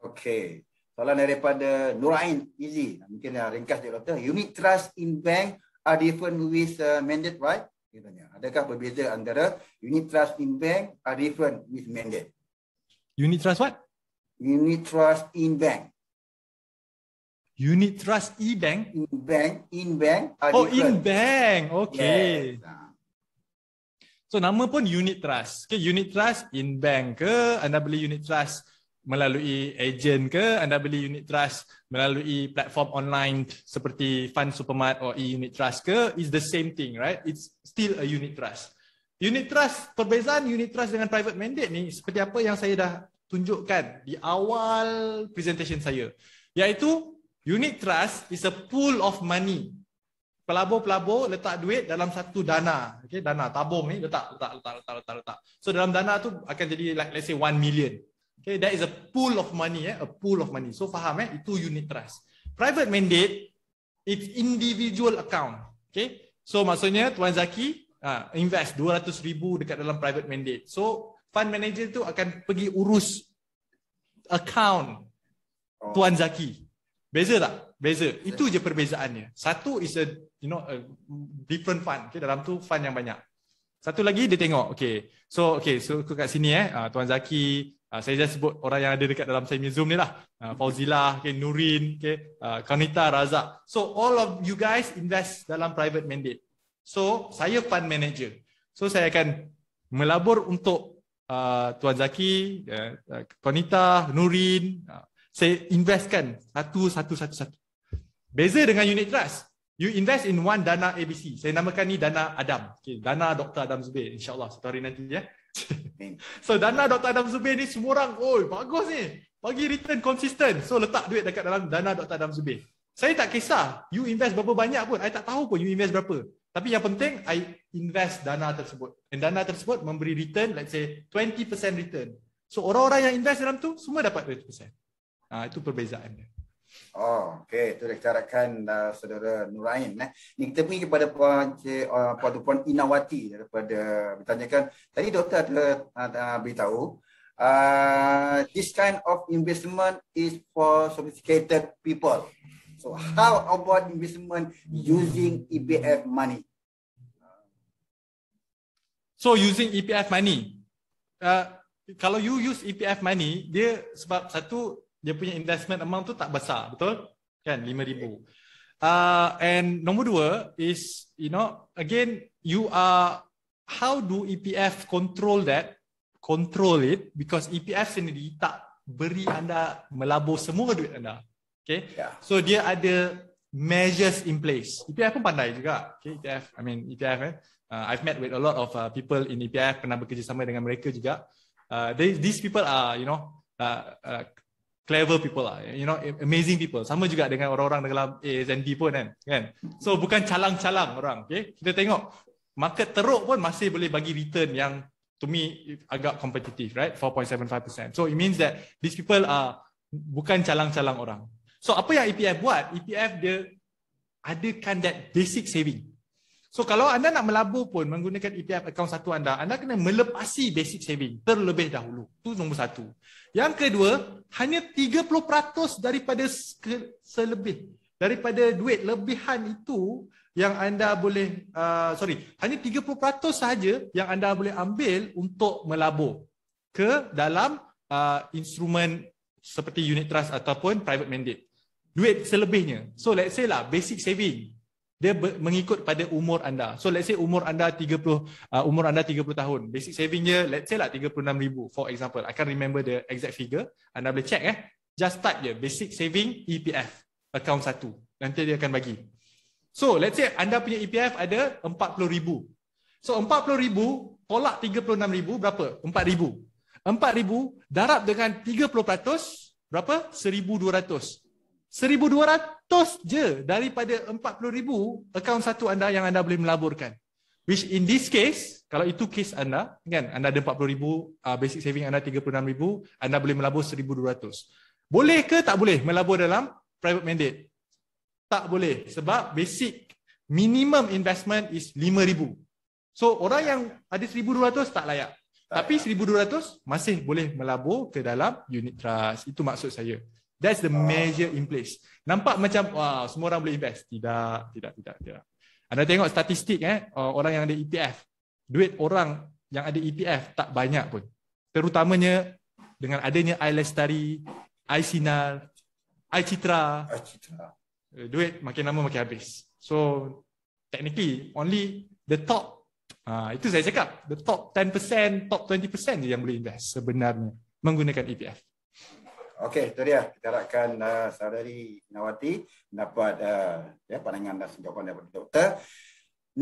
[SPEAKER 1] Okay soalan daripada Nurain Izi mungkin uh, ringkas dia kata, unit trust in bank are different with uh, mandate right dia tanya adakah berbeza antara unit trust in bank are different with mandate unit trust what unit trust in bank unit trust e bank in bank in bank are oh different. in bank okay yes.
[SPEAKER 2] So nama pun unit trust. Okay, unit trust in bank ke anda beli unit trust melalui agent ke anda beli unit trust melalui platform online seperti fund supermart or e unit trust ke is the same thing right it's still a unit trust unit trust perbezaan unit trust dengan private mandate ni seperti apa yang saya dah tunjukkan di awal presentation saya iaitu unit trust is a pool of money pelabur-pelabur letak duit dalam satu dana okey dana tabung ni letak letak letak letak letak letak so dalam dana tu akan jadi like let's say 1 million Okay, that is a pool of money, eh? a pool of money. So faham eh? Itu unit trust. Private mandate, it's individual account. Okay, so maksudnya Tuan Zaki uh, invest 200 ribu dekat dalam private mandate. So fund manager tu akan pergi urus account oh. Tuan Zaki. Beza tak? Beza. Itu je perbezaannya. Satu is a you know a different fund. Okay, dalam tu fund yang banyak. Satu lagi dia tengok. Okay. So okay. So kat sini eh. Ah, Tuan Zaki Uh, saya just sebut orang yang ada dekat dalam saya Zoom ni lah. Uh, Fauzila, okay, Nurin, okay, uh, Kanita, Razak. So all of you guys invest dalam private mandate. So saya fund manager. So saya akan melabur untuk uh, Tuan Zaki, uh, Kanita, Nurin. Uh, saya investkan satu, satu, satu, satu. Beza dengan unit trust. You invest in one dana ABC. Saya namakan ni dana Adam. Okay, dana Dr. Adam Zubir. InsyaAllah satu hari nanti ya. Yeah. so dana Dr. Adam Zubir ni semua orang, oh bagus ni. Bagi return konsisten. So letak duit dekat dalam dana Dr. Adam Zubir. Saya tak kisah you invest berapa banyak pun. I tak tahu pun you invest berapa. Tapi yang penting I invest dana tersebut. And dana tersebut memberi return let's say 20% return. So orang-orang yang invest dalam tu semua dapat 20%. Ah ha, itu perbezaannya.
[SPEAKER 1] Oh, okey. Itu dah kita uh, saudara Nurain. Eh. ni kita pergi kepada Puan, Cik, uh, Puan, Puan Inawati daripada bertanyakan. Tadi doktor ada uh, uh, beritahu, uh, this kind of investment is for sophisticated people. So, how about investment using EPF money? So, using EPF
[SPEAKER 2] money. Uh, kalau you use EPF money, dia sebab satu dia punya investment amount tu tak besar betul kan 5000 uh, and nombor dua is you know again you are how do EPF control that control it because EPF sendiri tak beri anda melabur semua duit anda okay yeah. so dia ada measures in place EPF pun pandai juga okay EPF I mean EPF eh uh, I've met with a lot of uh, people in EPF pernah bekerjasama dengan mereka juga uh, they, these people are you know uh, uh, clever people lah, you know, amazing people. Sama juga dengan orang-orang dalam ASND pun kan. kan? So bukan calang-calang orang. Okay? Kita tengok, market teruk pun masih boleh bagi return yang to me agak competitive, right? 4.75%. So it means that these people are bukan calang-calang orang. So apa yang EPF buat? EPF dia adakan that basic saving. So kalau anda nak melabur pun menggunakan ETF akaun satu anda, anda kena melepasi basic saving terlebih dahulu. Itu nombor satu. Yang kedua, hanya 30% daripada selebih daripada duit lebihan itu yang anda boleh uh, sorry, hanya 30% sahaja yang anda boleh ambil untuk melabur ke dalam uh, instrumen seperti unit trust ataupun private mandate. Duit selebihnya. So let's say lah basic saving dia ber- mengikut pada umur anda. So let's say umur anda 30 uh, umur anda 30 tahun. Basic savingnya let's say lah 36000 for example. I can't remember the exact figure. Anda boleh check eh. Just type je basic saving EPF account satu. Nanti dia akan bagi. So let's say anda punya EPF ada 40000. So 40000 tolak 36000 berapa? 4000. 4000 darab dengan 30% berapa? 1200. 1200 je daripada 40000 akaun satu anda yang anda boleh melaburkan which in this case kalau itu case anda kan anda ada 40000 uh, basic saving anda 36000 anda boleh melabur 1200 boleh ke tak boleh melabur dalam private mandate tak boleh sebab basic minimum investment is 5000 so orang yang ada 1200 tak layak tapi 1200 masih boleh melabur ke dalam unit trust itu maksud saya That's the ah. measure in place. Nampak macam wah semua orang boleh invest. Tidak, tidak, tidak, tidak. Anda tengok statistik eh uh, orang yang ada ETF. Duit orang yang ada ETF tak banyak pun. Terutamanya dengan adanya iLestari, iSinar, iCitra. iCitra. Eh, duit makin lama makin habis. So technically only the top uh, itu saya cakap the top 10%, top 20% je yang boleh invest sebenarnya menggunakan ETF.
[SPEAKER 1] Okey, itu dia. Kita harapkan uh, saudari Nawati dapat uh, ya, pandangan dan jawapan daripada doktor.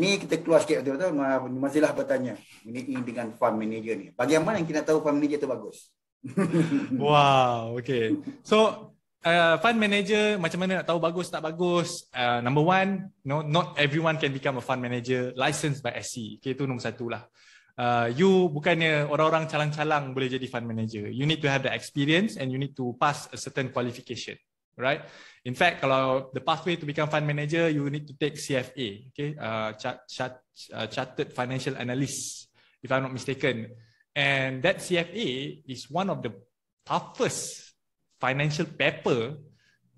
[SPEAKER 1] Ni kita keluar sikit doktor, masihlah bertanya mengenai dengan fund manager ni. Bagaimana yang kita tahu fund manager tu bagus?
[SPEAKER 2] wow, okey. So, uh, fund manager macam mana nak tahu bagus tak bagus? Uh, number one, no, not everyone can become a fund manager licensed by SC. E. Okay, itu nombor satu lah. Uh, you bukannya orang-orang calang-calang boleh jadi fund manager. You need to have the experience and you need to pass a certain qualification. Right? In fact, kalau the pathway to become fund manager, you need to take CFA. Okay? Uh, chart, chart, uh, Chartered Financial Analyst, if I'm not mistaken. And that CFA is one of the toughest financial paper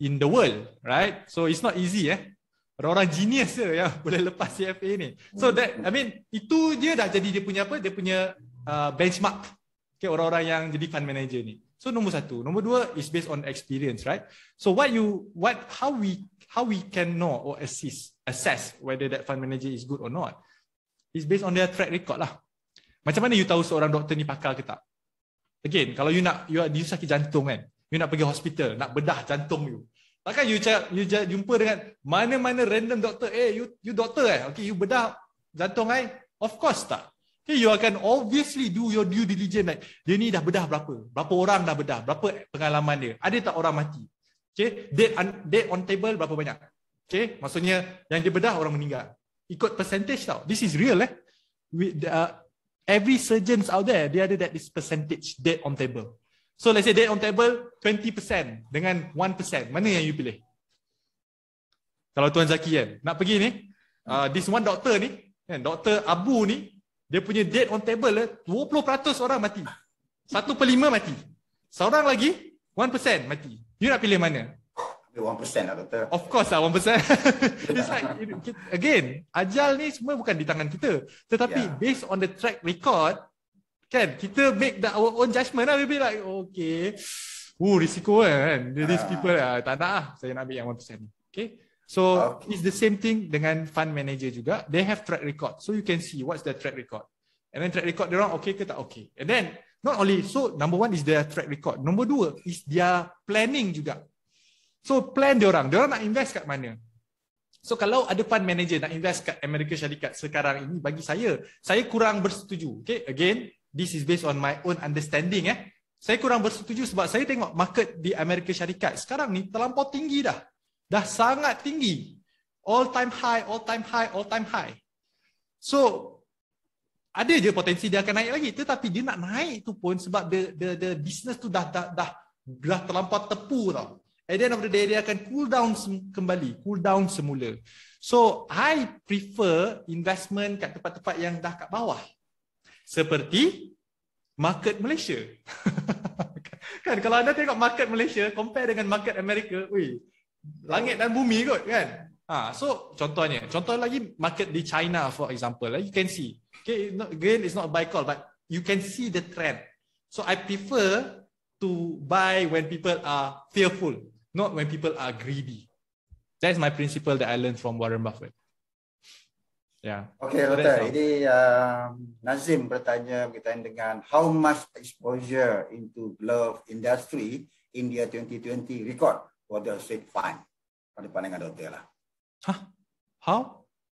[SPEAKER 2] in the world. Right? So it's not easy. Eh? orang-orang genius je yang boleh lepas CFA ni. So hmm. that I mean itu dia dah jadi dia punya apa? Dia punya uh, benchmark. Okay, orang-orang yang jadi fund manager ni. So nombor satu, nombor dua is based on experience, right? So what you what how we how we can know or assist assess whether that fund manager is good or not is based on their track record lah. Macam mana you tahu seorang doktor ni pakar ke tak? Again, kalau you nak you, you sakit jantung kan, you nak pergi hospital, nak bedah jantung you. Takkan you cakap, you jumpa dengan mana-mana random doktor, eh, you you doktor eh, okay, you bedah jantung eh? Of course tak. Okay, you akan obviously do your due diligence like, dia ni dah bedah berapa? Berapa orang dah bedah? Berapa pengalaman dia? Ada tak orang mati? Okay, date on, date on table berapa banyak? Okay, maksudnya yang dia bedah orang meninggal. Ikut percentage tau. This is real eh. With uh, every surgeons out there, dia ada that this percentage date on table. So let's say dead on table 20% dengan 1%. Mana yang you pilih? Kalau Tuan Zaki kan, nak pergi ni, uh, this one doktor ni, kan, doktor Abu ni, dia punya dead on table 20% lah, orang mati. 1 per 5 mati. Seorang lagi, 1% mati. You nak pilih mana?
[SPEAKER 1] 1% lah doktor. Of course lah 1%. It's like,
[SPEAKER 2] again, ajal ni semua bukan di tangan kita. Tetapi yeah. based on the track record, kan kita make the, our own judgement lah be like okay Oh, risiko eh, kan these uh. people lah. tak nak lah saya nak ambil yang 1% ni okay so okay. it's the same thing dengan fund manager juga they have track record so you can see what's their track record and then track record dia orang okay ke tak okay and then not only so number one is their track record number dua is their planning juga so plan dia orang orang nak invest kat mana So kalau ada fund manager nak invest kat Amerika Syarikat sekarang ini bagi saya, saya kurang bersetuju. Okay, again, This is based on my own understanding eh. Saya kurang bersetuju sebab saya tengok market di Amerika Syarikat sekarang ni terlampau tinggi dah. Dah sangat tinggi. All time high, all time high, all time high. So ada je potensi dia akan naik lagi tetapi dia nak naik tu pun sebab the the the business tu dah dah dah, dah terlampau tepu tau. At the end of the day, dia akan cool down sem- kembali. Cool down semula. So, I prefer investment kat tempat-tempat yang dah kat bawah seperti market Malaysia. kan kalau anda tengok market Malaysia compare dengan market Amerika, ui, langit dan bumi kot kan. Ha, so contohnya, contoh lagi market di China for example, eh, you can see. Okay, again it's not a buy call but you can see the trend. So I prefer to buy when people are fearful, not when people are greedy. That's my principle that I learned from Warren Buffett. Yeah.
[SPEAKER 1] Okay, so Hotel. Ini um, Nazim bertanya berkaitan dengan how much exposure into glove industry India 2020 record for the state fund. Pada pandangan Hotel lah. Huh? How?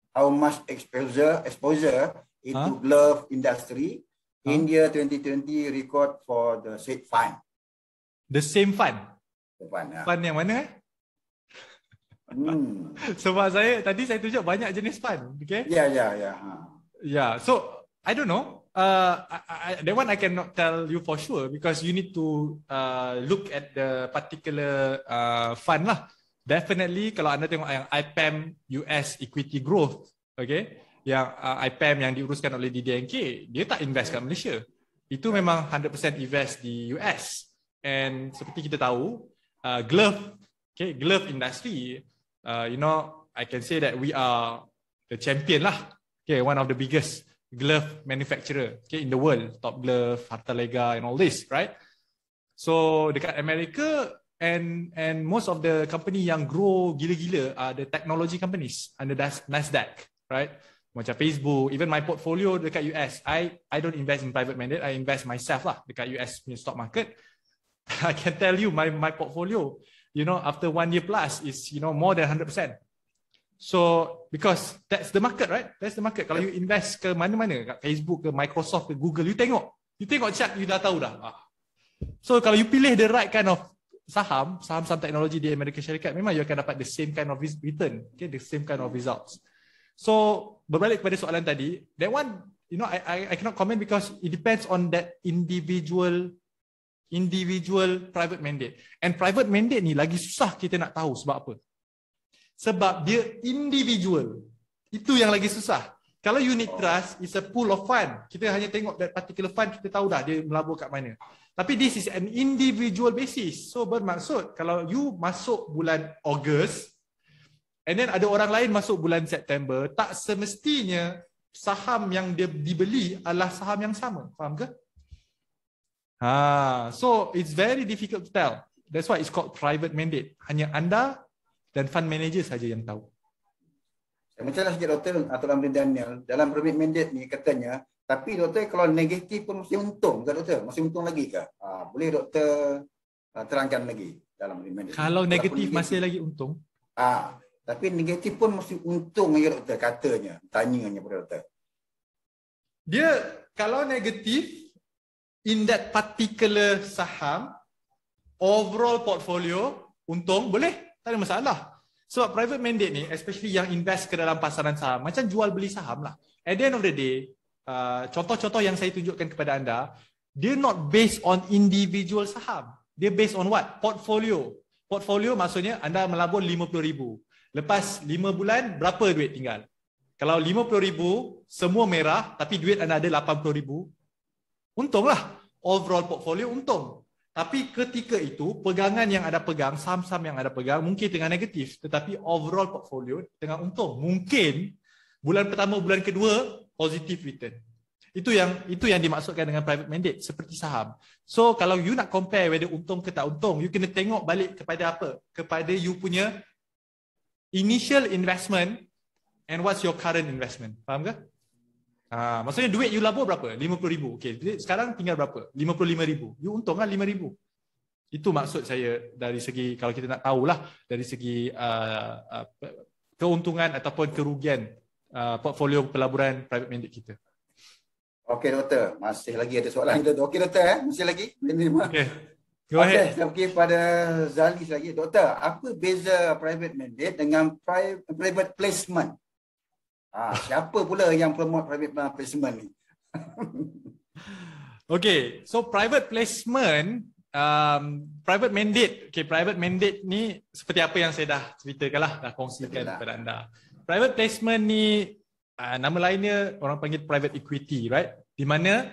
[SPEAKER 1] How much exposure exposure into huh? glove industry huh? India 2020 record for the state fund.
[SPEAKER 2] The same fund? The fund, yeah. yang mana? Eh? Hmm. Sebab saya tadi saya tunjuk banyak
[SPEAKER 1] jenis fun, okay? Ya, ya, ya. Ha.
[SPEAKER 2] Ya, so I don't know. Uh, I, I, that one I cannot tell you for sure because you need to uh, look at the particular uh, fund lah. Definitely kalau anda tengok yang IPM US Equity Growth, okay? Yang uh, IPAM yang diuruskan oleh DDNK, dia tak invest kat Malaysia. Itu memang 100% invest di US. And seperti kita tahu, uh, glove, okay, glove industry uh, you know, I can say that we are the champion lah. Okay, one of the biggest glove manufacturer okay, in the world. Top Glove, Harta Lega and all this, right? So, dekat America and and most of the company yang grow gila-gila are the technology companies under Nasdaq, right? Macam Facebook, even my portfolio dekat US. I I don't invest in private mandate, I invest myself lah dekat US stock market. I can tell you my my portfolio you know, after one year plus is you know more than 100%. So because that's the market, right? That's the market. Kalau yeah. you invest ke mana-mana, kat Facebook ke Microsoft ke Google, you tengok, you tengok chat, you dah tahu dah. Ah. So kalau you pilih the right kind of saham, saham-saham teknologi di Amerika Syarikat, memang you akan dapat the same kind of return, okay, the same kind of results. So berbalik kepada soalan tadi, that one, you know, I I, I cannot comment because it depends on that individual individual private mandate. And private mandate ni lagi susah kita nak tahu sebab apa. Sebab dia individual. Itu yang lagi susah. Kalau unit trust is a pool of fund. Kita hanya tengok that particular fund, kita tahu dah dia melabur kat mana. Tapi this is an individual basis. So bermaksud kalau you masuk bulan Ogos and then ada orang lain masuk bulan September, tak semestinya saham yang dia dibeli adalah saham yang sama. Faham ke? Ha, so it's very difficult to tell. That's why it's called private mandate. Hanya anda dan fund manager saja yang tahu.
[SPEAKER 1] Macam lah sejak doktor atau Ramli Daniel, dalam private mandate ni katanya, tapi doktor kalau negatif pun masih untung ke doktor? Masih untung lagi ke? Ha, boleh doktor ah, terangkan lagi dalam private mandate? Kalau negatif, negatif,
[SPEAKER 2] masih lagi untung?
[SPEAKER 1] Ha, tapi negatif pun masih untung ya doktor katanya. Tanya hanya pada doktor. Dia kalau negatif,
[SPEAKER 2] in that particular saham overall portfolio untung boleh tak ada masalah sebab private mandate ni especially yang invest ke dalam pasaran saham macam jual beli saham lah at the end of the day uh, contoh-contoh yang saya tunjukkan kepada anda dia not based on individual saham dia based on what portfolio portfolio maksudnya anda melabur 50000 lepas 5 bulan berapa duit tinggal kalau 50000 semua merah tapi duit anda ada 80000 untunglah overall portfolio untung. Tapi ketika itu pegangan yang ada pegang, saham-saham yang ada pegang mungkin tengah negatif tetapi overall portfolio tengah untung. Mungkin bulan pertama bulan kedua positif return. Itu yang itu yang dimaksudkan dengan private mandate seperti saham. So kalau you nak compare whether untung ke tak untung, you kena tengok balik kepada apa? Kepada you punya initial investment and what's your current investment. Faham ke? Ha, maksudnya duit you labur berapa? RM50,000. Okay, sekarang tinggal berapa? RM55,000. You untung kan RM5,000. Itu maksud saya dari segi, kalau kita nak tahulah, dari segi uh, uh, keuntungan ataupun kerugian uh, portfolio pelaburan private mandate kita.
[SPEAKER 1] Okey doktor, masih lagi ada soalan Okey doktor eh, masih lagi. Okey. Go ahead. Okey, okay, pada Zali lagi. Doktor, apa beza private mandate dengan private placement? Ha, siapa pula yang promote private placement ni?
[SPEAKER 2] okay, so private placement, um, private mandate. Okay, private mandate ni seperti apa yang saya dah ceritakan lah, dah kongsikan lah. kepada anda. Private placement ni, uh, nama lainnya orang panggil private equity, right? Di mana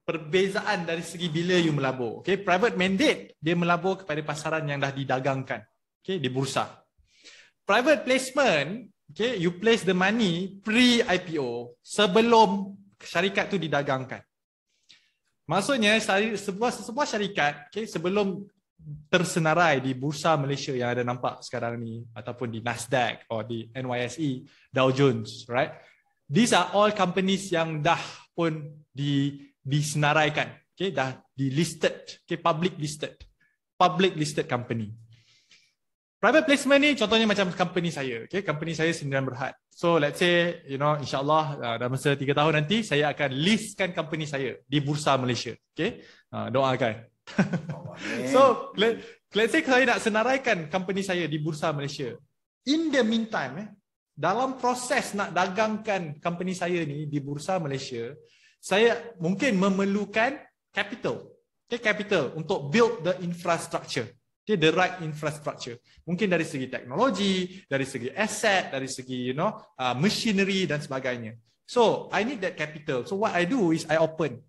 [SPEAKER 2] perbezaan dari segi bila you melabur. Okay, private mandate, dia melabur kepada pasaran yang dah didagangkan. Okay, di bursa. Private placement, Okay, you place the money pre-IPO sebelum syarikat tu didagangkan. Maksudnya sebuah sebuah syarikat okay, sebelum tersenarai di bursa Malaysia yang ada nampak sekarang ni ataupun di Nasdaq atau di NYSE Dow Jones, right? These are all companies yang dah pun di disenaraikan, okay, dah di listed, okay, public listed, public listed company. Private placement ni contohnya macam company saya. Okay, company saya Sendirian Berhad. So let's say, you know, insyaAllah uh, dalam masa tiga tahun nanti, saya akan listkan company saya di Bursa Malaysia. Okay, uh, doakan. so let's say saya nak senaraikan company saya di Bursa Malaysia. In the meantime, eh, dalam proses nak dagangkan company saya ni di Bursa Malaysia, saya mungkin memerlukan capital. Okay, capital untuk build the infrastructure okay, the right infrastructure. Mungkin dari segi teknologi, dari segi aset, dari segi you know uh, machinery dan sebagainya. So I need that capital. So what I do is I open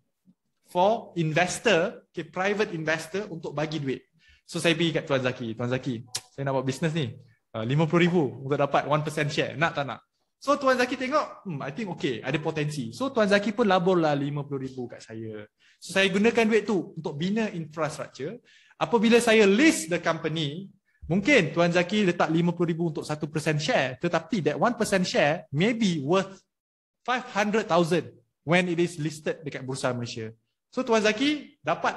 [SPEAKER 2] for investor, okay, private investor untuk bagi duit. So saya pergi kat Tuan Zaki. Tuan Zaki, saya nak buat bisnes ni. RM50,000 uh, untuk dapat 1% share. Nak tak nak? So Tuan Zaki tengok, hmm, I think okay, ada potensi. So Tuan Zaki pun laburlah RM50,000 kat saya. So saya gunakan duit tu untuk bina infrastructure Apabila saya list the company, mungkin Tuan Zaki letak 50,000 untuk 1% share, tetapi that 1% share may be worth 500,000 when it is listed dekat Bursa Malaysia. So Tuan Zaki dapat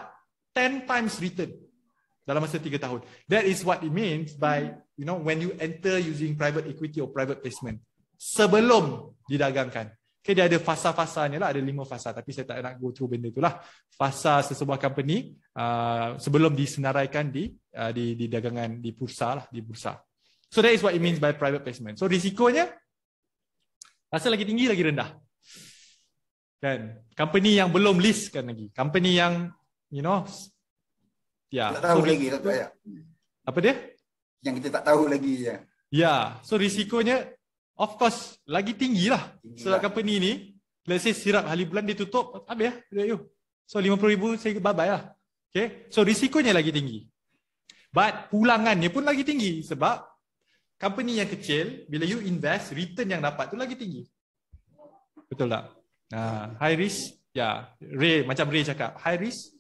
[SPEAKER 2] 10 times return dalam masa 3 tahun. That is what it means by you know when you enter using private equity or private placement sebelum didagangkan. Okay, dia ada fasa-fasanya lah, ada lima fasa tapi saya tak nak go through benda tu lah. Fasa sesebuah company Uh, sebelum disenaraikan di uh, di di dagangan di bursa lah di bursa. So that is what it means by private placement. So risikonya rasa lagi tinggi lagi rendah. Kan? Company yang belum list kan lagi. Company yang you know ya. Yeah. So, lagi tak lah, payah. Apa dia?
[SPEAKER 1] Yang kita tak tahu lagi ya. Ya,
[SPEAKER 2] yeah. so risikonya of course lagi tinggi lah. So lah. company ni, let's say sirap hari bulan ditutup, habis ya. So 50,000 saya bye-bye lah. Okay. So risikonya lagi tinggi. But pulangannya pun lagi tinggi sebab company yang kecil, bila you invest, return yang dapat tu lagi tinggi. Betul tak? Uh, high risk, ya. Yeah. Ray, macam Ray cakap, high risk,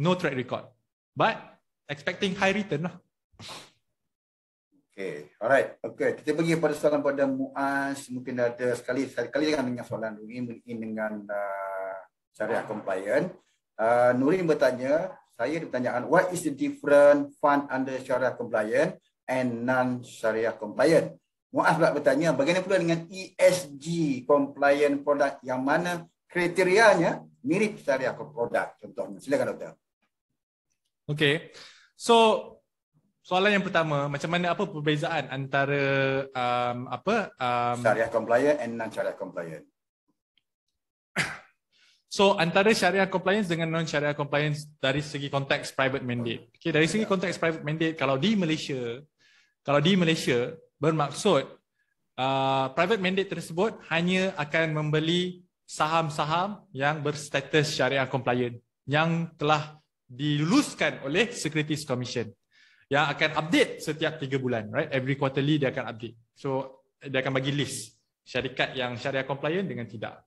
[SPEAKER 2] no track record. But expecting high return lah.
[SPEAKER 1] Okay, alright. Okay, kita pergi pada soalan pada Muaz. Mungkin ada sekali, sekali dengan soalan ini, mungkin dengan uh, syariah compliant. Ah, Nurin bertanya, saya ada pertanyaan, what is the different fund under syariah compliant and non syariah compliant? Muaz pula bertanya, bagaimana pula dengan ESG compliant product yang mana kriterianya mirip syariah produk contohnya. Silakan doktor. Okay. So soalan
[SPEAKER 2] yang pertama, macam mana apa perbezaan antara um, apa um, syariah
[SPEAKER 1] compliant and non syariah compliant?
[SPEAKER 2] So antara syariah compliance dengan non syariah compliance dari segi konteks private mandate. Okay, dari segi konteks private mandate kalau di Malaysia, kalau di Malaysia bermaksud uh, private mandate tersebut hanya akan membeli saham-saham yang berstatus syariah compliant yang telah diluluskan oleh Securities Commission yang akan update setiap 3 bulan, right? Every quarterly dia akan update. So dia akan bagi list syarikat yang syariah compliant dengan tidak.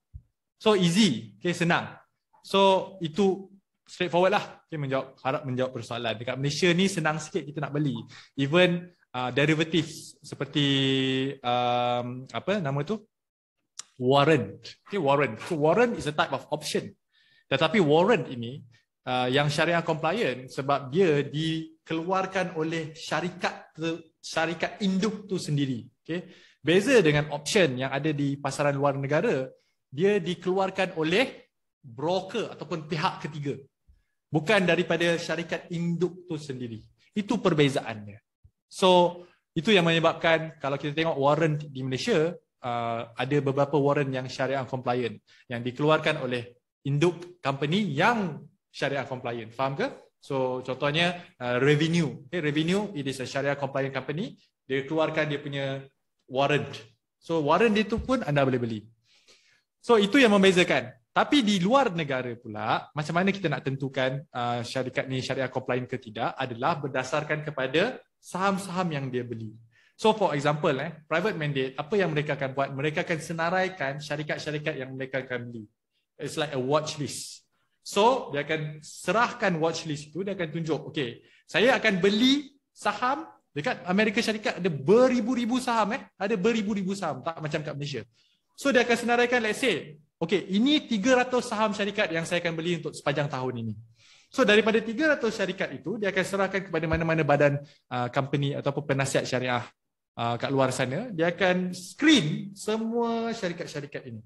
[SPEAKER 2] So easy, okay, senang. So itu straightforward lah. Okay, menjawab, harap menjawab persoalan. Dekat Malaysia ni senang sikit kita nak beli. Even uh, derivatives seperti um, apa nama tu? Warrant. Okay, warrant. So warrant is a type of option. Tetapi warrant ini uh, yang syariah compliant sebab dia dikeluarkan oleh syarikat ter, syarikat induk tu sendiri. Okay. Beza dengan option yang ada di pasaran luar negara, dia dikeluarkan oleh broker ataupun pihak ketiga bukan daripada syarikat induk tu sendiri itu perbezaannya so itu yang menyebabkan kalau kita tengok warrant di Malaysia uh, ada beberapa warrant yang syariah compliant yang dikeluarkan oleh induk company yang syariah compliant faham ke so contohnya uh, revenue okay, revenue it is a syariah compliant company dia keluarkan dia punya warrant so warrant dia tu pun anda boleh beli So itu yang membezakan. Tapi di luar negara pula, macam mana kita nak tentukan uh, syarikat ni syariah compliant ke tidak adalah berdasarkan kepada saham-saham yang dia beli. So for example, eh, private mandate, apa yang mereka akan buat? Mereka akan senaraikan syarikat-syarikat yang mereka akan beli. It's like a watch list. So, dia akan serahkan watch list itu, dia akan tunjuk, okay, saya akan beli saham dekat Amerika Syarikat ada beribu-ribu saham eh ada beribu-ribu saham tak macam kat Malaysia So dia akan senaraikan let's say Okay ini 300 saham syarikat yang saya akan beli untuk sepanjang tahun ini So daripada 300 syarikat itu dia akan serahkan kepada mana-mana badan uh, company atau penasihat syariah uh, kat luar sana dia akan screen semua syarikat-syarikat ini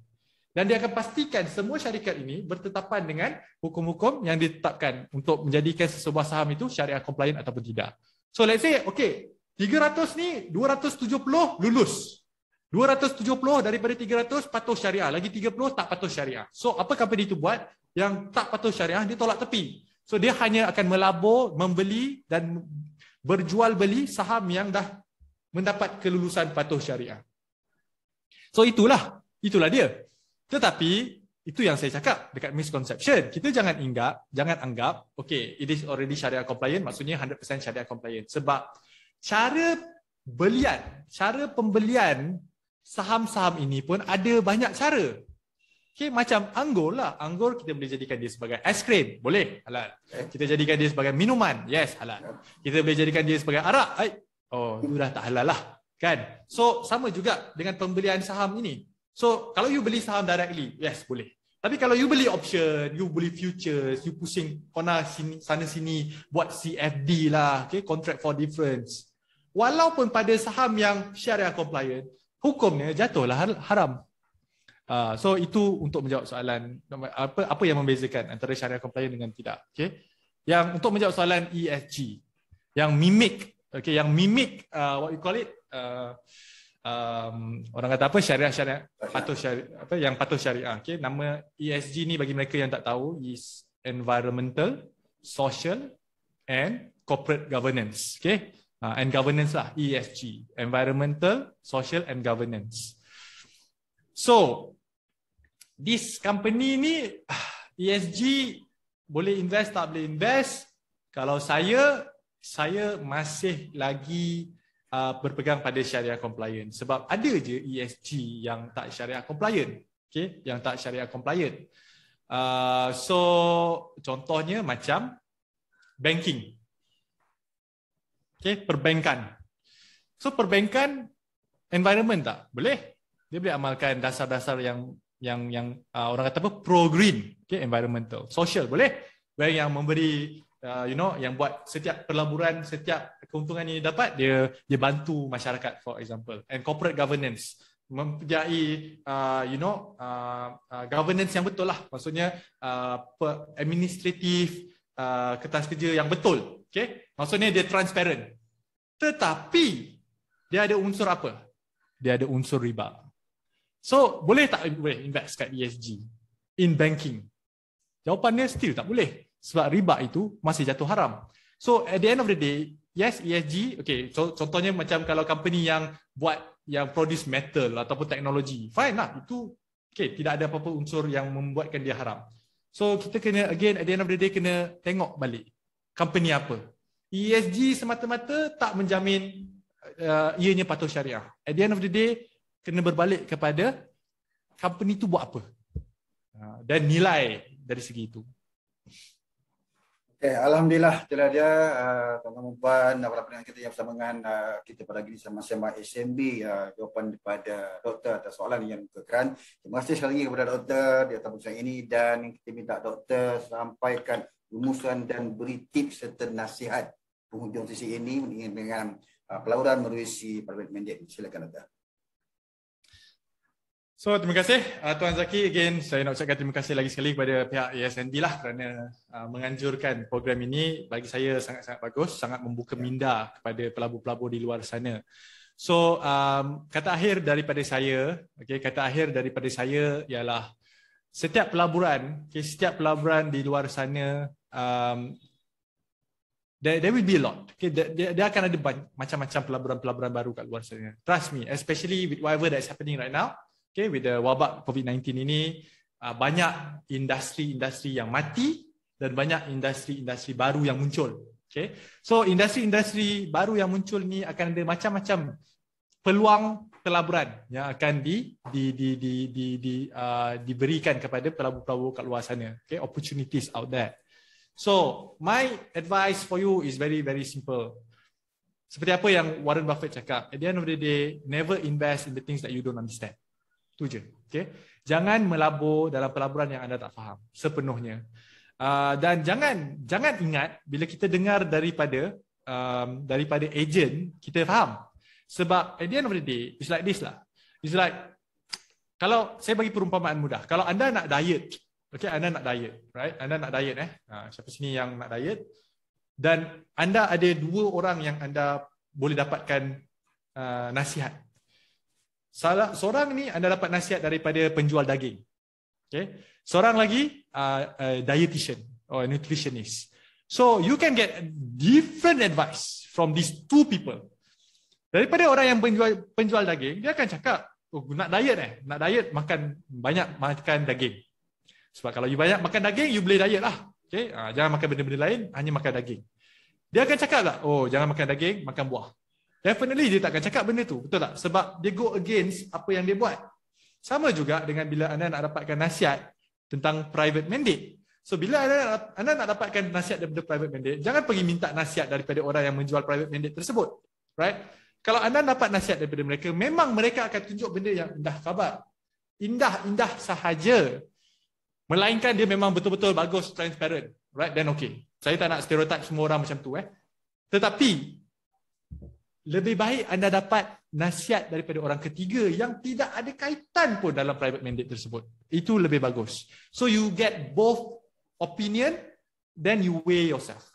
[SPEAKER 2] dan dia akan pastikan semua syarikat ini bertetapan dengan hukum-hukum yang ditetapkan untuk menjadikan sesebuah saham itu syariah compliant ataupun tidak. So let's say okay 300 ni 270 lulus. 270 daripada 300 patuh syariah. Lagi 30 tak patuh syariah. So apa company itu buat? Yang tak patuh syariah, dia tolak tepi. So dia hanya akan melabur, membeli dan berjual beli saham yang dah mendapat kelulusan patuh syariah. So itulah, itulah dia. Tetapi itu yang saya cakap dekat misconception. Kita jangan ingat, jangan anggap, okay, it is already syariah compliant, maksudnya 100% syariah compliant. Sebab cara belian, cara pembelian saham-saham ini pun ada banyak cara. Okay, macam anggur lah. Anggur kita boleh jadikan dia sebagai es krim. Boleh. Halal. Kita jadikan dia sebagai minuman. Yes, halal. Kita boleh jadikan dia sebagai arak. Ay. Oh, itu dah tak halal lah. Kan? So, sama juga dengan pembelian saham ini. So, kalau you beli saham directly, yes, boleh. Tapi kalau you beli option, you beli futures, you pusing kona sini, sana sini, buat CFD lah, okay, contract for difference. Walaupun pada saham yang syariah compliant, hukumnya jatuhlah haram. Uh, so itu untuk menjawab soalan apa apa yang membezakan antara syariah compliant dengan tidak. Okay. Yang untuk menjawab soalan ESG yang mimic okay, yang mimic uh, ah, what you call it uh, um, orang kata apa syariah syariah patuh syariah apa yang patuh syariah okay, nama ESG ni bagi mereka yang tak tahu is environmental social and corporate governance okay uh, and governance lah ESG environmental social and governance so this company ni ESG boleh invest tak boleh invest kalau saya saya masih lagi uh, berpegang pada syariah compliant sebab ada je ESG yang tak syariah compliant okey yang tak syariah compliant uh, so contohnya macam banking Okay, perbankan. So perbankan environment tak? Boleh. Dia boleh amalkan dasar-dasar yang yang yang uh, orang kata apa? Pro green, okay, environmental, social boleh. Where yang memberi uh, you know yang buat setiap pelaburan, setiap keuntungan yang dia dapat dia dia bantu masyarakat for example and corporate governance mempunyai uh, you know uh, uh, governance yang betul lah maksudnya uh, administrative uh, kertas kerja yang betul okay maksudnya dia transparent tetapi dia ada unsur apa? Dia ada unsur riba. So, boleh tak boleh invest kat ESG in banking? Jawapannya still tak boleh sebab riba itu masih jatuh haram. So, at the end of the day, yes ESG, okay, so, contohnya macam kalau company yang buat yang produce metal ataupun teknologi, fine lah itu okay, tidak ada apa-apa unsur yang membuatkan dia haram. So, kita kena again at the end of the day kena tengok balik company apa ESG semata-mata tak menjamin uh, ianya patuh syariah. At the end of the day, kena berbalik kepada company itu buat apa. Uh, dan nilai dari segi itu.
[SPEAKER 1] Okay, Alhamdulillah telah dia uh, tuan-tuan puan dan para kita yang bersama dengan uh, kita pada hari ini sama-sama SMB uh, jawapan kepada doktor atas soalan yang kekeran. Terima kasih sekali lagi kepada doktor di atas pusat ini dan kita minta doktor sampaikan rumusan dan beri tips serta nasihat penghujung sesi ini dengan, dengan uh, pelawaran menerusi Parlimen Mendek. Silakan anda.
[SPEAKER 2] So terima kasih uh, Tuan Zaki again saya nak ucapkan terima kasih lagi sekali kepada pihak ASNB e lah kerana uh, menganjurkan program ini bagi saya sangat-sangat bagus sangat membuka ya. minda kepada pelabur-pelabur di luar sana. So um, kata akhir daripada saya okay kata akhir daripada saya ialah setiap pelaburan okay, setiap pelaburan di luar sana um, there, there will be a lot okay, dia, dia akan ada banyak, macam-macam pelaburan-pelaburan baru kat luar sana trust me especially with whatever that is happening right now okay, with the wabak COVID-19 ini uh, banyak industri-industri yang mati dan banyak industri-industri baru yang muncul okay. so industri-industri baru yang muncul ni akan ada macam-macam peluang pelaburan yang akan di di di di di, di uh, diberikan kepada pelabur-pelabur kat luar sana. Okay, opportunities out there. So, my advice for you is very very simple. Seperti apa yang Warren Buffett cakap, at the end of the day, never invest in the things that you don't understand. Tu je. Okay? Jangan melabur dalam pelaburan yang anda tak faham sepenuhnya. Uh, dan jangan jangan ingat bila kita dengar daripada um, daripada agent kita faham sebab at the end of the day, it's like this lah. It's like, kalau saya bagi perumpamaan mudah. Kalau anda nak diet, okay, anda nak diet, right? Anda nak diet eh. Ha, siapa sini yang nak diet? Dan anda ada dua orang yang anda boleh dapatkan uh, nasihat. Salah seorang ni anda dapat nasihat daripada penjual daging. Okay. Seorang lagi uh, uh, dietitian or nutritionist. So you can get different advice from these two people. Daripada orang yang penjual, penjual daging, dia akan cakap, oh, nak diet eh, nak diet makan banyak makan daging. Sebab kalau you banyak makan daging, you boleh diet lah. Okay? Ha, jangan makan benda-benda lain, hanya makan daging. Dia akan cakap tak, oh jangan makan daging, makan buah. Definitely dia tak akan cakap benda tu, betul tak? Sebab dia go against apa yang dia buat. Sama juga dengan bila anda nak dapatkan nasihat tentang private mandate. So bila anda, nak anda nak dapatkan nasihat daripada private mandate, jangan pergi minta nasihat daripada orang yang menjual private mandate tersebut. Right? Kalau anda dapat nasihat daripada mereka, memang mereka akan tunjuk benda yang indah khabar. Indah-indah sahaja. Melainkan dia memang betul-betul bagus, transparent. Right, then okay. Saya tak nak stereotip semua orang macam tu. Eh. Tetapi, lebih baik anda dapat nasihat daripada orang ketiga yang tidak ada kaitan pun dalam private mandate tersebut. Itu lebih bagus. So you get both opinion, then you weigh yourself.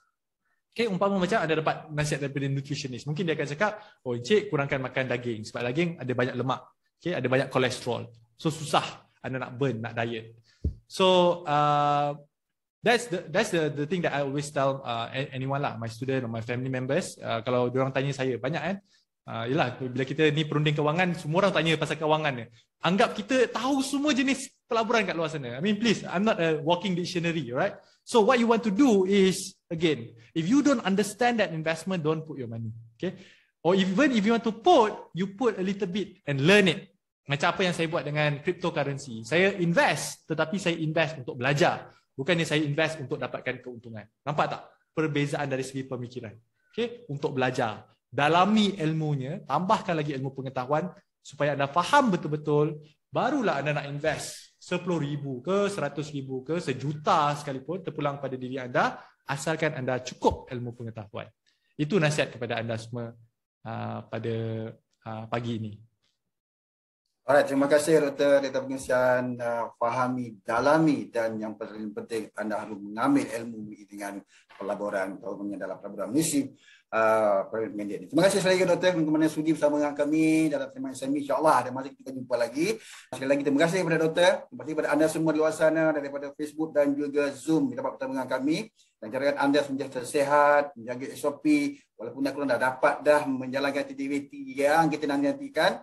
[SPEAKER 2] Okay, eh, umpama macam anda dapat nasihat daripada nutritionist. Mungkin dia akan cakap, oh encik kurangkan makan daging. Sebab daging ada banyak lemak. Okay, ada banyak kolesterol. So susah anda nak burn, nak diet. So uh, that's the that's the the thing that I always tell uh, anyone lah, my student or my family members. Uh, kalau orang tanya saya banyak kan, Uh, yelah, bila kita ni perunding kewangan, semua orang tanya pasal kewangan ni. Anggap kita tahu semua jenis pelaburan kat luar sana. I mean, please, I'm not a walking dictionary, right? So what you want to do is again, if you don't understand that investment, don't put your money. Okay. Or even if you want to put, you put a little bit and learn it. Macam apa yang saya buat dengan cryptocurrency. Saya invest tetapi saya invest untuk belajar. Bukannya saya invest untuk dapatkan keuntungan. Nampak tak? Perbezaan dari segi pemikiran. Okay. Untuk belajar. Dalami ilmunya. Tambahkan lagi ilmu pengetahuan supaya anda faham betul-betul barulah anda nak invest Sepuluh ribu ke seratus ribu ke sejuta sekalipun terpulang pada diri anda asalkan anda cukup ilmu pengetahuan. Itu nasihat kepada anda semua uh, pada uh, pagi ini.
[SPEAKER 1] Alright, terima kasih Dr. Dr. Pengisian uh, fahami, dalami dan yang paling penting anda harus mengambil ilmu dengan pelaburan atau dalam pelaburan misi uh, media ini. Terima kasih sekali lagi Dr. Kemana sudi bersama dengan kami dalam tema SME. InsyaAllah ada masa kita jumpa lagi. Sekali lagi terima kasih kepada Dr. Terima kasih kepada anda semua di luar sana daripada Facebook dan juga Zoom kita dapat bertemu dengan kami. Dan jarakan anda menjaga sehat, menjaga SOP walaupun dah kurang dah dapat dah menjalankan aktiviti yang kita nantikan.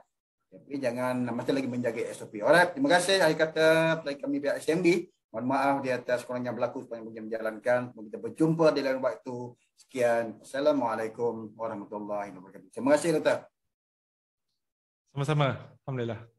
[SPEAKER 1] Tapi jangan masih lagi menjaga SOP. Alright, terima kasih. Saya kata kami pihak SMB. Mohon maaf di atas kurang yang berlaku supaya boleh menjalankan. kita berjumpa di lain waktu. Sekian. Assalamualaikum warahmatullahi wabarakatuh. Terima kasih, Dr.
[SPEAKER 2] Sama-sama. Alhamdulillah.